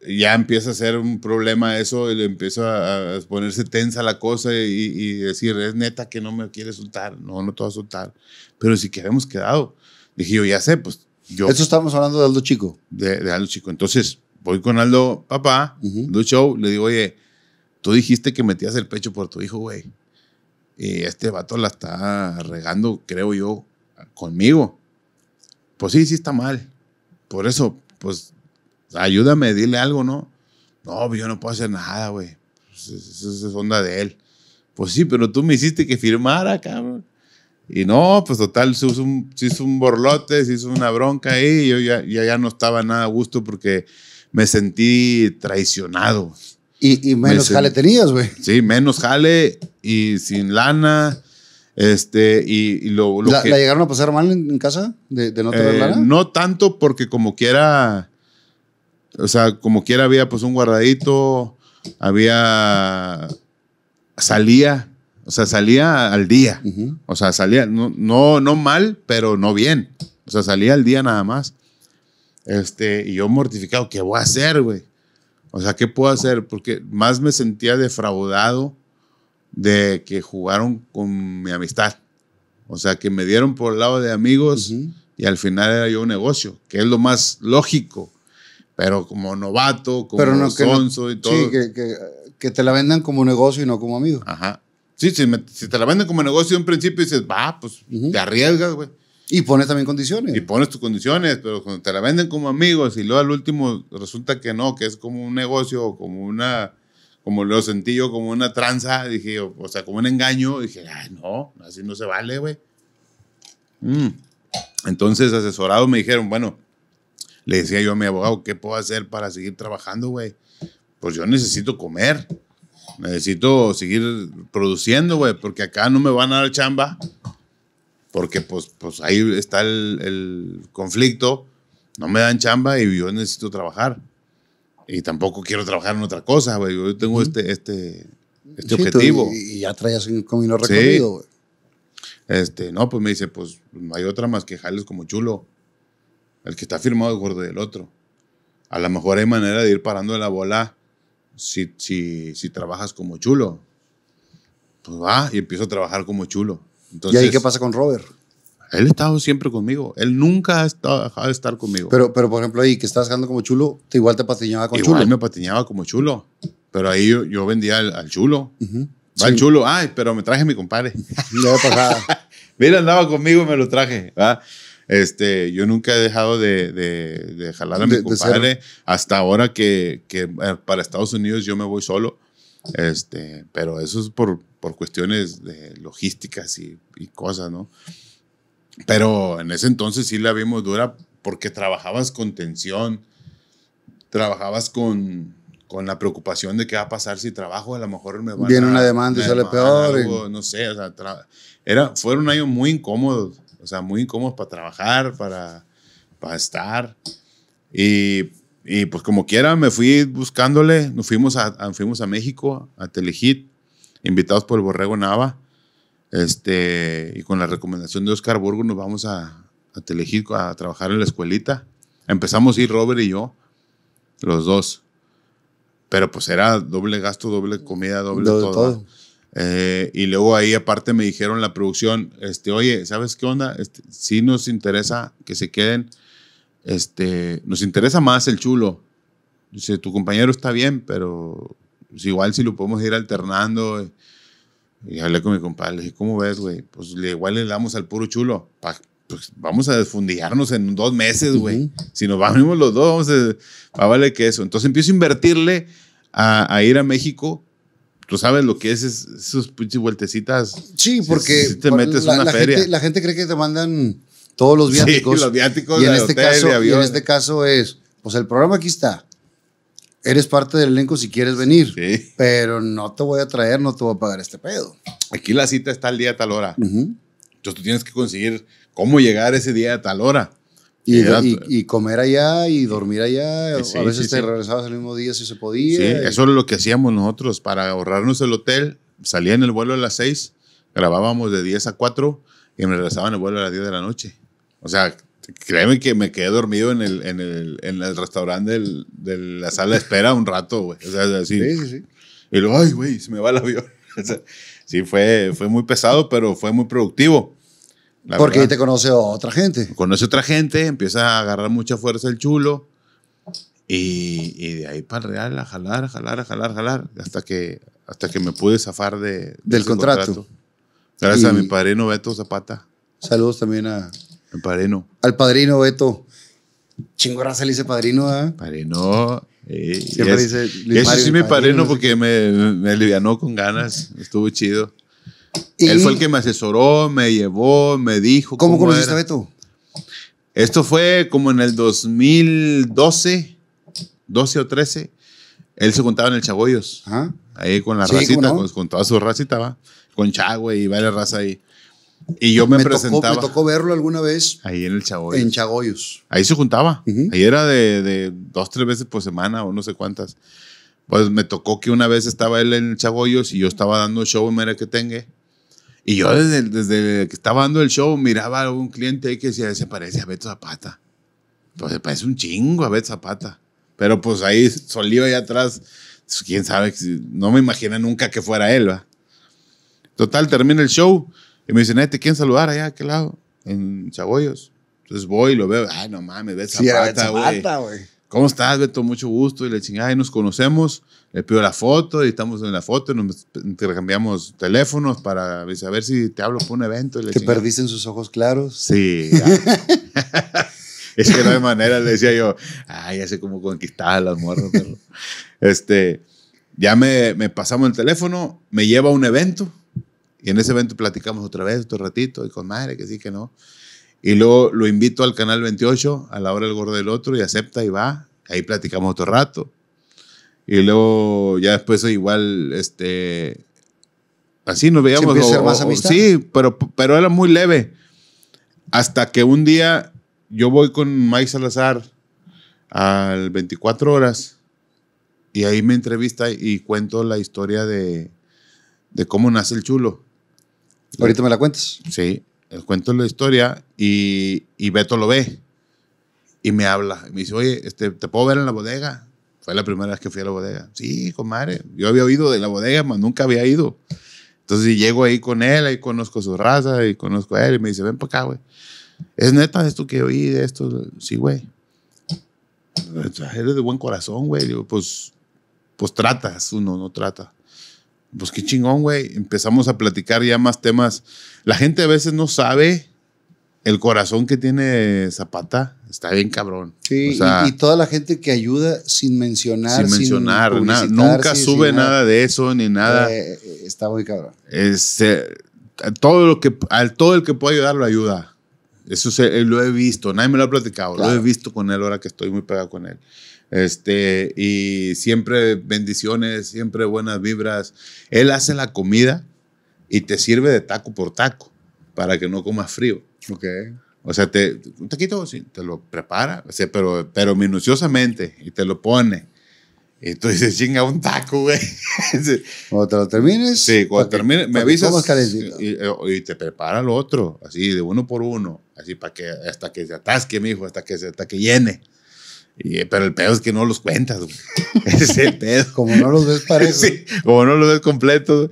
ya empieza a ser un problema eso y le empieza a, ponerse tensa la cosa y, decir, es neta que no me quiere soltar, no, no te va a soltar. Pero si queremos quedado, dije yo, ya sé, pues yo. eso estamos hablando de Aldo Chico. De, Aldo Chico. Entonces, voy con Aldo, papá, uh Show, le digo, oye, tú dijiste que metías el pecho por tu hijo, güey. Y este vato la está regando, creo yo, conmigo. Pues sí, sí está mal. Por eso, pues ayúdame, dile algo, ¿no? No, pues yo no puedo hacer nada, güey. Esa pues es onda de él. Pues sí, pero tú me hiciste que firmara, cabrón. Y no, pues total, se hizo un, un borlote, se hizo una bronca ahí. Y yo ya, ya, ya, no estaba nada a gusto porque me sentí traicionado. Y, menos jale tenías, güey. Sí, menos jale y sin lana. Este, y, lo, ¿La, llegaron a pasar mal en, casa de, no tener eh, lana? No tanto porque como quiera o sea, como quiera había pues un guardadito, había, salía, o sea, salía al día, o sea, salía, no, no, mal, pero no bien, o sea, salía al día nada más. Este, y yo mortificado, ¿qué voy a hacer, güey? O sea, ¿qué puedo hacer? Porque más me sentía defraudado de que jugaron con mi amistad. O sea, que me dieron por el lado de amigos y al final era yo un negocio, que es lo más lógico pero como novato, como sonso y todo. Sí, que, te la vendan como negocio y no como amigo. Ajá. Sí, si, te la venden como negocio en principio dices, va, pues te arriesgas, güey. Y pones también condiciones. Y pones tus condiciones, pero cuando te la venden como amigos y luego al último resulta que no, que es como un negocio como una, como lo sentí yo, como una tranza, dije, o, sea, como un engaño, dije, ay, no, así no se vale, güey. Mm. Entonces, asesorados me dijeron, bueno, le decía yo a mi abogado, ¿qué puedo hacer para seguir trabajando, güey? Pues yo necesito comer, necesito seguir produciendo, güey, porque acá no me van a dar chamba, porque pues, pues ahí está el, conflicto, no me dan chamba y yo necesito trabajar. Y tampoco quiero trabajar en otra cosa, güey, yo tengo este, este, este objetivo. y, ya traías un camino recorrido, güey. Este, no, pues me dice, pues no hay otra más que jales como chulo. El que está firmado es gordo del otro. A lo mejor hay manera de ir parando la bola si, si, si trabajas como chulo. Pues va y empiezo a trabajar como chulo. ¿Y ahí qué pasa con Robert? Él ha estado siempre conmigo. Él nunca ha, estado, dejado de estar conmigo. Pero, pero, por ejemplo, ahí que estás jugando como chulo, te igual te pateñaba con igual me pateñaba como chulo. Pero ahí yo, vendía al, chulo. Va el chulo. Ay, pero me traje mi compadre. No, Mira, andaba conmigo y me lo traje. ¿verdad? Este, yo nunca he dejado de, de, jalar a mi compadre hasta ahora que, que, eh, para Estados Unidos yo me voy solo. Este, pero eso es por, por cuestiones de logísticas y, cosas, ¿no? Pero en ese entonces sí la vimos dura porque trabajabas con tensión, trabajabas con, con la preocupación de qué va a pasar si trabajo, a lo mejor me van Viene una demanda y sale peor. No sé, o sea, era, fueron años muy incómodos. O sea, muy incómodos para trabajar, para, para estar. Y, pues como quiera, me fui buscándole. Nos fuimos a, fuimos a México, a Telegit, invitados por el Borrego Nava. Este, y con la recomendación de Oscar Burgo nos vamos a, a Telehit a trabajar en la escuelita. Empezamos y Robert y yo, los dos. Pero pues era doble gasto, doble comida, doble, todo. Eh, y luego ahí aparte me dijeron la producción, este, oye, ¿sabes qué onda? Este, sí nos interesa que se queden, este, nos interesa más el chulo. Dice, tu compañero está bien, pero pues, igual si lo podemos ir alternando. Y hablé con mi compadre, le dije, ¿cómo ves, güey? Pues igual le damos al puro chulo. pues vamos a desfundillarnos en dos meses, güey. Si nos vamos los dos, vamos a, vale que eso. Entonces empiezo a invertirle a, a ir a México tú sabes lo que es, es esos pinches vueltecitas. Sí, porque te metes la, Gente, la gente cree que te mandan todos los viáticos. Sí, los viáticos y en, este caso, en este caso es, pues el programa aquí está. Eres parte del elenco si quieres venir, sí. pero no te voy a traer, no te voy a pagar este pedo. Aquí la cita está el día a tal hora. Entonces tú tienes que conseguir cómo llegar ese día a tal hora. Y, comer allá y dormir allá. a veces te regresabas el mismo día si se podía. Sí, eso es lo que hacíamos nosotros para ahorrarnos el hotel. Salía en el vuelo a las 6, grabábamos de 10 a 4 y me regresaba en el vuelo a las 10 de la noche. O sea, créeme que me quedé dormido en el, en el, restaurante de la sala de espera un rato, güey. Sí, sí, sí. Y luego, ay, güey, se me va el avión. sí, fue, fue muy pesado, pero fue muy productivo. Porque ahí te conoce otra gente. Conoce otra gente, empieza a agarrar mucha fuerza el chulo. Y, y de ahí para el real, a jalar, a jalar, a jalar, a jalar. Hasta que, hasta que me pude zafar de, del contrato. Gracias a mi padrino Beto Zapata. Saludos también a. El padrino. Al padrino Beto. chingo raza, le dice padrino, ¿eh? Padrino. Eh, Siempre es, sí, mi padrino, porque me, me alivianó con ganas. Estuvo chido. Él fue el que me asesoró, me llevó, me dijo. ¿Cómo, cómo conociste a Beto? Esto fue como en el 2012, 12 o 13. Él se juntaba en el Chagoyos. Ah. Ahí con la racita, con, toda su racita, Con Chagüe y vale raza ahí. Y yo me, presentaba. Tocó, me tocó verlo alguna vez. Ahí en el Chagoyos. En Chagoyos. Ahí se juntaba. Ahí era de, dos, tres veces por semana o no sé cuántas. Pues me tocó que una vez estaba él en el Chagoyos y yo estaba dando show en Merequetengue. Y yo desde, desde que estaba dando el show miraba a un cliente ahí que decía, se parece a Beto Zapata. Pues se parece un chingo a Beto Zapata. Pero pues ahí Soliva ahí atrás, pues, quién sabe, no me imaginé nunca que fuera él, ¿va? Total, termina el show y me dicen, eh, ¿te quieren saludar allá a aquel lado? En Chagoyos. Entonces voy y lo veo, ay, no mames, Beto Zapata, güey. ¿Cómo estás, Beto? Mucho gusto. Y le chingada, y nos conocemos. Le pido la foto y estamos en la foto. Nos intercambiamos teléfonos para saber si te hablo por un evento. Y le ¿Te perdiste en sus ojos claros? Sí. es que no hay manera, le decía yo. Ay, ya sé cómo conquistar a las Este, ya me, me pasamos el teléfono, me lleva a un evento. Y en ese evento platicamos otra vez, otro ratito, y con madre, que sí, que no. Y luego lo invito al canal 28, a la hora del gordo del otro, y acepta y va. Ahí platicamos otro rato. Y luego ya después igual, este, así nos veíamos. sí, pero, pero era muy leve. Hasta que un día yo voy con Mike Salazar al 24 horas y ahí me entrevista y cuento la historia de, de cómo nace el chulo. ¿Ahorita me la cuentas? Sí el cuento la historia y, y, Beto lo ve y me habla. me dice, oye, este, ¿te puedo ver en la bodega? Fue la primera vez que fui a la bodega. Sí, comadre, yo había oído de la bodega, pero nunca había ido. Entonces llego ahí con él, ahí conozco su raza y conozco a él y me dice, ven para acá, güey. ¿Es neta esto que oí de esto? Sí, güey. Eres de buen corazón, güey. pues, pues tratas, uno no trata pues qué chingón, güey. Empezamos a platicar ya más temas. La gente a veces no sabe el corazón que tiene Zapata. Está bien cabrón. Sí, y, toda la gente que ayuda sin mencionar. Sin mencionar, nunca sube nada, de eso ni nada. Eh, eh, está muy cabrón. Eh, todo, lo que, al, todo el que puede ayudar lo ayuda. Eso se, lo he visto, nadie me lo ha platicado, lo he visto con él ahora que estoy muy pegado con él. Este, y siempre bendiciones, siempre buenas vibras. Él hace la comida y te sirve de taco por taco para que no comas frío. Ok. O sea, te, un taquito sí, te lo prepara, o sea, pero, pero minuciosamente y te lo pone. Y tú dices, chinga, un taco, güey. cuando te lo termines. Sí, cuando termine, me avisas. Y, te prepara lo otro, así, de uno por uno, así, para que, hasta que se atasque, hijo hasta que, hasta que llene. Eh, pero el pedo es que no los cuentas, es el pedo. como no los ves parejos. Sí, como no los ves completo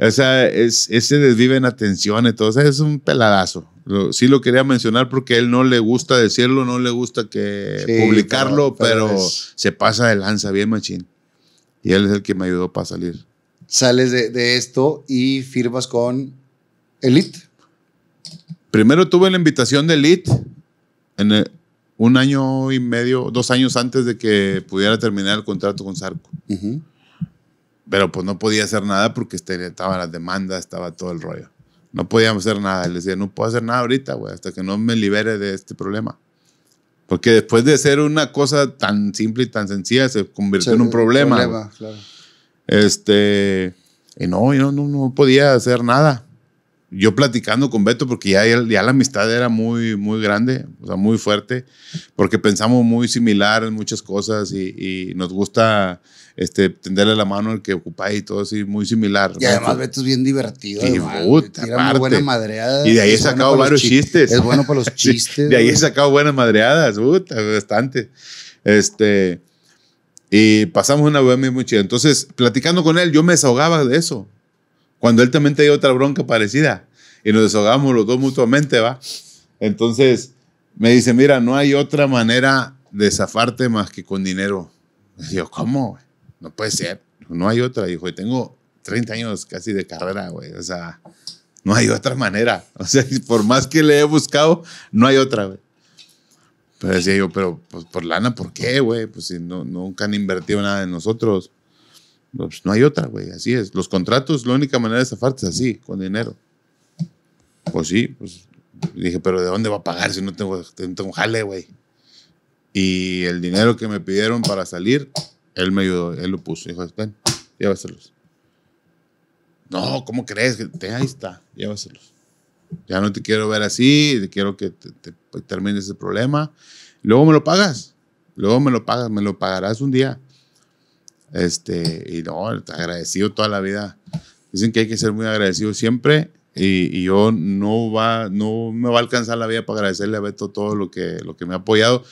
O sea, es, ese desvive en atención y todo. O sea, es un peladazo. sí lo quería mencionar porque él no le gusta decirlo, no le gusta que publicarlo, pero, se pasa de lanza bien machín. Y él es el que me ayudó para salir. Sales de, de esto y firmas con Elite. Primero tuve la invitación de Elite en el un año y medio, dos años antes de que pudiera terminar el contrato con Sarco. Pero pues no podía hacer nada porque este, estaban las demandas, estaba todo el rollo. No podíamos hacer nada. Le decía, no puedo hacer nada ahorita, güey, hasta que no me libere de este problema. Porque después de ser una cosa tan simple y tan sencilla, se convirtió en un problema. claro. Este, y no, yo no, no podía hacer nada yo platicando con Beto, porque ya, ya la amistad era muy, muy grande, o sea, muy fuerte, porque pensamos muy similar en muchas cosas y, nos gusta este, tenderle la mano al que ocupa y todo así, muy similar. Y además Beto es bien divertido. Y puta, aparte. buena madreada. Y de ahí he sacado varios chistes. Es bueno para los chistes. de ahí he sacado buenas madreadas, puta, bastante. Este, y pasamos una vez muy chida. Entonces, platicando con él, yo me desahogaba de eso. Cuando él también te dio otra bronca parecida y nos desahogamos los dos mutuamente, ¿va? Entonces me dice, mira, no hay otra manera de zafarte más que con dinero. Y yo, ¿cómo? No puede ser. No hay otra. Dijo, y tengo 30 años casi de carrera, güey. O sea, no hay otra manera. O sea, por más que le he buscado, no hay otra, güey. Pero decía yo, pero pues, por lana, ¿por qué, güey? Pues si no, nunca han invertido nada en nosotros. Pues no hay otra, güey, así es. Los contratos, la única manera de zafarte es así, con dinero. Pues sí, pues dije, pero ¿de dónde va a pagar si no tengo, un jale, güey? Y el dinero que me pidieron para salir, él me ayudó, él lo puso. Dijo, ven, llévaselos. No, ¿cómo crees? Ahí está, llévaselos. Ya no te quiero ver así, te quiero que te, pues, termine ese problema. Luego me lo pagas, luego me lo pagas, me lo pagarás un día. Este, y no, agradecido toda la vida. Dicen que hay que ser muy agradecido siempre y, yo no, va, no me va a alcanzar la vida para agradecerle a Beto todo lo que, lo que me ha apoyado,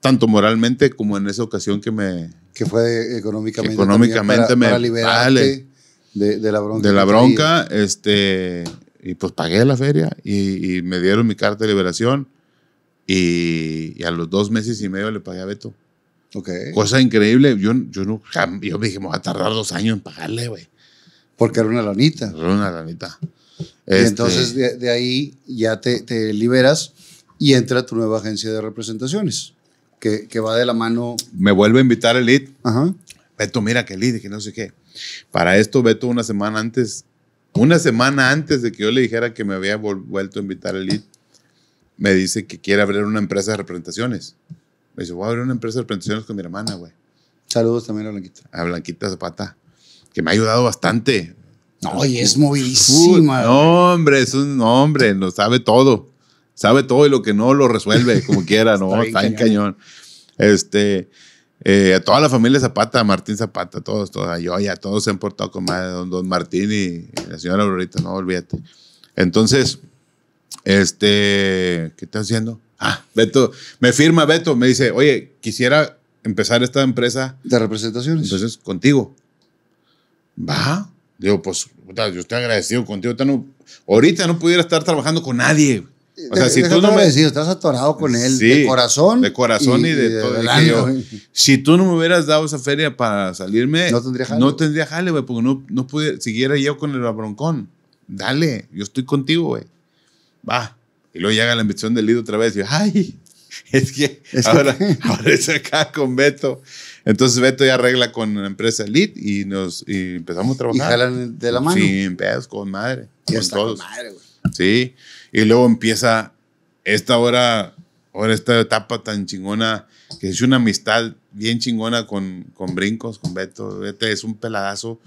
tanto moralmente como en esa ocasión que me... Que fue económicamente. económicamente de, la bronca. De la bronca, este... Y pues pagué la feria y, me dieron mi carta de liberación y a los dos meses y medio le pagué a Beto. Cosa increíble. Yo, yo, no, yo me dije, me va a tardar dos años en pagarle, güey. Porque era una lanita. Era una lanita. Este, entonces de, ahí ya te, liberas y entra tu nueva agencia de representaciones, que, que va de la mano. Me vuelve a invitar el lead. Ajá. Beto, mira que lead, que no sé qué. Para esto, Beto, una semana antes, una semana antes de que yo le dijera que me había vuelto a invitar el lead, me dice que quiere abrir una empresa de representaciones. Me dice, voy a abrir una empresa de pensiones con mi hermana, güey. Saludos también a Blanquita. A Blanquita Zapata, que me ha ayudado bastante. No, y es movidísima. no, hombre, es un hombre, lo sabe todo. Sabe todo y lo que no lo resuelve como quiera, ¿no? está, en cañón. Este, eh, a toda la familia Zapata, Martín Zapata, todos, todos, yo ya todos se han portado con madre, don, don Martín y la señora Aurorita, no olvídate. Entonces, este, ¿qué está haciendo? Ah, Beto, me firma Beto, me dice, oye, quisiera empezar esta empresa. De representaciones. Entonces, contigo. Va. Digo, pues, yo estoy agradecido contigo. No, ahorita no pudiera estar trabajando con nadie. O sea, si tú no me estás atorado con él de corazón. De corazón y, de, todo. si tú no me hubieras dado esa feria para salirme, no tendría jale. No tendría jale, güey, porque no, pudiera, siguiera yo con el abroncón. Dale, yo estoy contigo, güey. Va. Y luego llega la inversión del Lido otra vez y ay, es que ahora, es acá con Beto. Entonces Beto ya arregla con la empresa lead y nos y empezamos a trabajar. Y jalan de la mano. Sí, empezamos con madre. con madre, güey. Sí. Y luego empieza esta hora, ahora esta etapa tan chingona, que es una amistad bien chingona con, con Brincos, con Beto. Beto es un peladazo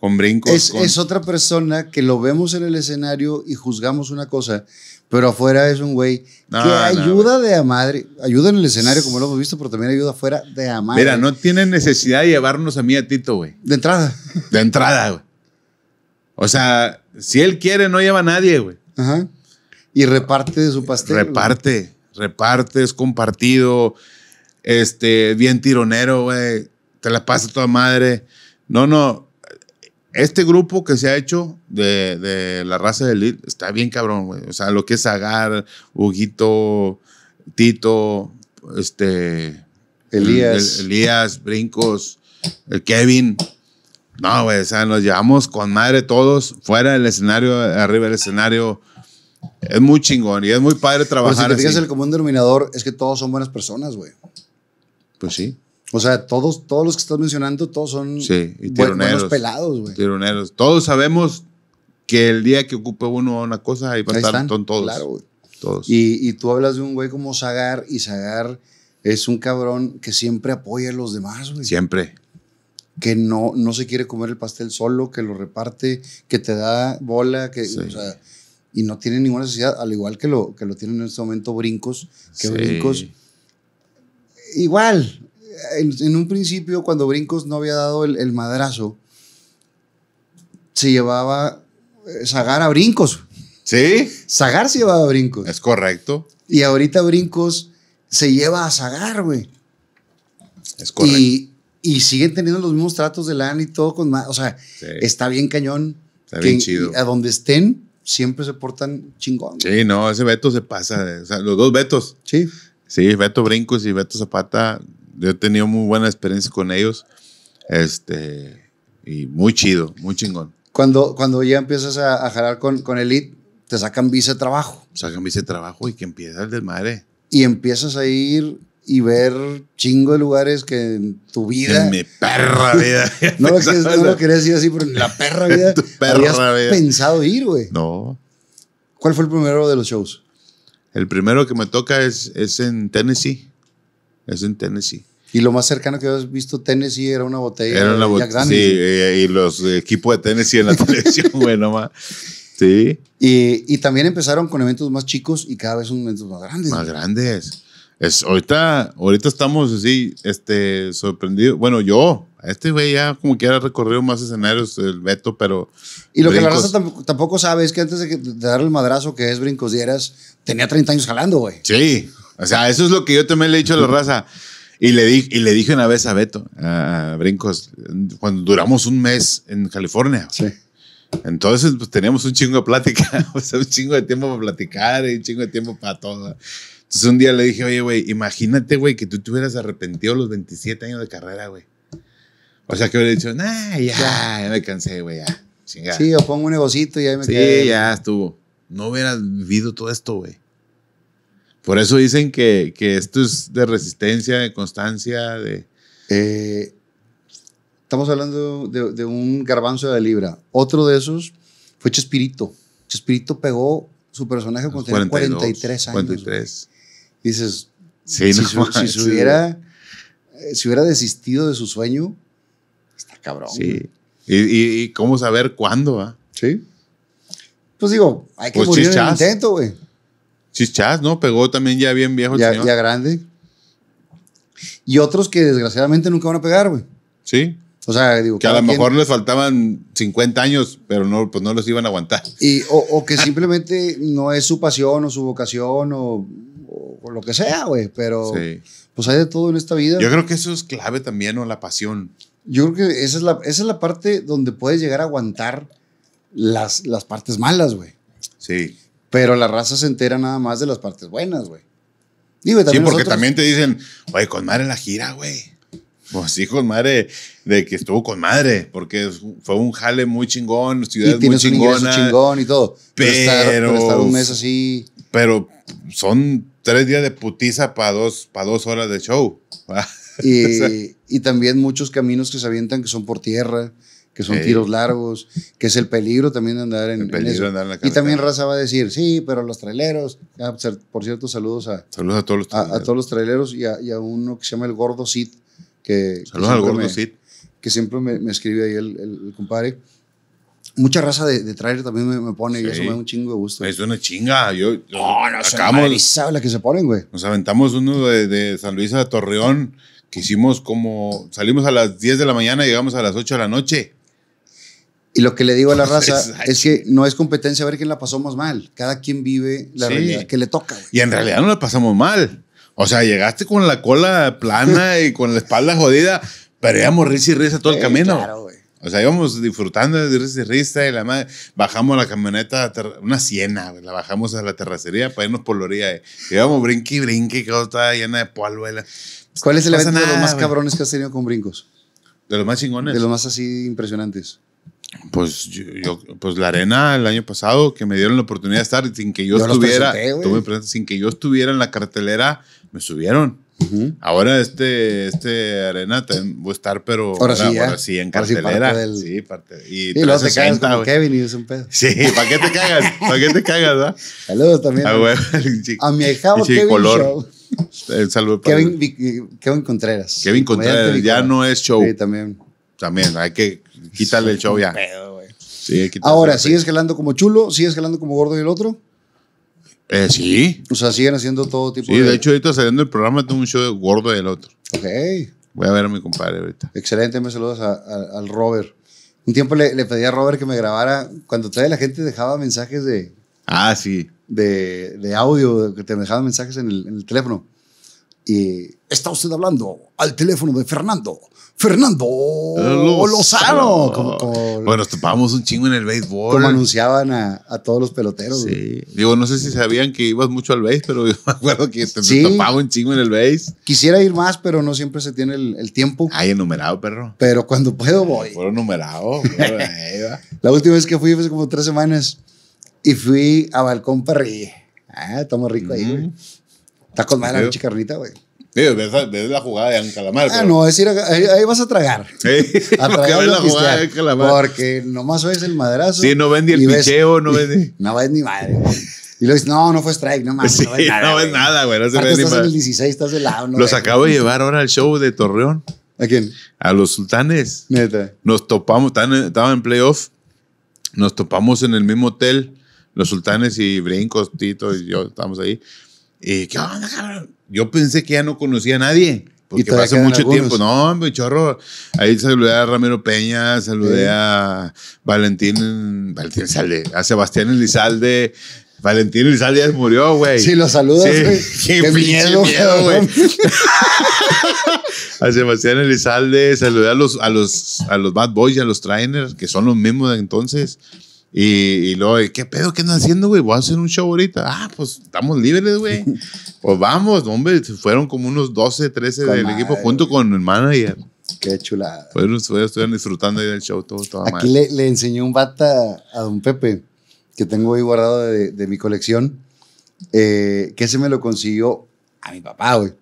con Brincos. Es, es otra persona que lo vemos en el escenario y juzgamos una cosa pero afuera es un güey que ayuda de a madre, ayuda en el escenario como lo hemos visto, pero también ayuda afuera de a madre. Mira, no tiene necesidad de llevarnos a mí a Tito, güey. De entrada. De entrada, güey. O sea, si él quiere, no lleva a nadie, güey. Ajá. Y reparte de su pastel. Reparte, reparte, es compartido, este, bien tironero, güey. Te la pasa toda madre. No, no, este grupo que se ha hecho de, la raza de Lid está bien cabrón, güey. O sea, lo que es Agar, Huguito, Tito, este. Elías. Elías, Brincos, el Kevin. No, güey, o sea, nos llevamos con madre todos, fuera del escenario, arriba del escenario. Es muy chingón y es muy padre trabajar. si te el común denominador es que todos son buenas personas, güey. Pues sí. O sea, todos, todos los que estás mencionando, todos son tironeros, buenos pelados, güey. Tironeros. Todos sabemos que el día que ocupe uno una cosa, ahí va a están, todos. Claro, güey. Todos. Y, tú hablas de un güey como Zagar, y Zagar es un cabrón que siempre apoya a los demás, güey. Siempre. Que no, no se quiere comer el pastel solo, que lo reparte, que te da bola, que. O sea, y no tiene ninguna necesidad, al igual que lo, que lo tienen en este momento Brincos, que sí. Brincos. Igual, en, un principio, cuando Brincos no había dado el, madrazo, se llevaba eh, Zagar a Brincos. ¿Sí? Zagar se llevaba a Brincos. Es correcto. Y ahorita Brincos se lleva a Zagar, güey. Es correcto. Y, siguen teniendo los mismos tratos de LAN y todo con más. O sea, está bien cañón. Está bien chido. A donde estén, siempre se portan chingón. Sí, no, ese Beto se pasa. O sea, los dos Betos. Sí. Sí, Beto Brincos y Beto Zapata yo he tenido muy buena experiencia con ellos. Este, y muy chido, muy chingón. Cuando, cuando ya empiezas a, jalar con, con Elite, te sacan visa de trabajo. Sacan visa de trabajo y que empieza el desmadre. Y empiezas a ir y ver chingo de lugares que en tu vida. En mi perra vida. no, lo que, no lo querías decir así, pero en la perra vida. tu perra habías pensado ir, güey. No. ¿Cuál fue el primero de los shows? El primero que me toca es, es en Tennessee es en Tennessee. Y lo más cercano que habías visto Tennessee era una botella era una botella. Jack Sí, eh, y los equipos de Tennessee en la televisión, bueno, más. Sí. Y, y, también empezaron con eventos más chicos y cada vez son eventos más grandes. Más grandes. Es, ahorita, ahorita estamos así, este, sorprendidos. Bueno, yo, este güey ya como que ha recorrido más escenarios, el Beto, pero... Y lo que la raza tampoco, sabe es que antes de, de, darle el madrazo que es Brincos Dieras, tenía 30 años jalando, güey. Sí, o sea, eso es lo que yo también le he dicho a la raza. Y le, di, y le dije una vez a Beto, a Brincos, cuando duramos un mes en California. Sí. Entonces, pues teníamos un chingo de plática, o sea, un chingo de tiempo para platicar y un chingo de tiempo para todo. Entonces, un día le dije, oye, güey, imagínate, güey, que tú te hubieras arrepentido los 27 años de carrera, güey. O sea, que hubiera dicho, nah, ya, ya, me cansé, güey, ya. Sí, o pongo un negocito y ahí me quedé. Sí, ya estuvo. No hubieras vivido todo esto, güey. Por eso dicen que, esto es de resistencia, de constancia, de... Eh, estamos hablando de, un garbanzo de libra. Otro de esos fue Chespirito. Chespirito pegó su personaje cuando tenía 43 años. 43. Dices, si, si, hubiera, eh, si hubiera desistido de su sueño, está cabrón. Sí. ¿Y, cómo saber cuándo? va. Ah. Sí. Pues digo, hay que pues intento, güey chas, ¿no? Pegó también ya bien viejo. Ya, ya grande. Y otros que desgraciadamente nunca van a pegar, güey. Sí. O sea, digo. Que a lo mejor les faltaban 50 años, pero no, pues no los iban a aguantar. Y, o, que simplemente no es su pasión o su vocación o, lo que sea, güey. Pero pues hay de todo en esta vida. Yo creo que eso es clave también, o La pasión. Yo creo que esa es la, es la parte donde puedes llegar a aguantar las, las partes malas, güey. Sí. Pero la raza se entera nada más de las partes buenas, güey. sí, porque también te dicen, güey, con madre la gira, güey. Pues sí, con madre, de que estuvo con madre, porque fue un jale muy chingón, ciudades y muy Un chingón y todo. Pero, pero, así. Pero son tres días de putiza para dos, para dos horas de show. Y, y, también muchos caminos que se avientan que son por tierra que son tiros largos, que es el peligro también de andar en, el Y también Raza va a decir, sí, pero los traileros, pues, por cierto, saludos a, saludos a, todos, los traileros. A, todos los traileros y a, uno que se llama el Gordo Cid. Que, saludos al Gordo Que siempre me, escribe ahí el, compadre. Mucha raza de, trailer también me, pone y eso me da un chingo de gusto. Es una chinga. Yo, no la que se ponen, güey. Nos aventamos uno de, San Luis a Torreón que hicimos como, salimos a las 10 de la mañana, y llegamos a las 8 de la noche. Y lo que le digo a la raza es que no es competencia a ver quién la pasamos mal. Cada quien vive la que le toca. Y en realidad no la pasamos mal. O sea, llegaste con la cola plana y con la espalda jodida, pero íbamos risa y risa todo el camino. O sea, íbamos disfrutando de risa y risa y la madre. Bajamos la camioneta, una siena, la bajamos a la terracería para irnos por la orilla. Eh. Íbamos brinque y brinque, que estaba llena de polvo. ¿Cuál es el evento de los más cabrones que has tenido con brincos? De los más chingones. De los más así impresionantes. Pues, yo, pues la arena el año pasado que me dieron la oportunidad de estar sin que yo, estuviera, sin que yo estuviera en la cartelera, me subieron. Ahora este, este arena también voy a estar, pero ahora, sí, en cartelera. Sí, parte y, luego te cagas Kevin y es un pedo. Sí, ¿para qué te cagas? ¿Para qué te cagas? Ah? Saludos también. a, mi hija Kevin color. El para Kevin, eh, Kevin Contreras. Kevin Contreras, ya no es show. Sí, también. También, hay que quítale el show ya. Ahora, ¿sigues escalando como chulo? ¿Sigues escalando como gordo y el otro? Eh, sí. O sea, siguen haciendo todo tipo de. Sí, de hecho, ahorita saliendo el programa tengo un show de gordo y el otro. Ok. Voy a ver a mi compadre ahorita. Excelente, me saludas al Robert. Un tiempo le, pedí a Robert que me grabara. Cuando trae la gente dejaba mensajes de. Ah, sí. De, de audio, que te dejaban mensajes en el teléfono. Y está usted hablando al teléfono de Fernando. Fernando Lozano. Lozano. Como, bueno, topamos un chingo en el béisbol. Como anunciaban a, todos los peloteros. Sí. Digo, no sé si sabían que ibas mucho al béis, pero yo me acuerdo que te un chingo en el béis. Quisiera ir más, pero no siempre se tiene el, tiempo. Hay enumerado, perro. Pero cuando puedo voy. Fue enumerado. La última vez que fui fue como tres semanas y fui a Balcón Parrilla. Ah, estamos rico ahí, Está con madre la pinche güey. Sí, ves, la jugada de Ancalamar. Ah, no, es ir ahí, vas a tragar. Sí, a tragar la jugada de Ancalamar. Porque nomás ves el madrazo. Sí, no ven ni el picheo, no ves ni... No ves ni madre. Y lo dices, no, no fue strike, no mames. no ves nada, no ves Nada, güey no estás en el 16, estás de lado. No Los acabo de llevar ahora al show de Torreón. ¿A quién? A los sultanes. Neta. Nos topamos, estaban en playoff. Nos topamos en el mismo hotel. Los sultanes y Brincos, Tito y yo estábamos ahí. Y ¿qué onda, cabrón? Yo pensé que ya no conocía a nadie. Porque pasó mucho tiempo. No, hombre, chorro. Ahí saludé a Ramiro Peña, saludé a Valentín, Valentín Salde, a Sebastián Elizalde. Valentín Elizalde ya murió, güey. Sí, lo saludas, güey. Qué, miedo, güey. a Sebastián Elizalde, saludé a los, a los, a los Bad Boys a los Trainers, que son los mismos de entonces. Y, luego, ¿qué pedo? ¿Qué andan haciendo, güey? Voy a hacer un show ahorita. Ah, pues estamos libres, güey. pues vamos, hombre. Fueron como unos 12, 13 del equipo junto con el manager. Qué chulada. Fueron, estuvieron disfrutando ahí del show todo, Aquí le, enseñó un bata a don Pepe, que tengo ahí guardado de, mi colección, eh, que se me lo consiguió a mi papá, güey.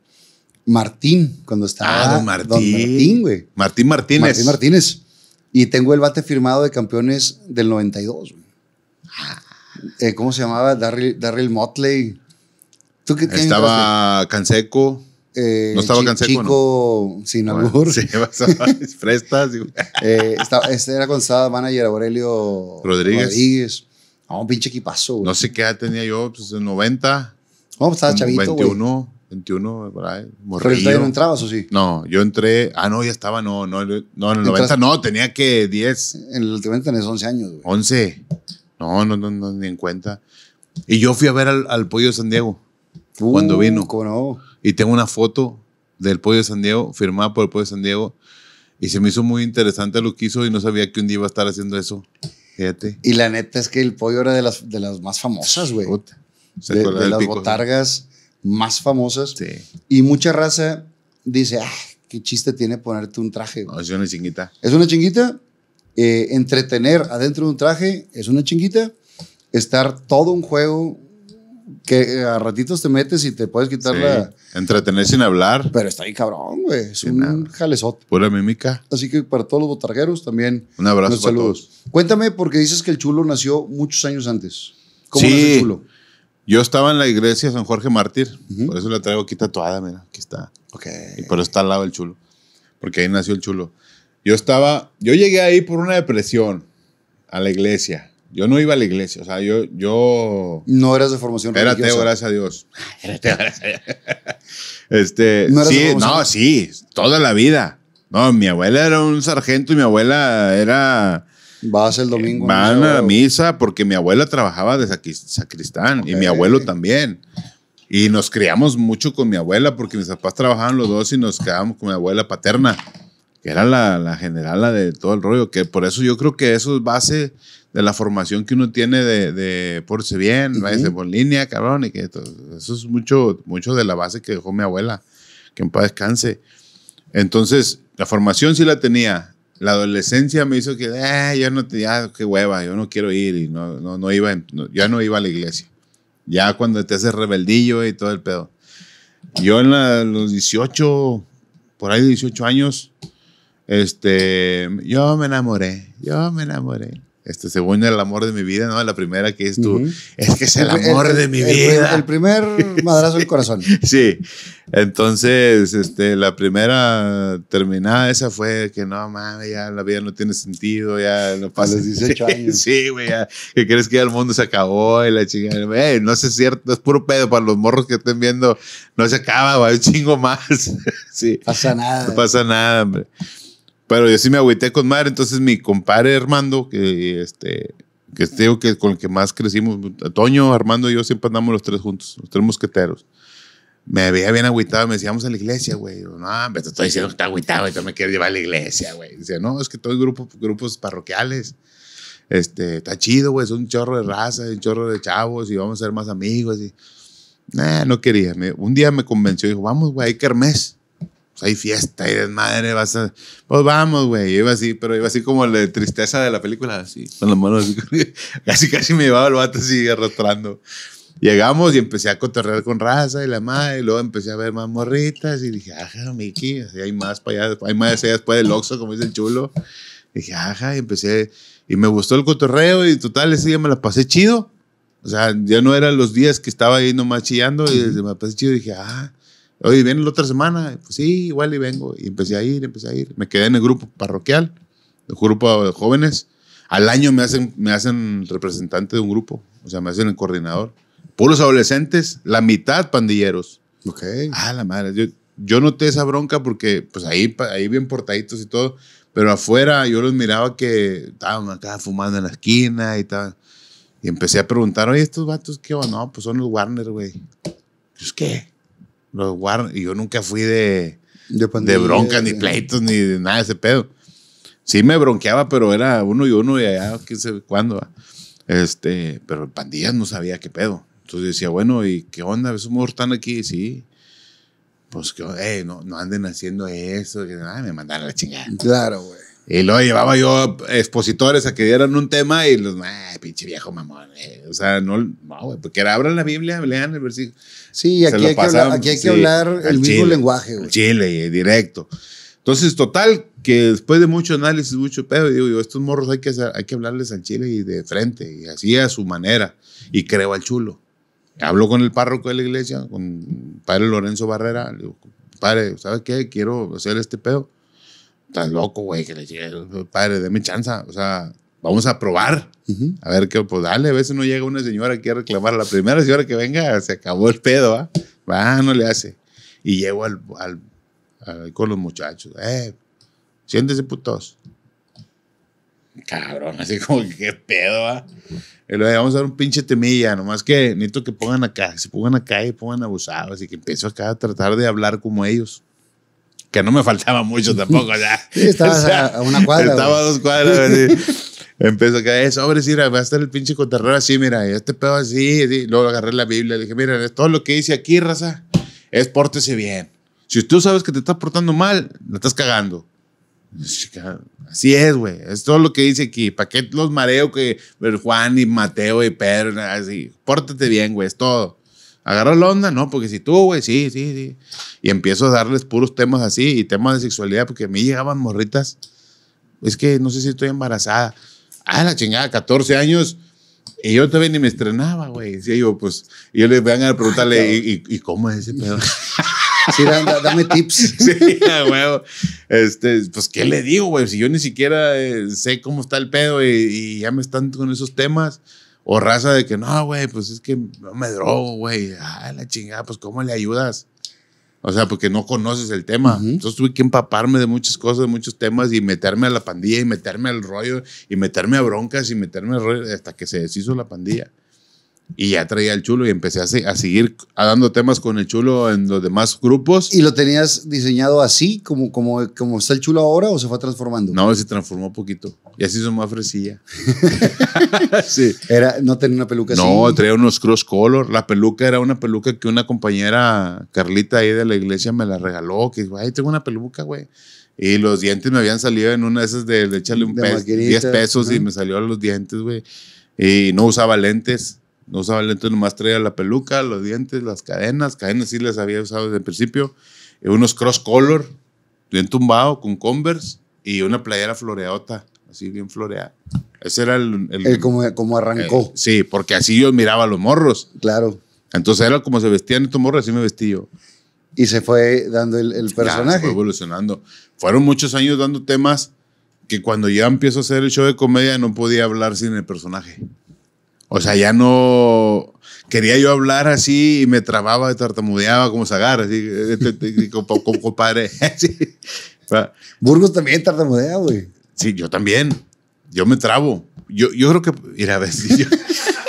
Martín, cuando estaba. Ah, don Martín. Martín, güey. Martín Martínez. Martín Martínez. Y tengo el bate firmado de campeones del 92. Ah. Eh, ¿Cómo se llamaba? Darryl, Motley. ¿Tú qué, estaba eh, Canseco. no estaba Canseco, Chico ¿no? sin albur. Sí, prestas. eh, estaba, este era González, Manager Aurelio Rodríguez. pinche equipazo, No sé qué edad tenía yo, pues en 90. No, pues, estaba chavito, 21. 21, por ahí. Morrillo. no entrabas o sí? No, yo entré. Ah, no, ya estaba, no, no, no, en el 90, no, tenía que 10. En el 90 tenés 11 años, güey. 11. No, no, no, ni en cuenta. Y yo fui a ver al, Pollo de San Diego cuando uh, vino. Y tengo una foto del Pollo de San Diego, firmada por el Pollo de San Diego. Y se me hizo muy interesante lo que hizo y no sabía que un día iba a estar haciendo eso. Fíjate. Y la neta es que el pollo era de las, de las más famosas, güey. De, las botargas más famosas. Y mucha raza dice, ah, qué chiste tiene ponerte un traje. No, es una chinguita. Es una chinguita. Eh, entretener adentro de un traje es una chinguita. Estar todo un juego que a ratitos te metes y te puedes quitar Entretener sin hablar. Pero está ahí cabrón, güey. Es un jalesote. Pura mímica. Así que para todos los botargueros también. Un abrazo saludos. Cuéntame, porque dices que el chulo nació muchos años antes. ¿Cómo sí. nació chulo? Yo estaba en la iglesia San Jorge Mártir, por eso la traigo aquí tatuada, mira, aquí está. Ok. Y por eso está al lado el chulo, porque ahí nació el chulo. Yo estaba, yo llegué ahí por una depresión a la iglesia. Yo no iba a la iglesia, o sea, yo... yo no eras de formación era religiosa. Era ateo, gracias a Dios. Era ateo, gracias a Dios. este, no, sí, toda la vida. No, mi abuela era un sargento y mi abuela era Vas el domingo. van a la misa porque mi abuela trabajaba de sacristán y mi abuelo también. Y nos criamos mucho con mi abuela porque mis papás trabajaban los dos y nos quedábamos con mi abuela paterna, que era la, la generala de todo el rollo. Que por eso yo creo que eso es base de la formación que uno tiene de, por si bien, de por línea, cabrón. Y que eso es mucho, mucho de la base que dejó mi abuela, que en paz descanse. Entonces, la formación sí la tenía la adolescencia me hizo que, ah, ya no, ya, qué hueva, yo no quiero ir y no, no, no iba, ya no iba a la iglesia. Ya cuando te haces rebeldillo y todo el pedo. Yo en los 18, por ahí 18 años, este, yo me enamoré, yo me enamoré. Este, según el amor de mi vida, ¿no? La primera que es tu, es que es el amor de mi vida. El primer madrazo del corazón. sí. Entonces, este, la primera terminada esa fue que no mames, ya la vida no tiene sentido, ya no pasa. los 18 años. sí, güey, Que crees que ya el mundo se acabó y la chingada. no es cierto, es puro pedo para los morros que estén viendo. No se acaba, güey, un chingo más. sí. Pasa nada. No pasa nada, hombre. Pero yo sí me agüité con madre. Entonces mi compadre Armando, que este, que que con el que más crecimos, Toño, Armando y yo siempre andamos los tres juntos, los tres mosqueteros. Me veía bien agüitado, me decíamos a la iglesia, güey. No, me estoy diciendo que está agüitado y me quieres llevar a la iglesia, güey. Dice, no, es que todos grupo, grupos parroquiales. Este, está chido, güey, es un chorro de raza, un chorro de chavos y vamos a ser más amigos. Y... no quería. un día me convenció, dijo, vamos, güey, hay kermés hay fiesta, y desmadre, vas a... Pues vamos, güey. Iba así, pero iba así como la tristeza de la película, así, con las manos así. casi, casi me llevaba el vato así arrastrando. Llegamos y empecé a cotorrear con raza y la madre, y luego empecé a ver más morritas y dije, ajá, Miki, hay más para allá, hay más allá después el Oxxo, como dice el chulo. dije, ajá, y empecé, y me gustó el cotorreo y total, ese día me la pasé chido. O sea, ya no eran los días que estaba ahí nomás chillando y me la pasé chido y dije, ah, Oye, ¿ven la otra semana? Pues sí, igual y vengo. Y empecé a ir, empecé a ir. Me quedé en el grupo parroquial, el grupo de jóvenes. Al año me hacen, me hacen representante de un grupo, o sea, me hacen el coordinador. Puros adolescentes, la mitad pandilleros. Ok. Ah, la madre. Yo, yo noté esa bronca porque, pues ahí, ahí bien portaditos y todo, pero afuera yo los miraba que estaban acá fumando en la esquina y tal. Y empecé a preguntar, oye, estos vatos, ¿qué van? No, pues son los Warner, güey. ¿Qué? Los Y yo nunca fui de, de, bronca, ni eh, pleitos, ni de nada de ese pedo. Sí me bronqueaba, pero era uno y uno y allá, quién sabe cuándo. Este, pero pandillas no sabía qué pedo. Entonces decía, bueno, ¿y qué onda? ¿Somos están aquí? Sí. Pues que, eh, no, no anden haciendo eso. Que, me mandaron la chingada. Claro, güey. Y luego llevaba yo expositores a que dieran un tema y los, ah, pinche viejo mamón. Eh". O sea, no, no, güey, porque era, abran la Biblia, lean el versículo. Sí, aquí hay, que hablar, el mismo lenguaje, güey. Chile, directo. Entonces, total, que después de mucho análisis, mucho pedo, digo estos morros hay que, hay que hablarles al chile y de frente, y así a su manera. Y creo al chulo. Hablo con el párroco de la iglesia, con padre Lorenzo Barrera, digo, padre, ¿sabes qué? Quiero hacer este pedo. Estás loco, güey, que le padre, deme chanza. O sea, vamos a probar. A ver qué, pues dale, a veces no llega una señora que a reclamar. A la primera señora que venga, se acabó el pedo, ¿ah? Va, no le hace. Y llego al, con los muchachos. Eh, siéntese putos. Cabrón, así como que qué pedo, ¿ah? vamos a dar un pinche temilla, nomás que necesito que pongan acá, se pongan acá y pongan abusados. Así que empiezo acá a tratar de hablar como ellos que no me faltaba mucho tampoco. ya estaba a una cuadra. Estaba a dos cuadras. Empezó a caer, sobre, va a estar el pinche terror, así, mira, este pedo así, así. Luego agarré la Biblia, le dije, mira, todo lo que dice aquí, raza, es pórtese bien. Si tú sabes que te estás portando mal, la estás cagando. Así es, güey. Es todo lo que dice aquí. ¿Para qué los mareo que Juan y Mateo y Pedro? Así. Pórtate bien, güey. Es todo. Agarra la onda, no, porque si tú, güey, sí, sí, sí. Y empiezo a darles puros temas así y temas de sexualidad, porque a mí llegaban morritas. Es que no sé si estoy embarazada ah, la chingada, 14 años. Y yo todavía ni me estrenaba, güey. Decía yo, pues, y yo le van a preguntarle, ¿y, cómo es ese pedo? sí, dame, dame tips. sí, güey. Este, pues, ¿qué le digo, güey? Si yo ni siquiera eh, sé cómo está el pedo y, y, ya me están con esos temas. O raza de que, no, güey, pues es que no me drogo, güey. Ah, la chingada, pues, ¿cómo le ayudas? O sea, porque no conoces el tema. Entonces tuve que empaparme de muchas cosas, de muchos temas y meterme a la pandilla y meterme al rollo y meterme a broncas y meterme al rollo hasta que se deshizo la pandilla. Y ya traía el chulo y empecé a, seguir dando temas con el chulo en los demás grupos. ¿Y lo tenías diseñado así, como, como, como está el chulo ahora o se fue transformando? No, se transformó poquito. Y así se me ofrecía. sí. era, no tenía una peluca no, así. No, traía unos cross color. La peluca era una peluca que una compañera, Carlita ahí de la iglesia, me la regaló. Que dijo, ay, tengo una peluca, güey. Y los dientes me habían salido en una de esas de, echarle un peso, 10 pesos y me salió los dientes, güey. Y no usaba lentes. No usaba lentes, nomás traía la peluca, los dientes, las cadenas. Cadenas sí las había usado desde el principio. unos cross color, bien tumbado, con Converse y una playera floreota así bien floreada. Ese era el... el, como, como, arrancó. Eh, sí, porque así yo miraba los morros. Claro. Entonces era como se vestían estos morros, así me vestí yo. Y se fue dando el, personaje. evolucionando. Fueron muchos años dando temas que cuando ya empiezo a hacer el show de comedia no podía hablar sin el personaje. O sea, ya no quería yo hablar así y me trababa y tartamudeaba como Zagar, así, este, este, este, como compadre. Burgos también tartamudeaba, güey. Sí, yo también. Yo me trabo. Yo, yo creo que, mira, a ver, yo,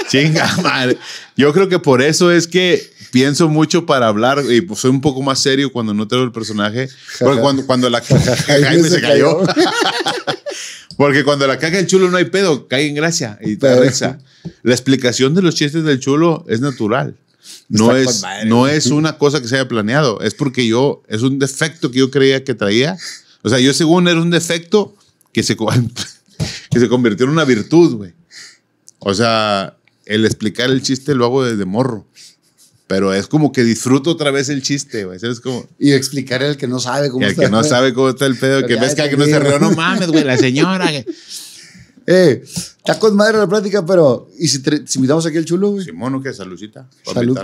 chinga madre. Yo creo que por eso es que pienso mucho para hablar y pues, soy un poco más serio cuando no traigo el personaje. Porque cuando, cuando la se cayó. Porque cuando la caga el chulo no hay pedo, cae en gracia y La explicación de los chistes del chulo es natural. No es, no es una cosa que se haya planeado. Es porque yo, es un defecto que yo creía que traía. O sea, yo según era un defecto que se, que se convirtió en una virtud, güey. O sea, el explicar el chiste lo hago desde morro. Pero es como que disfruto otra vez el chiste, güey. como... Y explicar al que no sabe cómo el está. El que no sabe cómo está el pedo, que ves que no se reó. no mames, güey, la señora. Eh, está con madre la plática, pero. ¿Y si, invitamos aquí al chulo, güey? Simón, ¿qué? Salucita. Salud,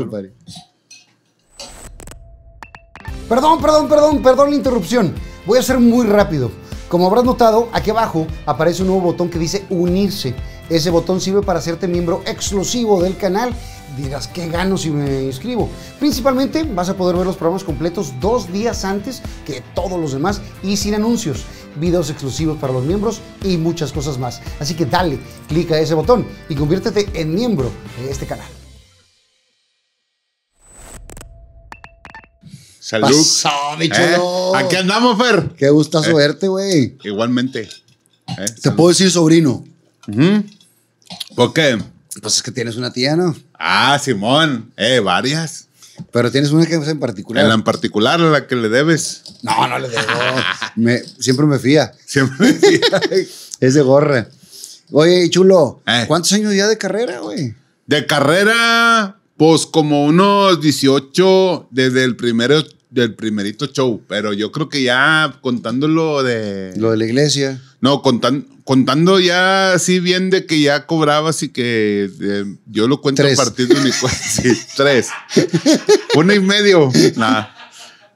Perdón, perdón, perdón, perdón la interrupción. Voy a ser muy rápido. Como habrás notado, aquí abajo aparece un nuevo botón que dice unirse. Ese botón sirve para hacerte miembro exclusivo del canal. Dirás, ¿qué gano si me inscribo? Principalmente vas a poder ver los programas completos dos días antes que todos los demás y sin anuncios, videos exclusivos para los miembros y muchas cosas más. Así que dale, a ese botón y conviértete en miembro de este canal. Salud. ¿Eh? chulo. Aquí andamos, Fer. Qué gustazo ¿Eh? verte, güey. Igualmente. ¿Eh? Te puedo decir sobrino. ¿Por qué? Pues es que tienes una tía, ¿no? Ah, Simón. Eh, varias. Pero tienes una que es en particular. En la en particular, a la que le debes. No, no le debo. siempre me fía. Siempre me fía. es de gorra. Oye, chulo, ¿cuántos años ya de carrera, güey? De carrera, pues como unos 18, desde el primero del primerito show, pero yo creo que ya contando lo de... Lo de la iglesia. No, contando ya así bien de que ya cobrabas y que eh, yo lo cuento a partir de mi cuenta. sí, tres. Uno y medio. Nada.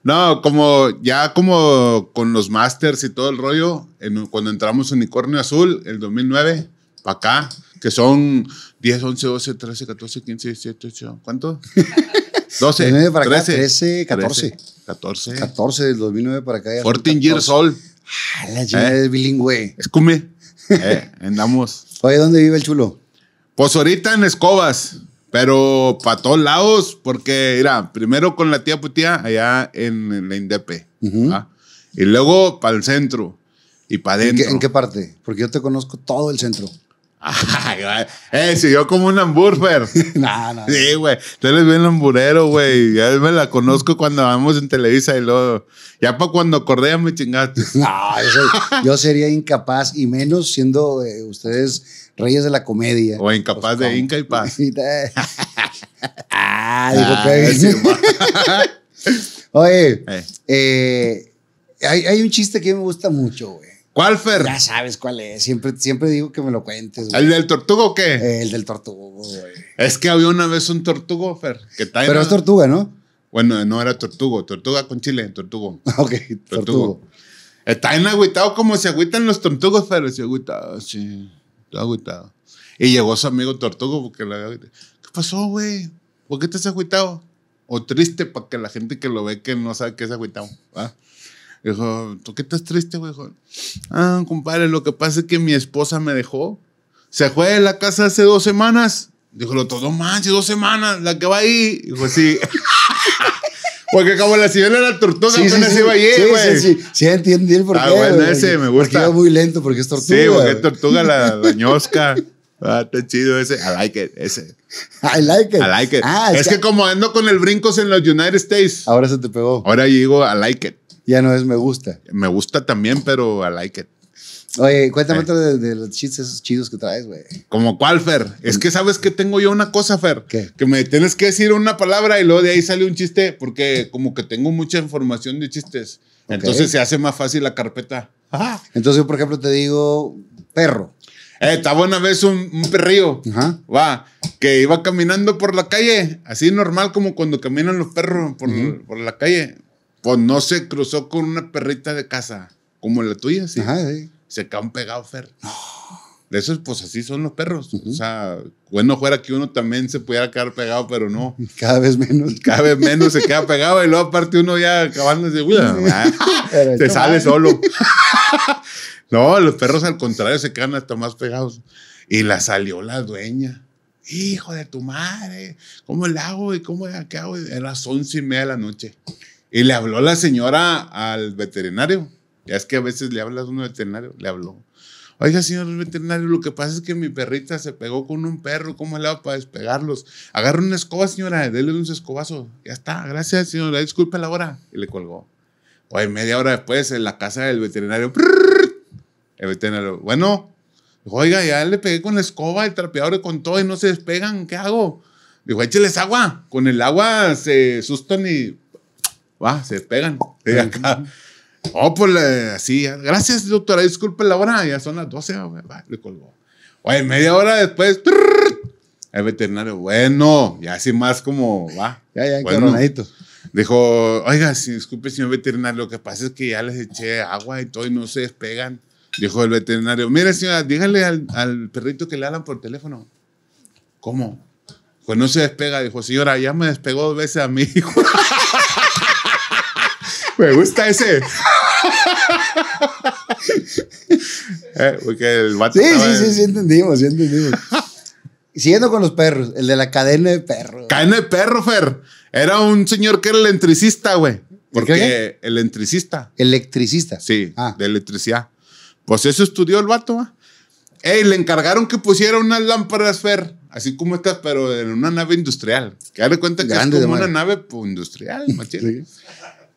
No, como ya como con los masters y todo el rollo, cuando entramos en Unicornio Azul, el 2009, para acá, que son 10, 11, 12, 13, 14, 15, 17, 18, ¿cuánto? 12. para 13, 13, 14. 14. 14 del 2009 para acá. 14 years old. Ah, la chingada eh, es bilingüe. Escume. Eh, andamos. Oye, ¿dónde vive el chulo? Pues ahorita en Escobas, pero para todos lados, porque, mira, primero con la tía putía pues, allá en, la Indepe. Y luego para el centro y para adentro. ¿En, qué parte? Porque yo te conozco todo el centro. Ay, eh, yo como un hamburger. no! no sí, güey. Tú eres bien hamburero, güey. Ya me la conozco cuando vamos en Televisa y luego. Ya para cuando acordé me chingaste. no, yo sería incapaz y menos siendo eh, ustedes reyes de la comedia. O incapaz de pues, Inca y Paz. ah, ah, Oye, eh. Eh, hay, hay un chiste que me gusta mucho, güey. ¿Cuál, Fer? Ya sabes cuál es. Siempre, siempre digo que me lo cuentes. ¿El del tortugo o qué? el del tortugo, güey. Es que había una vez un tortugo, Fer. Que Pero es tortuga, ¿no? Bueno, no era tortugo. Tortuga con chile, tortugo. ok, tortugo. Está en eh, enagüitado como se agüitan los tortugos, Fer. Se agüitado, sí. Está agüitado. Y llegó su amigo tortugo porque le ¿Qué pasó, güey? ¿Por qué estás agüitado? O triste, para que la gente que lo ve que no sabe que es agüitado. ¿ah? Dijo, ¿tú qué estás triste, güey? ah, compadre, lo que pasa es que mi esposa me dejó. Se fue de la casa hace dos semanas. Dijo, lo todo manches, dos semanas, la que va ahí. Dijo, sí. Porque como la señora era tortuga, sí, apenas sí, iba ayer, güey. Sí, sí, sí, Sí, el Ah, bueno, ese me gusta. Porque iba muy lento porque es tortuga. Sí, porque es tortuga la doñosca. Ah, está chido ese. I like it, ese. I like it. I like it. Ah, es, que... como ando con el brincos en los United States. Ahora se te pegó. Ahora llego, I like it. Ya no es me gusta. Me gusta también, pero a like it. Oye, cuéntame eh. otro de, los chistes chidos que traes, güey. ¿Como cuál, Fer? Es que sabes que tengo yo una cosa, Fer. ¿Qué? Que me tienes que decir una palabra y luego de ahí sale un chiste, porque como que tengo mucha información de chistes. Entonces se hace más fácil la carpeta. Entonces yo, por ejemplo, te digo perro. Eh, estaba una vez un, un perrillo, Ajá. va, que iba caminando por la calle, así normal como cuando caminan los perros por, por la calle. Pues no se cruzó con una perrita de casa, como la tuya, sí. Ajá, Se quedó pegado, Fer. No. De esos, pues así son los perros. O sea, bueno fuera que uno también se pudiera quedar pegado, pero no. Cada vez menos. Cada vez menos se queda pegado y luego aparte uno ya acabando de ah, te sale solo. no, los perros al contrario se quedan hasta más pegados. Y la salió la dueña. Hijo de tu madre, ¿cómo le hago y cómo le hago? Era las once y media de la noche. Y le habló la señora al veterinario. Ya es que a veces le hablas a un veterinario, le habló. Oiga, señor veterinario, lo que pasa es que mi perrita se pegó con un perro. ¿Cómo le va para despegarlos? Agarra una escoba, señora, déle un escobazo. Ya está, gracias, señora, disculpe la hora. Y le colgó. Oye, media hora después, en la casa del veterinario, el veterinario, bueno, dijo, oiga, ya le pegué con la escoba, el trapeador con todo y no se despegan, ¿qué hago? Dijo, écheles agua. Con el agua se asustan y va, se despegan acá, oh, pues así, gracias doctora, disculpe la hora, ya son las 12, va, le colgó. Oye, media hora después, el veterinario, bueno, ya así más como, va. Ya, ya, Dijo, oiga, si, disculpe señor veterinario, lo que pasa es que ya les eché agua y todo y no se despegan. Dijo el veterinario, mire señora, dígale al, perrito que le hablan por teléfono. ¿Cómo? Pues no se despega. Dijo, señora, ya me despegó dos veces a mi hijo. Me gusta ese. Eh, el sí, sí, sí, sí, entendimos, sí entendimos. Siguiendo con los perros, el de la cadena de perros. Cadena de perro, Fer. Era un señor que era electricista, güey. Porque qué? electricista. Electricista. Sí, ah. de electricidad. Pues eso estudió el vato, ¿va? Ey, le encargaron que pusiera unas lámparas Fer, así como estas, pero en una nave industrial. Que dale cuenta que Grande es como una nave pues, industrial, sí.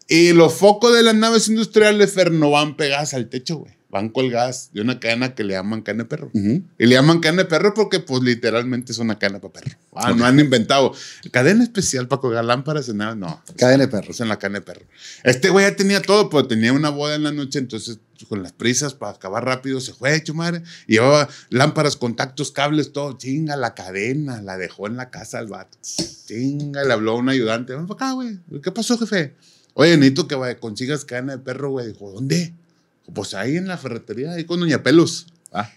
Y los focos de las naves industriales, Fer, no van pegadas al techo, güey. Van colgadas de una cadena que le llaman cadena de perro. Y le llaman cadena de perro porque, pues, literalmente es una cadena para perro. Ah, no han inventado. Cadena especial para colgar lámparas en nada, no. Cadena de perro. Es en la cadena de perro. Este güey ya tenía todo, pero tenía una boda en la noche, entonces con las prisas para acabar rápido, se fue hecho madre. Llevaba lámparas, contactos, cables, todo. Chinga, la cadena, la dejó en la casa al vato. Chinga, le habló a un ayudante. Vamos acá, güey. ¿Qué pasó, jefe? Oye, necesito que consigas cadena de perro, güey. Dijo, ¿dónde? Pues ahí en la ferretería, ahí con Doña Pelos. Ah.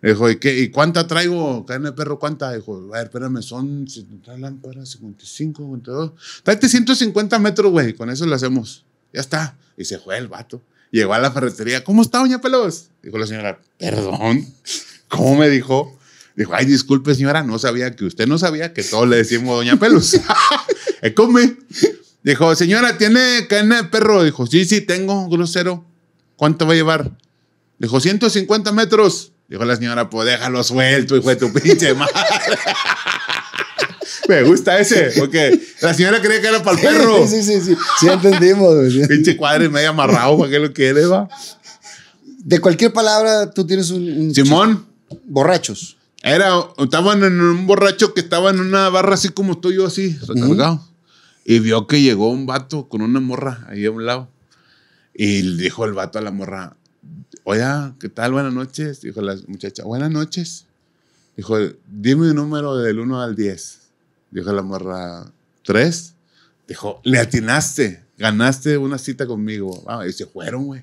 Dijo, ¿y, cuánta traigo? Cadena de perro, ¿cuánta? Dijo, a ver, espérame, son 50 lámparas, 55, 52. Tráete 150 metros, güey, con eso lo hacemos. Ya está. Y se fue el vato. Llegó a la ferretería, ¿cómo está, Doña Pelos? Dijo la señora, perdón, ¿cómo me dijo? Dijo, ay, disculpe, señora, no sabía que usted no sabía que todos le decimos Doña Pelos. come. Dijo, señora, ¿tiene cadena de perro? Dijo, sí, sí, tengo, grosero. ¿Cuánto va a llevar? Dijo, 150 metros. Dijo la señora, pues déjalo suelto, hijo de tu pinche madre. Me gusta ese, porque la señora creía que era para el perro. Sí, sí, sí, sí, sí entendimos. Pinche cuadre medio amarrado, ¿para qué lo quiere, va? De cualquier palabra, tú tienes un... Simón. Borrachos. Era, estaban en un borracho que estaba en una barra así como estoy yo, así, recargado. Y vio que llegó un vato con una morra ahí a un lado. Y dijo el vato a la morra, oye, ¿qué tal? Buenas noches. Dijo la muchacha, buenas noches. Dijo, dime el número del 1 al 10. Dijo la morra, 3. Dijo, le atinaste, ganaste una cita conmigo. Ah, y se fueron, güey.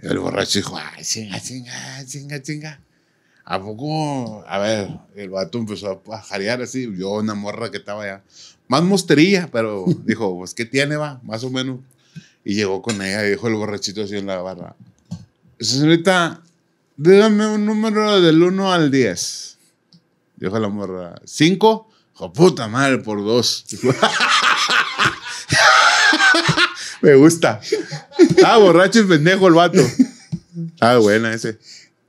El borracho dijo, chinga, chinga, chinga, chinga. ¿A poco? A ver, el vato empezó a jarear así. vio una morra que estaba allá más mostería, pero dijo, pues, ¿qué tiene, va? Más o menos. Y llegó con ella y dijo el borrachito así en la barra. Señorita, dígame un número del 1 al 10. Dijo la morra, ¿5? Dijo, puta madre, por dos. Me gusta. Ah, borracho y pendejo el vato. Ah, buena ese.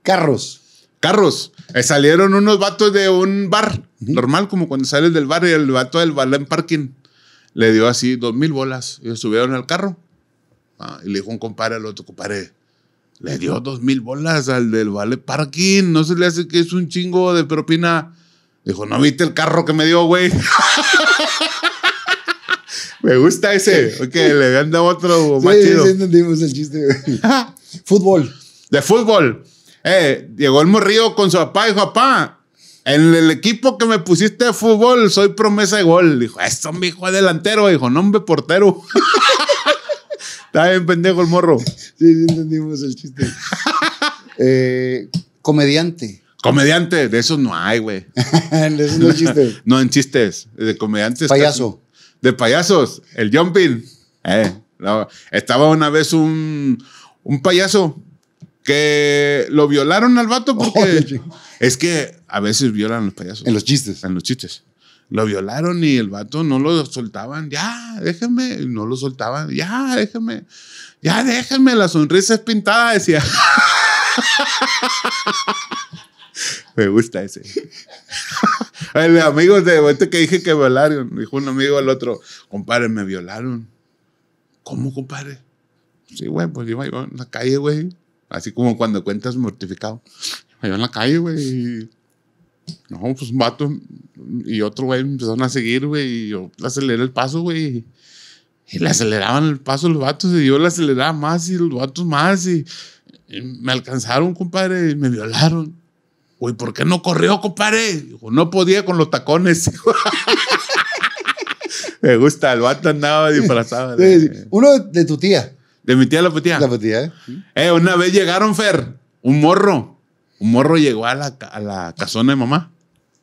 Carros. Carros. Eh, salieron unos vatos de un bar Normal, como cuando sales del bar y el vato del en parking le dio así dos mil bolas. Ellos subieron al carro ah, y le dijo un compadre al otro, compadre, le dio dos mil bolas al del vale parking. No se le hace que es un chingo de propina. Dijo, ¿no viste el carro que me dio, güey? me gusta ese. Ok, le anda otro más chido. entendimos el chiste, fútbol. De fútbol. Eh, llegó el morrillo con su papá y dijo, papá, en el equipo que me pusiste de fútbol, soy promesa de gol. Dijo, esto ah, me hijo delantero. Dijo, nombre portero. Está bien pendejo el morro. Sí, sí entendimos el chiste. Eh, comediante. Comediante, de esos no hay, güey. de esos no no, en chistes. De comediante. Payaso. De payasos. El jumping. Eh, estaba una vez un, un payaso que lo violaron al vato porque es que a veces violan los payasos. En los chistes. En los chistes. Lo violaron y el vato no lo soltaban. Ya, déjenme. No lo soltaban. Ya, déjenme. Ya, déjenme. La sonrisa es pintada, decía. Me gusta ese. el amigo de vuelta este que dije que violaron. Dijo un amigo al otro, compadre, me violaron. ¿Cómo, compadre? Sí, güey, pues iba, a la calle, güey. Así como cuando cuentas mortificado. Yo en la calle, güey. No, pues un vato y otro güey empezaron a seguir, güey. Y yo aceleré el paso, güey. Y le aceleraban el paso los vatos. Y yo le aceleraba más y los vatos más. Y, me alcanzaron, compadre. Y me violaron. Güey, ¿por qué no corrió, compadre? Dijo, no podía con los tacones. me gusta, el vato andaba disfrazado. Uno de tu tía. ¿De mi tía la putía La putía ¿eh? ¿eh? una vez llegaron, Fer, un morro. Un morro llegó a la, a casona de mamá,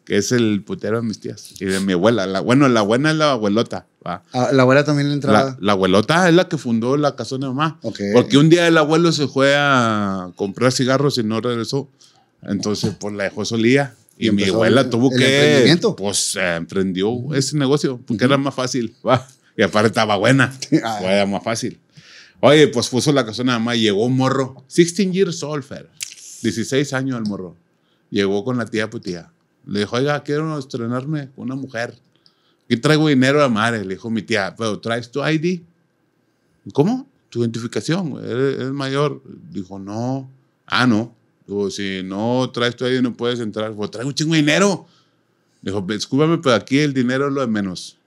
que es el putero de mis tías y de mi abuela. La, bueno, la buena es la abuelota. va ah, ¿La abuela también entraba? La, abuelota es la que fundó la casona de mamá. Porque un día el abuelo se fue a comprar cigarros y no regresó. Entonces, pues la dejó solía. Y, mi abuela tuvo que. Pues eh, emprendió ese negocio, porque era más fácil. ¿va? Y aparte estaba buena. Ah. era más fácil. Oye, pues puso la casona mamá y llegó un morro. 16 years old, 16 años el morro. Llegó con la tía putía. Pues, Le dijo, oiga, quiero estrenarme con una mujer. Aquí traigo dinero a madre. Le dijo mi tía, pero ¿traes tu ID? ¿Cómo? ¿Tu identificación? Es mayor? Dijo, no. Ah, no. Dijo, si no traes tu ID no puedes entrar. Dijo, traigo un chingo de dinero. Dijo, discúlpame, pero aquí el dinero es lo de menos.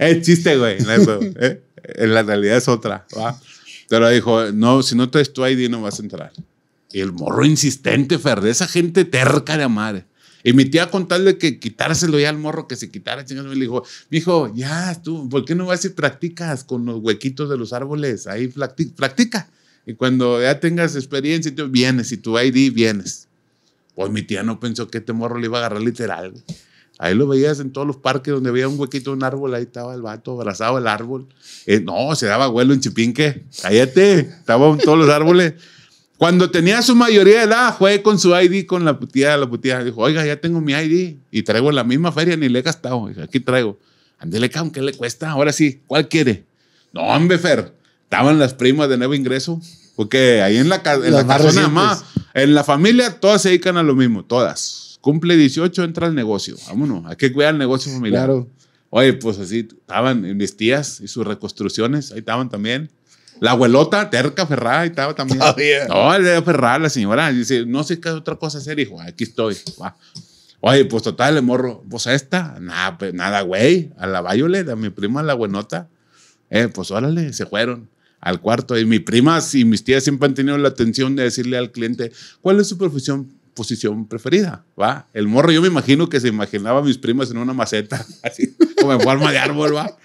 es chiste, güey. Eh, la realidad es otra, ¿va? Pero dijo, no, si no traes tu ID no vas a entrar. Y el morro insistente, Fer, de esa gente terca de madre Y mi tía con tal de que quitárselo ya al morro, que se quitara, chingas, me dijo, ya, tú, ¿por qué no vas y practicas con los huequitos de los árboles? Ahí practica. Y cuando ya tengas experiencia, tú vienes, y tu ID vienes. Pues mi tía no pensó que este morro le iba a agarrar literal. Ahí lo veías en todos los parques donde había un huequito, un árbol, ahí estaba el vato abrazado al árbol. Eh, no, se daba vuelo en Chipinque. Cállate, estaban todos los árboles. Cuando tenía su mayoría de edad, fue con su ID con la putía, la putía. Dijo, oiga, ya tengo mi ID y traigo la misma feria, ni le he gastado. Dijo, Aquí traigo. Ándele, cabrón, ¿qué le cuesta? Ahora sí, ¿cuál quiere? No, hombre, Fer. Estaban las primas de nuevo ingreso, porque ahí en la, casa, la, más, en la familia, todas se dedican a lo mismo, todas Cumple 18, entra al negocio. Vámonos, hay que cuidar el negocio familiar. Claro. Oye, pues así estaban mis tías y sus reconstrucciones, ahí estaban también. La abuelota, terca, ferrada, ahí estaba también. Todavía. No, ferrada la señora. Dice, no sé qué otra cosa hacer, hijo. Aquí estoy. Oye, pues total, le morro. Pues a esta, nada, pues, nada, güey. A la Bayole, a mi prima, a la buenota. Eh, pues órale, se fueron al cuarto. Y mis primas y mis tías siempre han tenido la atención de decirle al cliente, ¿cuál es su profesión? posición preferida, ¿va? El morro, yo me imagino que se imaginaba a mis primas en una maceta, así, como en forma de árbol, ¿va?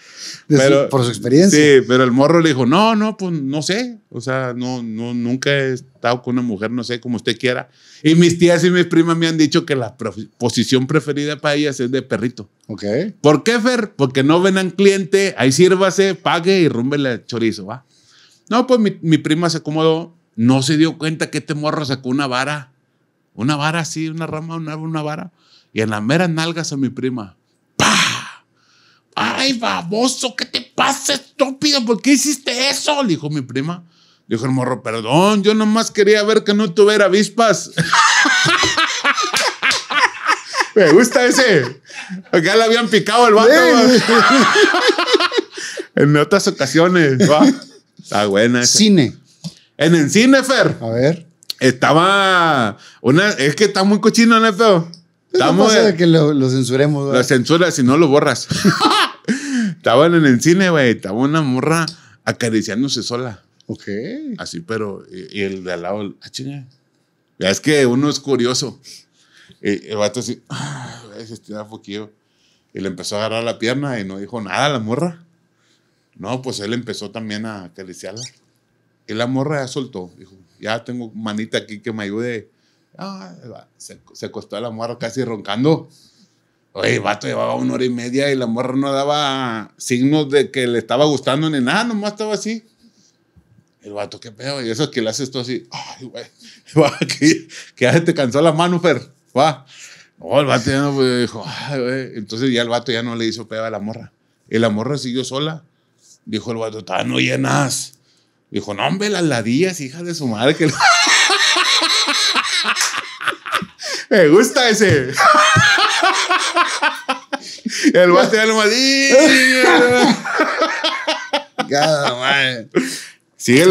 Pero, por su experiencia. Sí, pero el morro le dijo, no, no, pues no sé, o sea, no, no, nunca he estado con una mujer, no sé, como usted quiera. Y mis tías y mis primas me han dicho que la posición preferida para ellas es de perrito. Ok. ¿Por qué, Fer? Porque no al cliente, ahí sírvase, pague y rúmbele chorizo, ¿va? No, pues mi, mi prima se acomodó, no se dio cuenta que este morro sacó una vara una vara así, una rama, una, vara. Y en la mera nalgas a mi prima. ¡Pah! ¡Ay, baboso! ¿Qué te pasa, estúpido? ¿Por qué hiciste eso? dijo mi prima. Dijo el morro, perdón, yo nomás quería ver que no tuviera avispas. Me gusta ese. Acá le habían picado el vato. en otras ocasiones. ¿va? Está buena. Esa. Cine. En el cine, Fer. A ver. Estaba. Una, es que está muy cochino, ¿no, feo? Estamos. No de que lo, censuremos, La censura, si no lo borras. Estaban en el cine, güey. Estaba una morra acariciándose sola. Ok. Así, pero. Y, el de al lado, ah, chinga. Es que uno es curioso. Y, el vato así, ah, se estira Foquillo. Y le empezó a agarrar la pierna y no dijo nada a la morra. No, pues él empezó también a acariciarla. Y la morra ya soltó. Dijo, ya tengo manita aquí que me ayude. Ah, se, se acostó la morra casi roncando. Oye, el vato llevaba una hora y media y la morra no daba signos de que le estaba gustando ni nada, nomás estaba así. El vato, qué pedo, y eso es que le haces tú así, ay, güey, que, hace, te cansó la mano, Fer, va. el vato ya no, pues, dijo, Entonces ya el vato ya no le hizo pedo a la morra. Y la morra siguió sola. Dijo el vato, no llenas. Dijo, no, hombre, las ladillas, hija de su madre. Me gusta ese. El bate de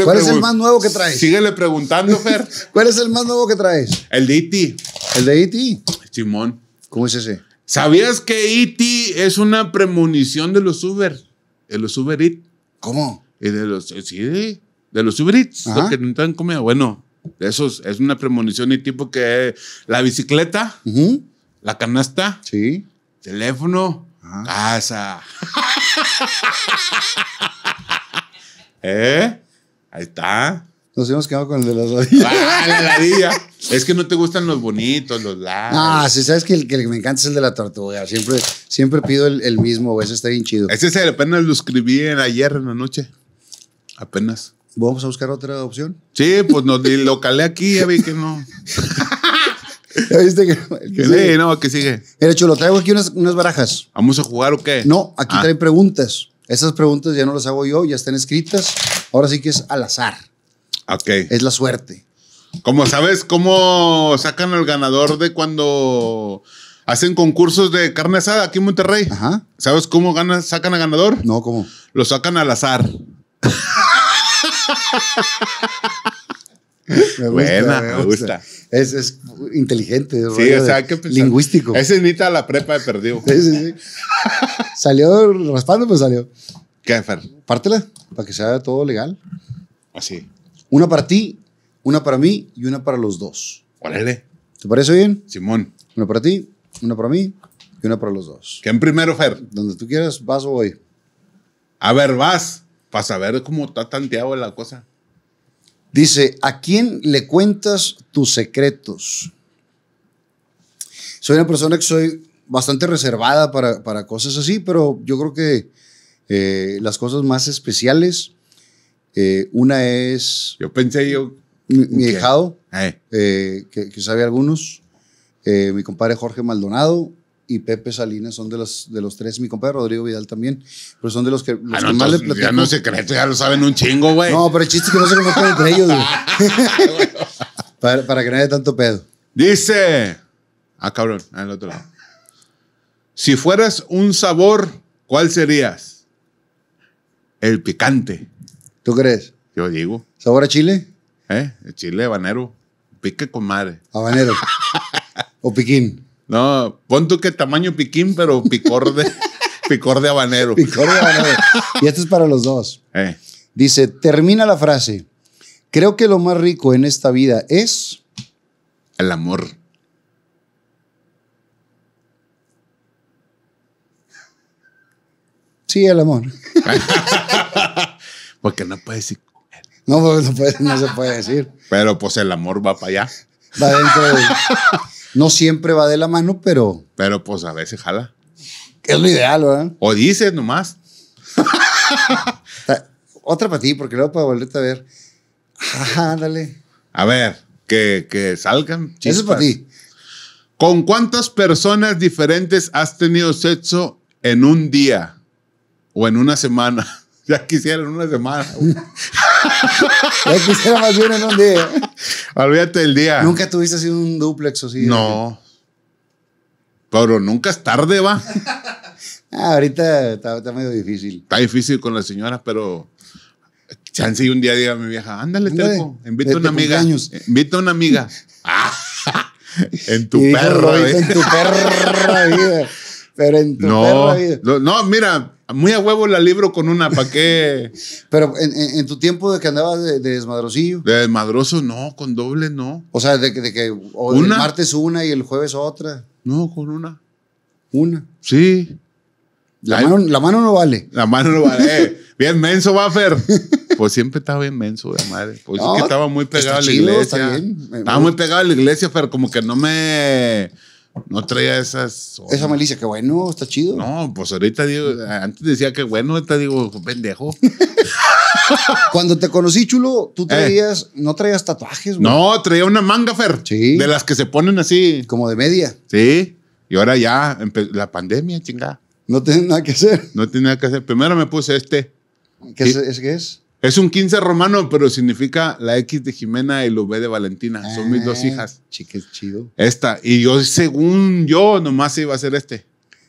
¿Cuál es el más nuevo que traes? Síguele preguntando, Fer. ¿Cuál es el más nuevo que traes? El de E.T. ¿El de E.T.? Simón. ¿Cómo es ese? ¿Sabías que E.T. es una premonición de los Uber? De los Uber it ¿Cómo? Y de los, sí, de los Uber Eats, lo que comida. Bueno, eso es, una premonición y tipo que la bicicleta, la canasta, sí. teléfono, casa. ¿Eh? Ahí está. Nos hemos quedado con el de las ladillas. Ah, la es que no te gustan los bonitos, los largos. Ah, sí, sabes que el, que me encanta es el de la tortuga. Siempre, siempre pido el, mismo, ese está bien chido. Ese apenas lo escribí ayer en la noche. Apenas. ¿Vamos a buscar otra opción? Sí, pues nos localé aquí, ya vi que no. viste que, Sí, no, que sigue. Mira, Chulo, traigo aquí unas, barajas. ¿Vamos a jugar o qué? No, aquí ah. traen preguntas. Esas preguntas ya no las hago yo, ya están escritas. Ahora sí que es al azar. Ok. Es la suerte. Como sabes, cómo sacan al ganador de cuando hacen concursos de carne asada aquí en Monterrey. Ajá. ¿Sabes cómo ganan, sacan al ganador? No, ¿cómo? Lo sacan al azar. Me gusta, gusta. Es, inteligente, es lingüístico. Ese invita a la prepa de perdido. Sí, salió raspando, pero pues salió. ¿Qué, Fer? Pártela, para que sea todo legal. Así. Una para ti, una para mí y una para los dos. Órale. ¿Te parece bien? Simón. Una para ti, una para mí y una para los dos. ¿Quién primero, Fer? Donde tú quieras, vas o voy. A ver, vas para saber cómo está tanteado la cosa. Dice, ¿a quién le cuentas tus secretos? Soy una persona que soy bastante reservada para, cosas así, pero yo creo que eh, las cosas más especiales, eh, una es... Yo pensé yo... Mi, hijado, eh. que, que, sabe algunos, mi compadre Jorge Maldonado, y Pepe Salinas son de los, de los tres, mi compadre Rodrigo Vidal también, pero son de los que, ah, no, le Ya no es secreto, ya lo saben un chingo, güey. No, pero el chiste es que no se conozcan entre ellos, güey. para, para, que no haya tanto pedo. Dice, ah, cabrón, al ah, otro lado. Si fueras un sabor, ¿cuál serías? El picante. ¿Tú crees? Yo digo. ¿Sabor a chile? ¿Eh? chile habanero. Pique con madre. Habanero. o piquín. No, pon tú que tamaño piquín, pero picor de, picor de habanero. Picor de habanero. Y esto es para los dos. Eh. Dice, termina la frase. Creo que lo más rico en esta vida es... El amor. Sí, el amor. Porque no puede decir. No, pues, no, no se puede decir. Pero pues el amor va para allá. Va dentro de. No siempre va de la mano, pero. Pero pues a veces jala. Es lo ideal, ¿verdad? O dices nomás. Otra para ti, porque luego para volverte a ver. Ándale. a ver, que, que salgan. Eso es para ti. ¿Con cuántas personas diferentes has tenido sexo en un día o en una semana? Ya quisiera en una semana. ya quisiera más bien en un día. Olvídate del día. ¿Nunca tuviste así un duplex o así? No. Pero nunca es tarde, va. Ah, ahorita está, medio difícil. Está difícil con las señoras, pero chance y un día diga a mi vieja, ándale, teco. invita a una amiga. Invita a una amiga. en tu perro. En tu perra vida. Pero en tu no, perra vida. No, mira, muy a huevo la libro con una, ¿para qué? Pero en, tu tiempo de que andabas de, desmadrosillo. De desmadroso, no, con doble no. O sea, de, de que el martes una y el jueves otra. No, con una. Una. Sí. La, mano, no vale. La mano no vale. Eh, bien menso, Buffer. Pues siempre estaba bien menso, de madre. Pues que estaba muy pegado a la iglesia. Estaba muy pegado a la iglesia, pero como que no me no traía esas. Esa malicia, qué bueno, está chido. No, pues ahorita digo, antes decía que bueno, ahorita digo, pendejo. Cuando te conocí, chulo, tú eh. traías, no traías tatuajes, güey. No, traía una manga, Fer. Sí. De las que se ponen así. Como de media. Sí. Y ahora ya, la pandemia, chingada. No tiene nada que hacer. No tiene nada que hacer. Primero me puse este. ¿Qué es, ¿qué es? Es un 15 romano, pero significa la X de Jimena y lo V de Valentina. Son mis dos ah. hijas. Chiques, chido. Esta. Y yo, según yo, nomás iba a ser este.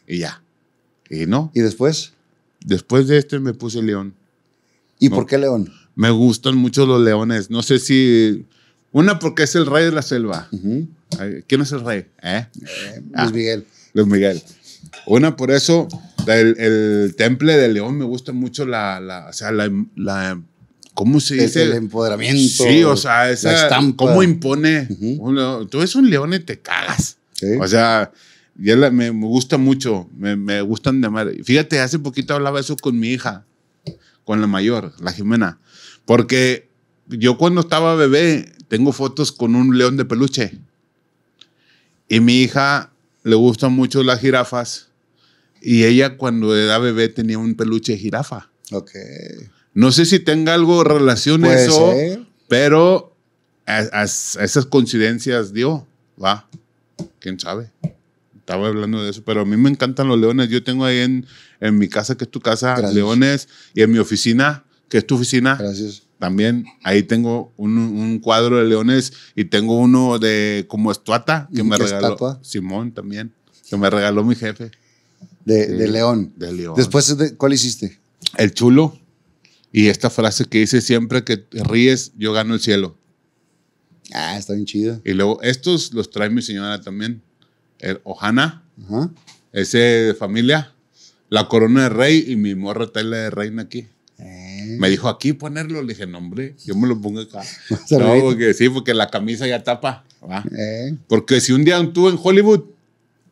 Y ya. Y no. ¿Y después? Después de este me puse león. ¿Y por qué león? Me gustan mucho los leones. No sé si. Una, porque es el rey de la selva. ¿Quién es el rey? ¿Eh? eh ah. Luis Miguel. Luis Miguel. Una, por eso, el, temple de León me gusta mucho la, la o sea, la, ¿Cómo se dice? El, empoderamiento. Sí, o sea, esa, ¿cómo impone? tú eres un león y te cagas. O sea, ya me, gusta mucho, me, me gustan de madre. Fíjate, hace poquito hablaba eso con mi hija, con la mayor, la Jimena, porque yo cuando estaba bebé tengo fotos con un león de peluche y mi hija le gustan mucho las jirafas y ella cuando era bebé tenía un peluche jirafa. Ok. No sé si tenga algo relación eso, pero esas coincidencias dio, va. ¿Quién sabe? Estaba hablando de eso, pero a mí me encantan los leones. Yo tengo ahí en, mi casa, que es tu casa, leones, y en mi oficina, que es tu oficina. Gracias también. Ahí tengo un, cuadro de leones y tengo uno de como estuata que me regaló Simón también, que me regaló mi jefe. De, león. De león. Después, ¿cuál hiciste? El chulo. Y esta frase que dice siempre que ríes, yo gano el cielo. Ah, está bien chido. Y luego estos los trae mi señora también. El Ohana, ese de familia, la corona de rey y mi morra tela de reina aquí. Me dijo, aquí ponerlo. Le dije, no, hombre, yo me lo pongo acá. no, porque sí, porque la camisa ya tapa. Eh. Porque si un día tú en Hollywood.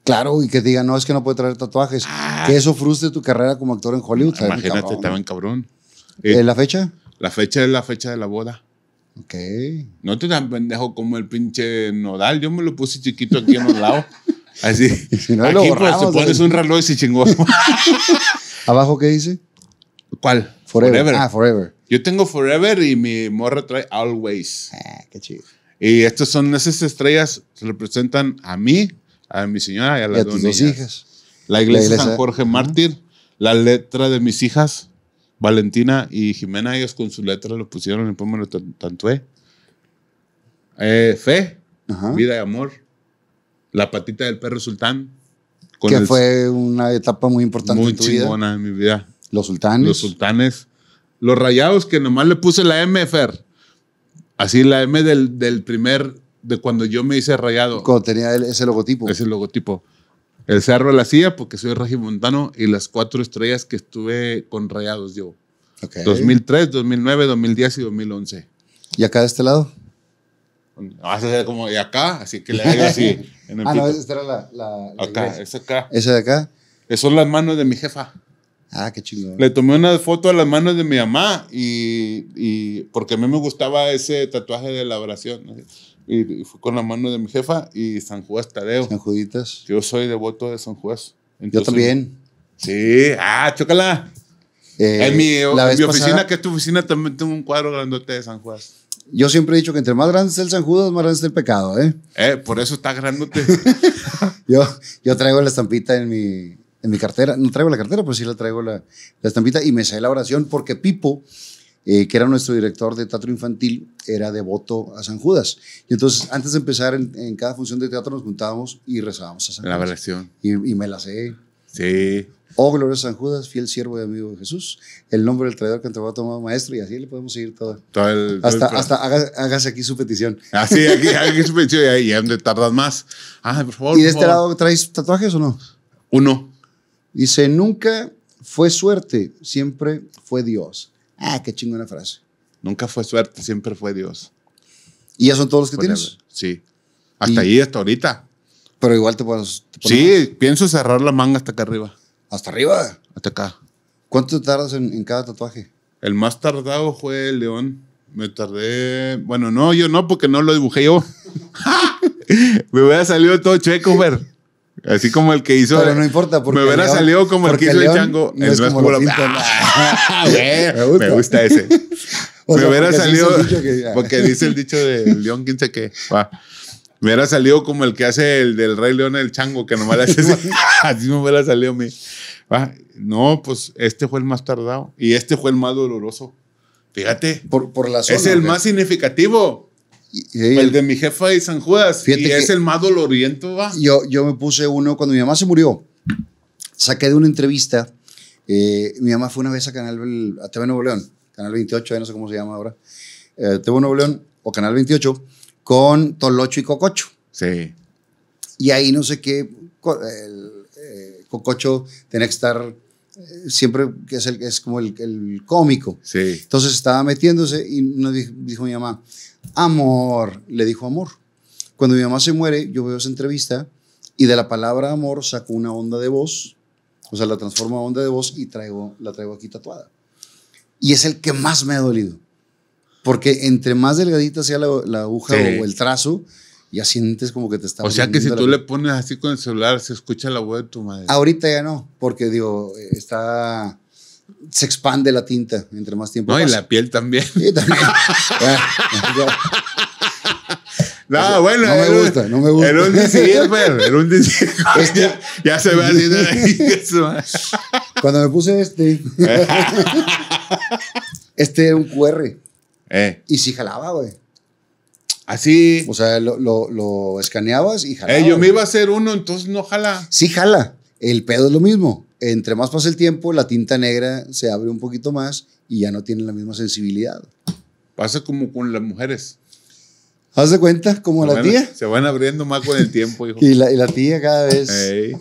Claro, y que diga digan, no, es que no puede traer tatuajes. Ah. Que eso frustre tu carrera como actor en Hollywood. imagínate, estaba en cabrón. ¿Eh, eh, ¿La fecha? La fecha es la fecha de la boda. Ok. No te tan pendejo como el pinche nodal. Yo me lo puse chiquito aquí en un lado Así. Si no, aquí borramos, pues te pones un reloj y se ¿Abajo qué dice? ¿Cuál? Ah, forever. Yo tengo Forever y mi morra trae Always. Ah, qué chido. Y estas son esas estrellas representan a mí, a mi señora y a las dos, hijas. La iglesia, San Jorge Mártir, la letra de mis hijas, Valentina y Jimena, ellos con su letra lo pusieron y pues me lo tantué. Eh, fe, vida y amor, la patita del perro sultán. que fue una etapa muy importante muy en tu chingona en mi vida. Los sultanes. Los sultanes. Los rayados que nomás le puse la M, Fer. Así la M del, primer, de cuando yo me hice rayado. Cuando tenía ese logotipo. Ese logotipo. El Cerro de la Silla, porque soy regimontano, y las cuatro estrellas que estuve con rayados yo. 2003, 2009, 2010 y 2011. ¿Y acá de este lado? Vas como de acá, así que le hago así. ah, no, esta era la, la, Acá, esa acá. Esa de acá. Esas eh, son las manos de mi jefa. Ah, qué chido. Le tomé una foto a las manos de mi mamá y, porque a mí me gustaba ese tatuaje de la oración. Y, fue con la mano de mi jefa y San Judas Tadeo. San Juditas. Yo soy devoto de San Juan. Yo también. Sí, ah, chócala. Eh, en mi, oficina, que tu oficina, también tengo un cuadro grandote de San Judas. Yo siempre he dicho que entre más grande es el San Judas, más grande es el pecado, ¿eh? ¿eh? por eso está grandote. yo, yo traigo la estampita en mi, en mi cartera. No traigo la cartera, pero sí la traigo la, estampita y me sale la oración porque Pipo, eh, que era nuestro director de teatro infantil, era devoto a San Judas. Y entonces, antes de empezar en, cada función de teatro, nos juntábamos y rezábamos a San Judas. oración. Y, me la sé. Sí. Oh, gloria San Judas, fiel siervo y amigo de Jesús, el nombre del traidor que te va a tomar maestro, y así le podemos seguir todo. hasta, hasta hágase, aquí su petición. Así, ah, aquí, aquí su petición, y ahí es tardas más. Ah, por favor. ¿Y de este lado traes tatuajes o no? Uno. Dice, nunca fue suerte, siempre fue Dios. Ah, qué chingona frase. Nunca fue suerte, siempre fue Dios. ¿Y ya son todos los que pues tienes? Sí. Hasta ahí, hasta ahorita. Pero igual te puedes... sí, pienso cerrar la manga hasta acá arriba. ¿Hasta arriba? Hasta acá. ¿Cuánto tardas en, cada tatuaje? El más tardado fue el león. Me tardé. Bueno, no, yo no, porque no lo dibujé yo. Me hubiera salido todo chueco, ver. Así como el que hizo. Pero no importa, porque. Me hubiera salido como el que hizo el chango. No es como ah, ah, me, gusta. ese. me hubiera salido. porque dice el dicho de León, quién sé qué. Me hubiera salido como el que hace el del Rey León, el chango, que nomás le hace así. así me hubiera salido a mí. No, pues este fue el más tardado. Y este fue el más doloroso. Fíjate. Por, la zona, Es el más significativo. Pues, el de mi jefa de San Judas. Y es el más doloriento, va. Yo, yo me puse uno cuando mi mamá se murió. Saqué de una entrevista. Eh, mi mamá fue una vez a Canal a TV Nuevo León, Canal 28, no sé cómo se llama ahora. Eh, TV Nuevo León o Canal 28 con Tolocho y Cococho. Sí. Y ahí no sé qué, eh, Cococho tenía que estar eh, siempre que es, el, es como el, cómico. Sí. Entonces estaba metiéndose y nos dijo mi mamá, Amor, le dijo amor. Cuando mi mamá se muere, yo veo esa entrevista y de la palabra amor saco una onda de voz, o sea, la transformo a onda de voz y traigo, la traigo aquí tatuada. Y es el que más me ha dolido. Porque entre más delgadita sea la, aguja o el trazo, ya sientes como que te está... O sea que si tú le pones así con el celular, se escucha la voz de tu madre. Ahorita ya no, porque digo, eh, está se expande la tinta entre más tiempo. No, y la piel también. Sí, también. No, bueno. No me gusta, no me gusta. Era un disierver, era un disierver. ya, ya, se ahí. Cuando me puse este. este era un QR. Eh. Y sí jalaba, güey. Así. O sea, lo, lo, escaneabas y jalaba. Eh, yo me iba a hacer uno, entonces no jala. Sí jala. El pedo es lo mismo entre más pasa el tiempo, la tinta negra se abre un poquito más y ya no tiene la misma sensibilidad. Pasa como con las mujeres. Haz cuenta, como la tía. Se van abriendo más con el tiempo, hijo. y, la, y la tía cada vez eh,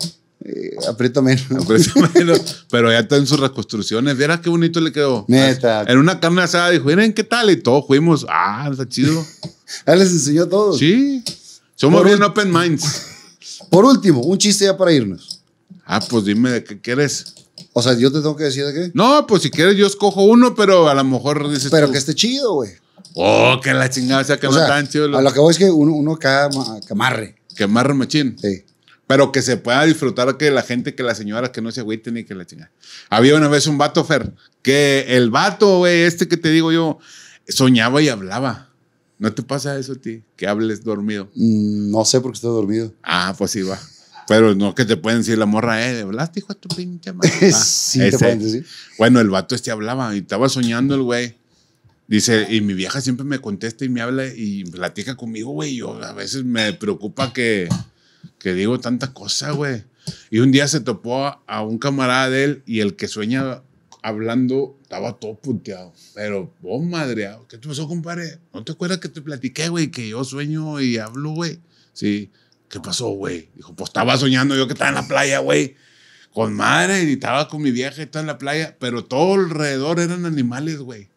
aprieta menos. Aprieta menos. Pero ya está en sus reconstrucciones. Verás qué bonito le quedó. Ah, en una carne asada dijo, miren qué tal. Y todos fuimos. Ah, está chido. ya les enseñó todo. Sí. Somos Por bien open minds. Por último, un chiste ya para irnos. Ah, pues dime de qué quieres. O sea, yo te tengo que decir de qué. No, pues si quieres, yo escojo uno, pero a lo mejor dices. Pero que esté chido, güey. Oh, que la chingada, o sea, que no tan chido. A lo que voy es que uno, uno amarre. camarre. Que amarre machín. Sí. Pero que se pueda disfrutar que la gente, que la señora, que no se güey, ni que la chingada. Había una vez un vato, Fer, que el vato, güey, este que te digo yo, soñaba y hablaba. ¿No te pasa eso a ti? Que hables dormido. Mm, no sé porque estoy dormido. Ah, pues sí va. Pero no que te pueden decir la morra, eh, hablaste, hijo de tu pinche madre. Ah, sí, te decir. Bueno, el vato este hablaba y estaba soñando el güey. Dice, y mi vieja siempre me contesta y me habla y platica conmigo, güey. a veces me preocupa que, que digo tantas cosas, güey. Y un día se topó a, un camarada de él y el que sueña hablando estaba todo puteado. Pero vos, oh, madre, ¿qué te pasó, compadre? ¿No te acuerdas que te platiqué, güey, que yo sueño y hablo, güey? Sí. ¿Qué pasó, güey? Dijo, pues estaba soñando yo que estaba en la playa, güey. Con madre, y estaba con mi vieja y estaba en la playa, pero todo alrededor eran animales, güey.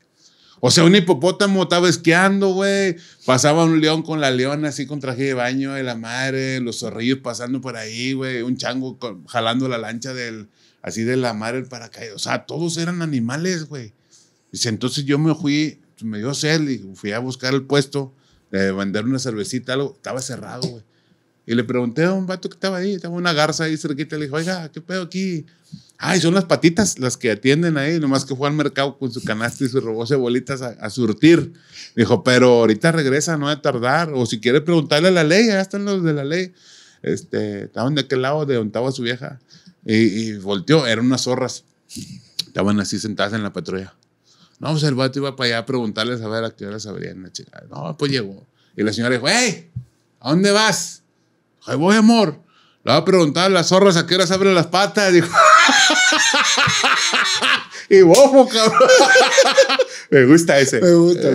O sea, un hipopótamo estaba esquiando, güey. Pasaba un león con la leona así con traje de baño de la madre, los zorrillos pasando por ahí, güey. Un chango jalando la lancha del, así de la madre el paracaídas. O sea, todos eran animales, güey. Dice, entonces yo me fui, me dio sed y fui a buscar el puesto de eh, vender una cervecita, algo. Estaba cerrado, güey. Y le pregunté a un vato que estaba ahí, estaba una garza ahí cerquita, le dijo, oiga, ¿qué pedo aquí? Ay, son las patitas las que atienden ahí, nomás que fue al mercado con su canasta y su robó de bolitas a, surtir. Dijo, pero ahorita regresa, no va a tardar. O si quiere preguntarle a la ley, ya están los de la ley. Este, estaban de aquel lado de donde estaba su vieja. Y, volteó, eran unas zorras. Estaban así sentadas en la patrulla. No, pues el vato iba para allá a preguntarles a ver a qué hora sabrían la chica. No, pues llegó. Y la señora dijo, hey, ¿a dónde vas? ahí voy, amor. Le va a preguntar a las zorras a qué hora se abren las patas. y bofo, cabrón. Me gusta ese. Me gusta,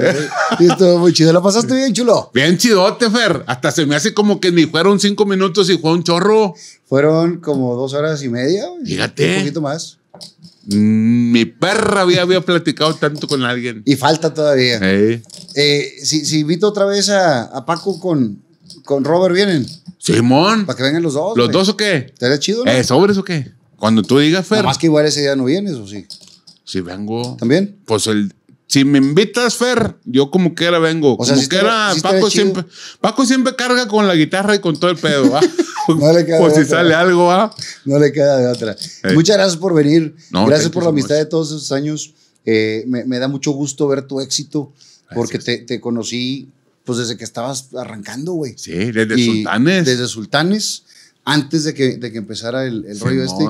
Y estuvo muy chido. ¿La pasaste bien, chulo? Bien chidote, Fer. Hasta se me hace como que ni fueron cinco minutos y fue un chorro. Fueron como dos horas y media. Fíjate. Un poquito más. Mm, mi perra había, había platicado tanto con alguien. Y falta todavía. Eh, si, invito otra vez a, Paco con, con Robert, ¿vienen? Simón. Para que vengan los dos. ¿Los dos o qué? ¿Estaría chido? ¿no? Eh, ¿Sobres o qué? Cuando tú digas, Fer. Más que igual ese día no vienes o sí. Si vengo. ¿También? Pues el. Si me invitas, Fer, yo como quiera vengo. como sea, si Paco, siempre, Paco siempre carga con la guitarra y con todo el pedo, pues no le queda otra. O si sale algo, ah, No le queda de otra. Muchas gracias por venir. gracias por la amistad de todos esos años. Eh, me, da mucho gusto ver tu éxito, porque te conocí pues desde que estabas arrancando, güey. Sí, desde Sultanes. Desde Sultanes, antes de que, que empezara el, rollo este.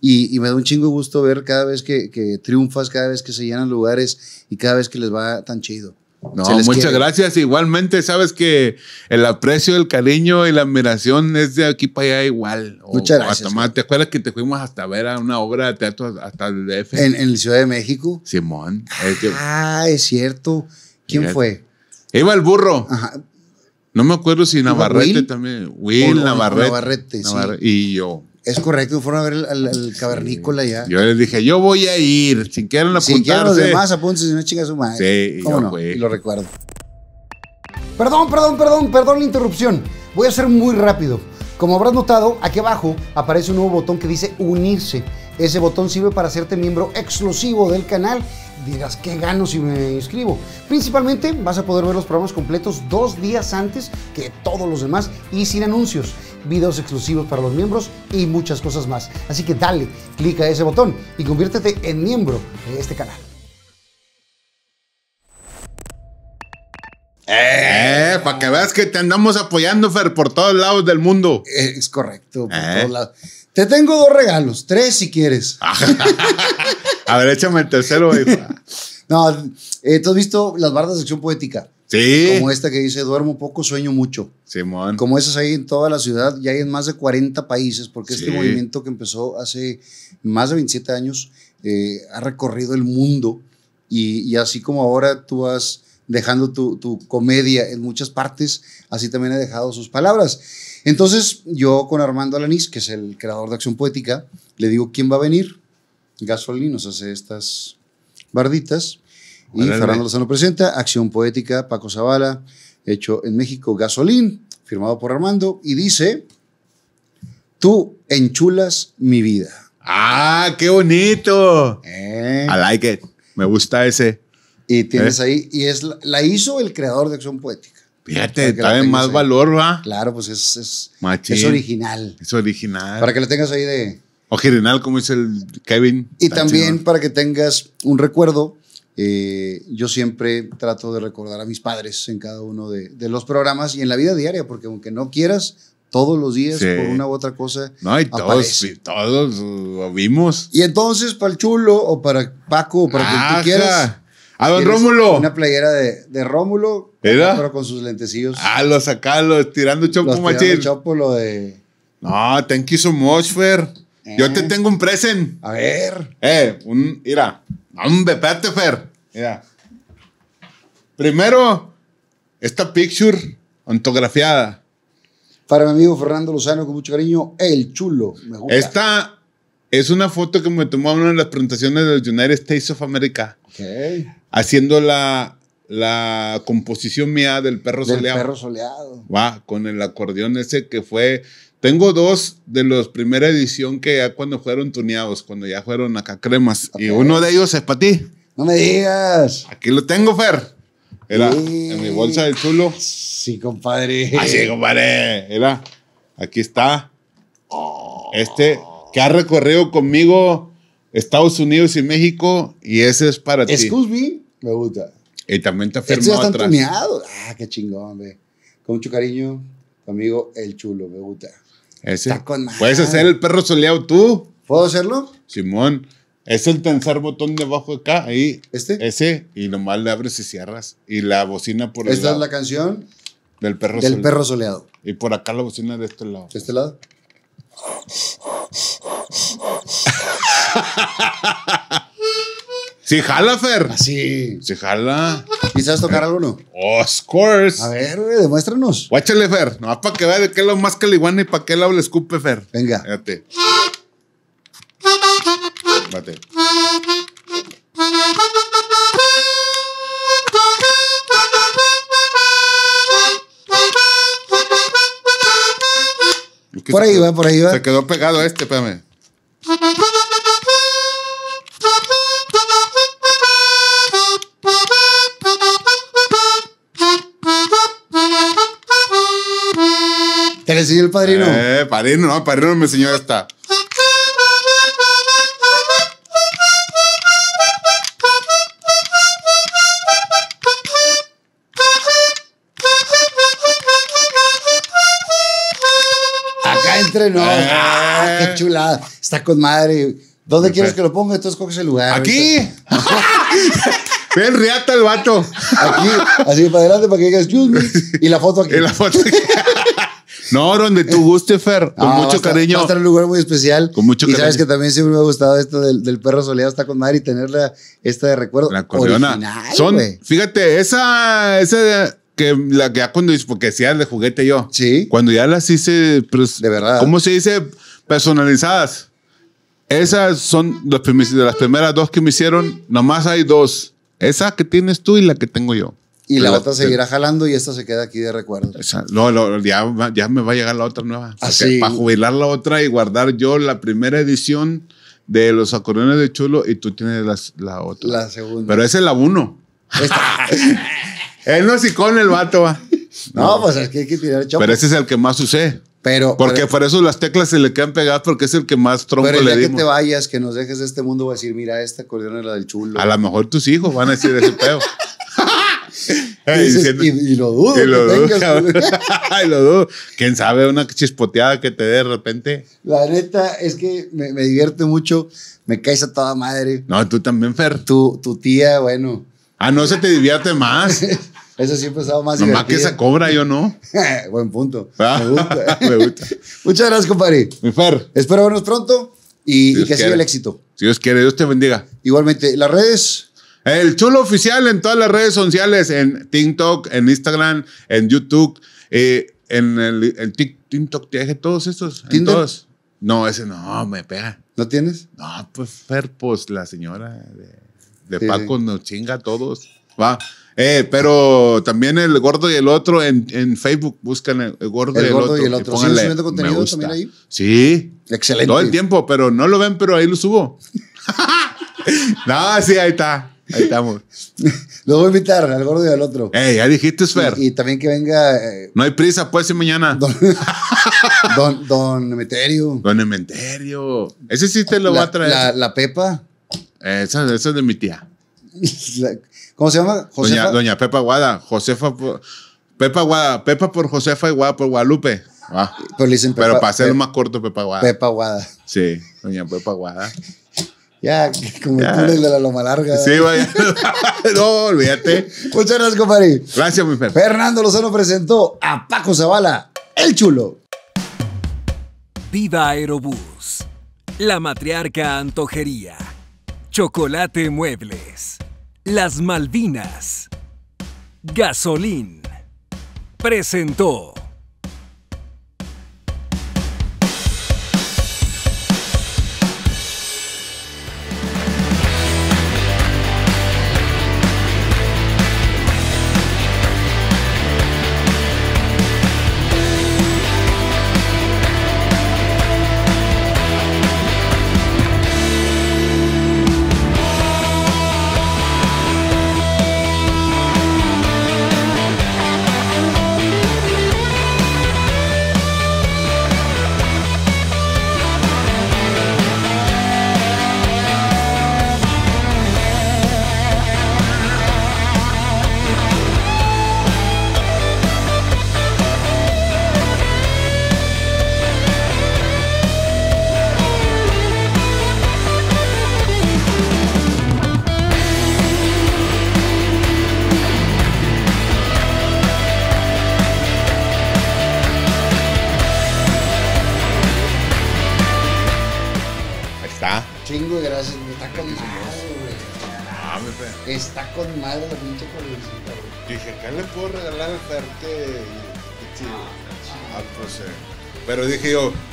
Y, y, me da un chingo gusto ver cada vez que, triunfas, cada vez que se llenan lugares y cada vez que les va tan chido. No, muchas gracias. Igualmente, sabes que el aprecio, el cariño y la admiración es de aquí para allá igual. Muchas gracias. ¿Te acuerdas que te fuimos hasta ver a una obra de teatro hasta el DF? En, Ciudad de México. Simón. Ah, es, cierto. ¿Quién fue? Iba el burro. Ajá. No me acuerdo si Navarrete también. Will, Navarrete. Navarrete, Navarrete sí. Y yo. Es correcto, fueron a ver el cavernícola ya. Yo les dije, yo voy a ir, sin que apuntarse. Sin los demás apúntense, si no su Sí, lo recuerdo. Perdón, perdón, perdón, perdón la interrupción. Voy a ser muy rápido. Como habrás notado, aquí abajo aparece un nuevo botón que dice unirse. Ese botón sirve para hacerte miembro exclusivo del canal dirás, ¿qué gano si me inscribo? Principalmente vas a poder ver los programas completos dos días antes que todos los demás y sin anuncios, videos exclusivos para los miembros y muchas cosas más. Así que dale, clica a ese botón y conviértete en miembro de este canal. Eh, para que veas que te andamos apoyando, Fer, por todos lados del mundo. Es correcto, por eh. todos lados. Te tengo dos regalos, tres si quieres. A ver, échame el tercero, no, eh, ¿tú has visto las bardas de Acción poética? Sí. Como esta que dice, duermo poco, sueño mucho. Simón. Como esas hay en toda la ciudad y hay en más de 40 países, porque este movimiento que empezó hace más de 27 años eh, ha recorrido el mundo y, así como ahora tú vas dejando tu, comedia en muchas partes, así también he dejado sus palabras. Entonces yo con Armando Alanís, que es el creador de Acción Poética, le digo, ¿quién va a venir? Gasolín nos hace estas barditas. Y Fernando Lozano presenta Acción Poética, Paco Zavala, hecho en México, Gasolín, firmado por Armando, y dice, tú enchulas mi vida. Ah, qué bonito. Eh. I like it. Me gusta ese. Y tienes eh. ahí, y es la hizo el creador de Acción Poética. Fíjate, trae más valor, ¿va? Claro, pues es, es original. Es original. Para que lo tengas ahí de, o general, como dice el Kevin. Y también para que tengas un recuerdo, eh, yo siempre trato de recordar a mis padres en cada uno de, los programas y en la vida diaria, porque aunque no quieras, todos los días, por una u otra cosa. No, y todos, todos lo vimos. Y entonces, para el chulo o para Paco o para quien tú quieras. A don Rómulo. Una playera de, de Rómulo, pero con sus lentecillos. Ah, lo sacalo, tirando chopo, machín. Chopo, lo de. No, thank you so much, Fer. Yo te eh. tengo un present. A ver. Eh, un. Mira. Hombre, espérate, Fer. Mira. Primero, esta picture ontografiada. Para mi amigo Fernando Lozano, con mucho cariño, el chulo. Esta es una foto que me tomó una de las presentaciones del United States of America. Okay. Haciendo la, la composición mía del perro del soleado. Perro soleado. Va, con el acordeón ese que fue tengo dos de los primera edición que ya cuando fueron tuneados, cuando ya fueron acá cremas. Y uno de ellos es para ti. No me digas. Aquí lo tengo, Fer. Era en mi bolsa del chulo. Sí, compadre. Así, ah, compadre. Era. Aquí está. Este que ha recorrido conmigo Estados Unidos y México. Y ese es para ti. Excuse me. Me gusta. Y también te ha firmado Estos ya están Ah, qué chingón, hombre. Con mucho cariño, amigo El Chulo. Me gusta. Ese. Puedes hacer el perro soleado tú. ¿Puedo hacerlo? Simón. Es el tensar botón debajo de acá, ahí. ¿Este? Ese, y nomás le abres y cierras. Y la bocina por el ¿Esta es la canción? Del perro Del perro soleado. Y por acá la bocina de este lado. ¿De este lado? si jala, Fer. Así. Ah, si jala. quizás tocar alguno? Oh, of course. A ver, güey, demuéstranos. Guáchale, Fer. No, para que vea de qué lado más caliguana y para qué lado le escupe, Fer. Venga. espérate Vate. Por ahí va, por ahí va. Se quedó pegado este, espérame. Sí, el padrino. Eh, padrino, no, padrino me enseñó hasta Acá entrenó eh. ah, qué chulada. Está con madre. ¿Dónde quieres que lo ponga? Entonces coges el lugar. Aquí. Ven, riata el vato. Aquí, así para adelante para que digas, excuse Y la foto aquí. Y la foto aquí. No, donde tú guste, Fer. Con mucho cariño. Va a estar en un lugar muy especial. Con mucho y cariño. Y sabes que también siempre me ha gustado esto del, perro soleado hasta con Mari y tenerla esta de recuerdo. La Son, fíjate, esa, esa que la que ya cuando porque hacía de juguete yo. Sí. Cuando ya las hice, pues, de verdad. ¿Cómo se dice? Personalizadas. Esas son de las primeras dos que me hicieron. Nomás hay dos. Esa que tienes tú y la que tengo yo. Y la, otra seguirá jalando y esta se queda aquí de recuerdo. no, ya, me va a llegar la otra nueva. Así. Ah, Para jubilar la otra y guardar yo la primera edición de los acordeones de Chulo y tú tienes las, la otra. La segunda. Pero esa es la uno. Él no es icón el vato, va. No, pues es hay que tirar Pero ese es el que más usé. Pero, porque por eso las teclas se le quedan pegadas porque es el que más tronco pero ya que te vayas, que nos dejes de este mundo, va a decir, mira, esta acordeón la del chulo. A lo mejor tus hijos van a decir ese pedo. y, lo dudo. Y lo, Quién sabe, una chispoteada que te dé de repente. La neta es que me, divierte mucho. Me caes a toda madre. No, tú también, Fer. Tu, tu tía, bueno. Ah, no se te divierte más. Eso siempre estaba más Nomás divertido. que esa cobra, yo no. Buen punto. Ah, Muchas gracias, compadre. Mi Fer. Espero vernos pronto y, que siga el éxito. Si Dios quiere, Dios te bendiga. Igualmente, las redes. El chulo oficial en todas las redes sociales, en TikTok, en Instagram, en YouTube, eh, en el, TikTok, te todos estos. ¿En todos? No, ese no, me pega. ¿No tienes? No, pues Fer, pues, la señora de, Paco nos chinga a todos. Va. Eh, pero también el gordo y el otro en, Facebook buscan el, el, gordo, el y gordo, y el otro. pónganle, ¿Sí, contenido también ahí? Sí. Excelente. Todo el tiempo, pero no lo ven, pero ahí lo subo. no, sí, ahí está. Ahí estamos. Lo voy a invitar, al gordo y al otro. Ey, ya dijiste, Sfer. Y, también que venga. Eh, no hay prisa, puede ser mañana. Don, don, don Emeterio. Don Ementerio. Ese sí te lo va a traer. La, Pepa. Esa, es de mi tía. ¿Cómo se llama? Doña, Pepa Guada. Josefa Pepa Guada. Pepa por Josefa y Guada por Guadalupe. Ah. Pero para hacerlo más corto, Pepa Guada. Pepa Guada. Sí, doña Pepa Guada. Ya, como ya. tú de la loma larga. Sí, vaya. no, olvídate. Muchas gracias, compadre. Gracias, mi perro. Fernando Lozano presentó a Paco Zavala, el chulo. Viva Aerobús. La Matriarca Antojería. Chocolate Muebles. Las Malvinas. Gasolín. Presentó.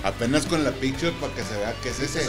apenas con la picture para que se vea que es ese.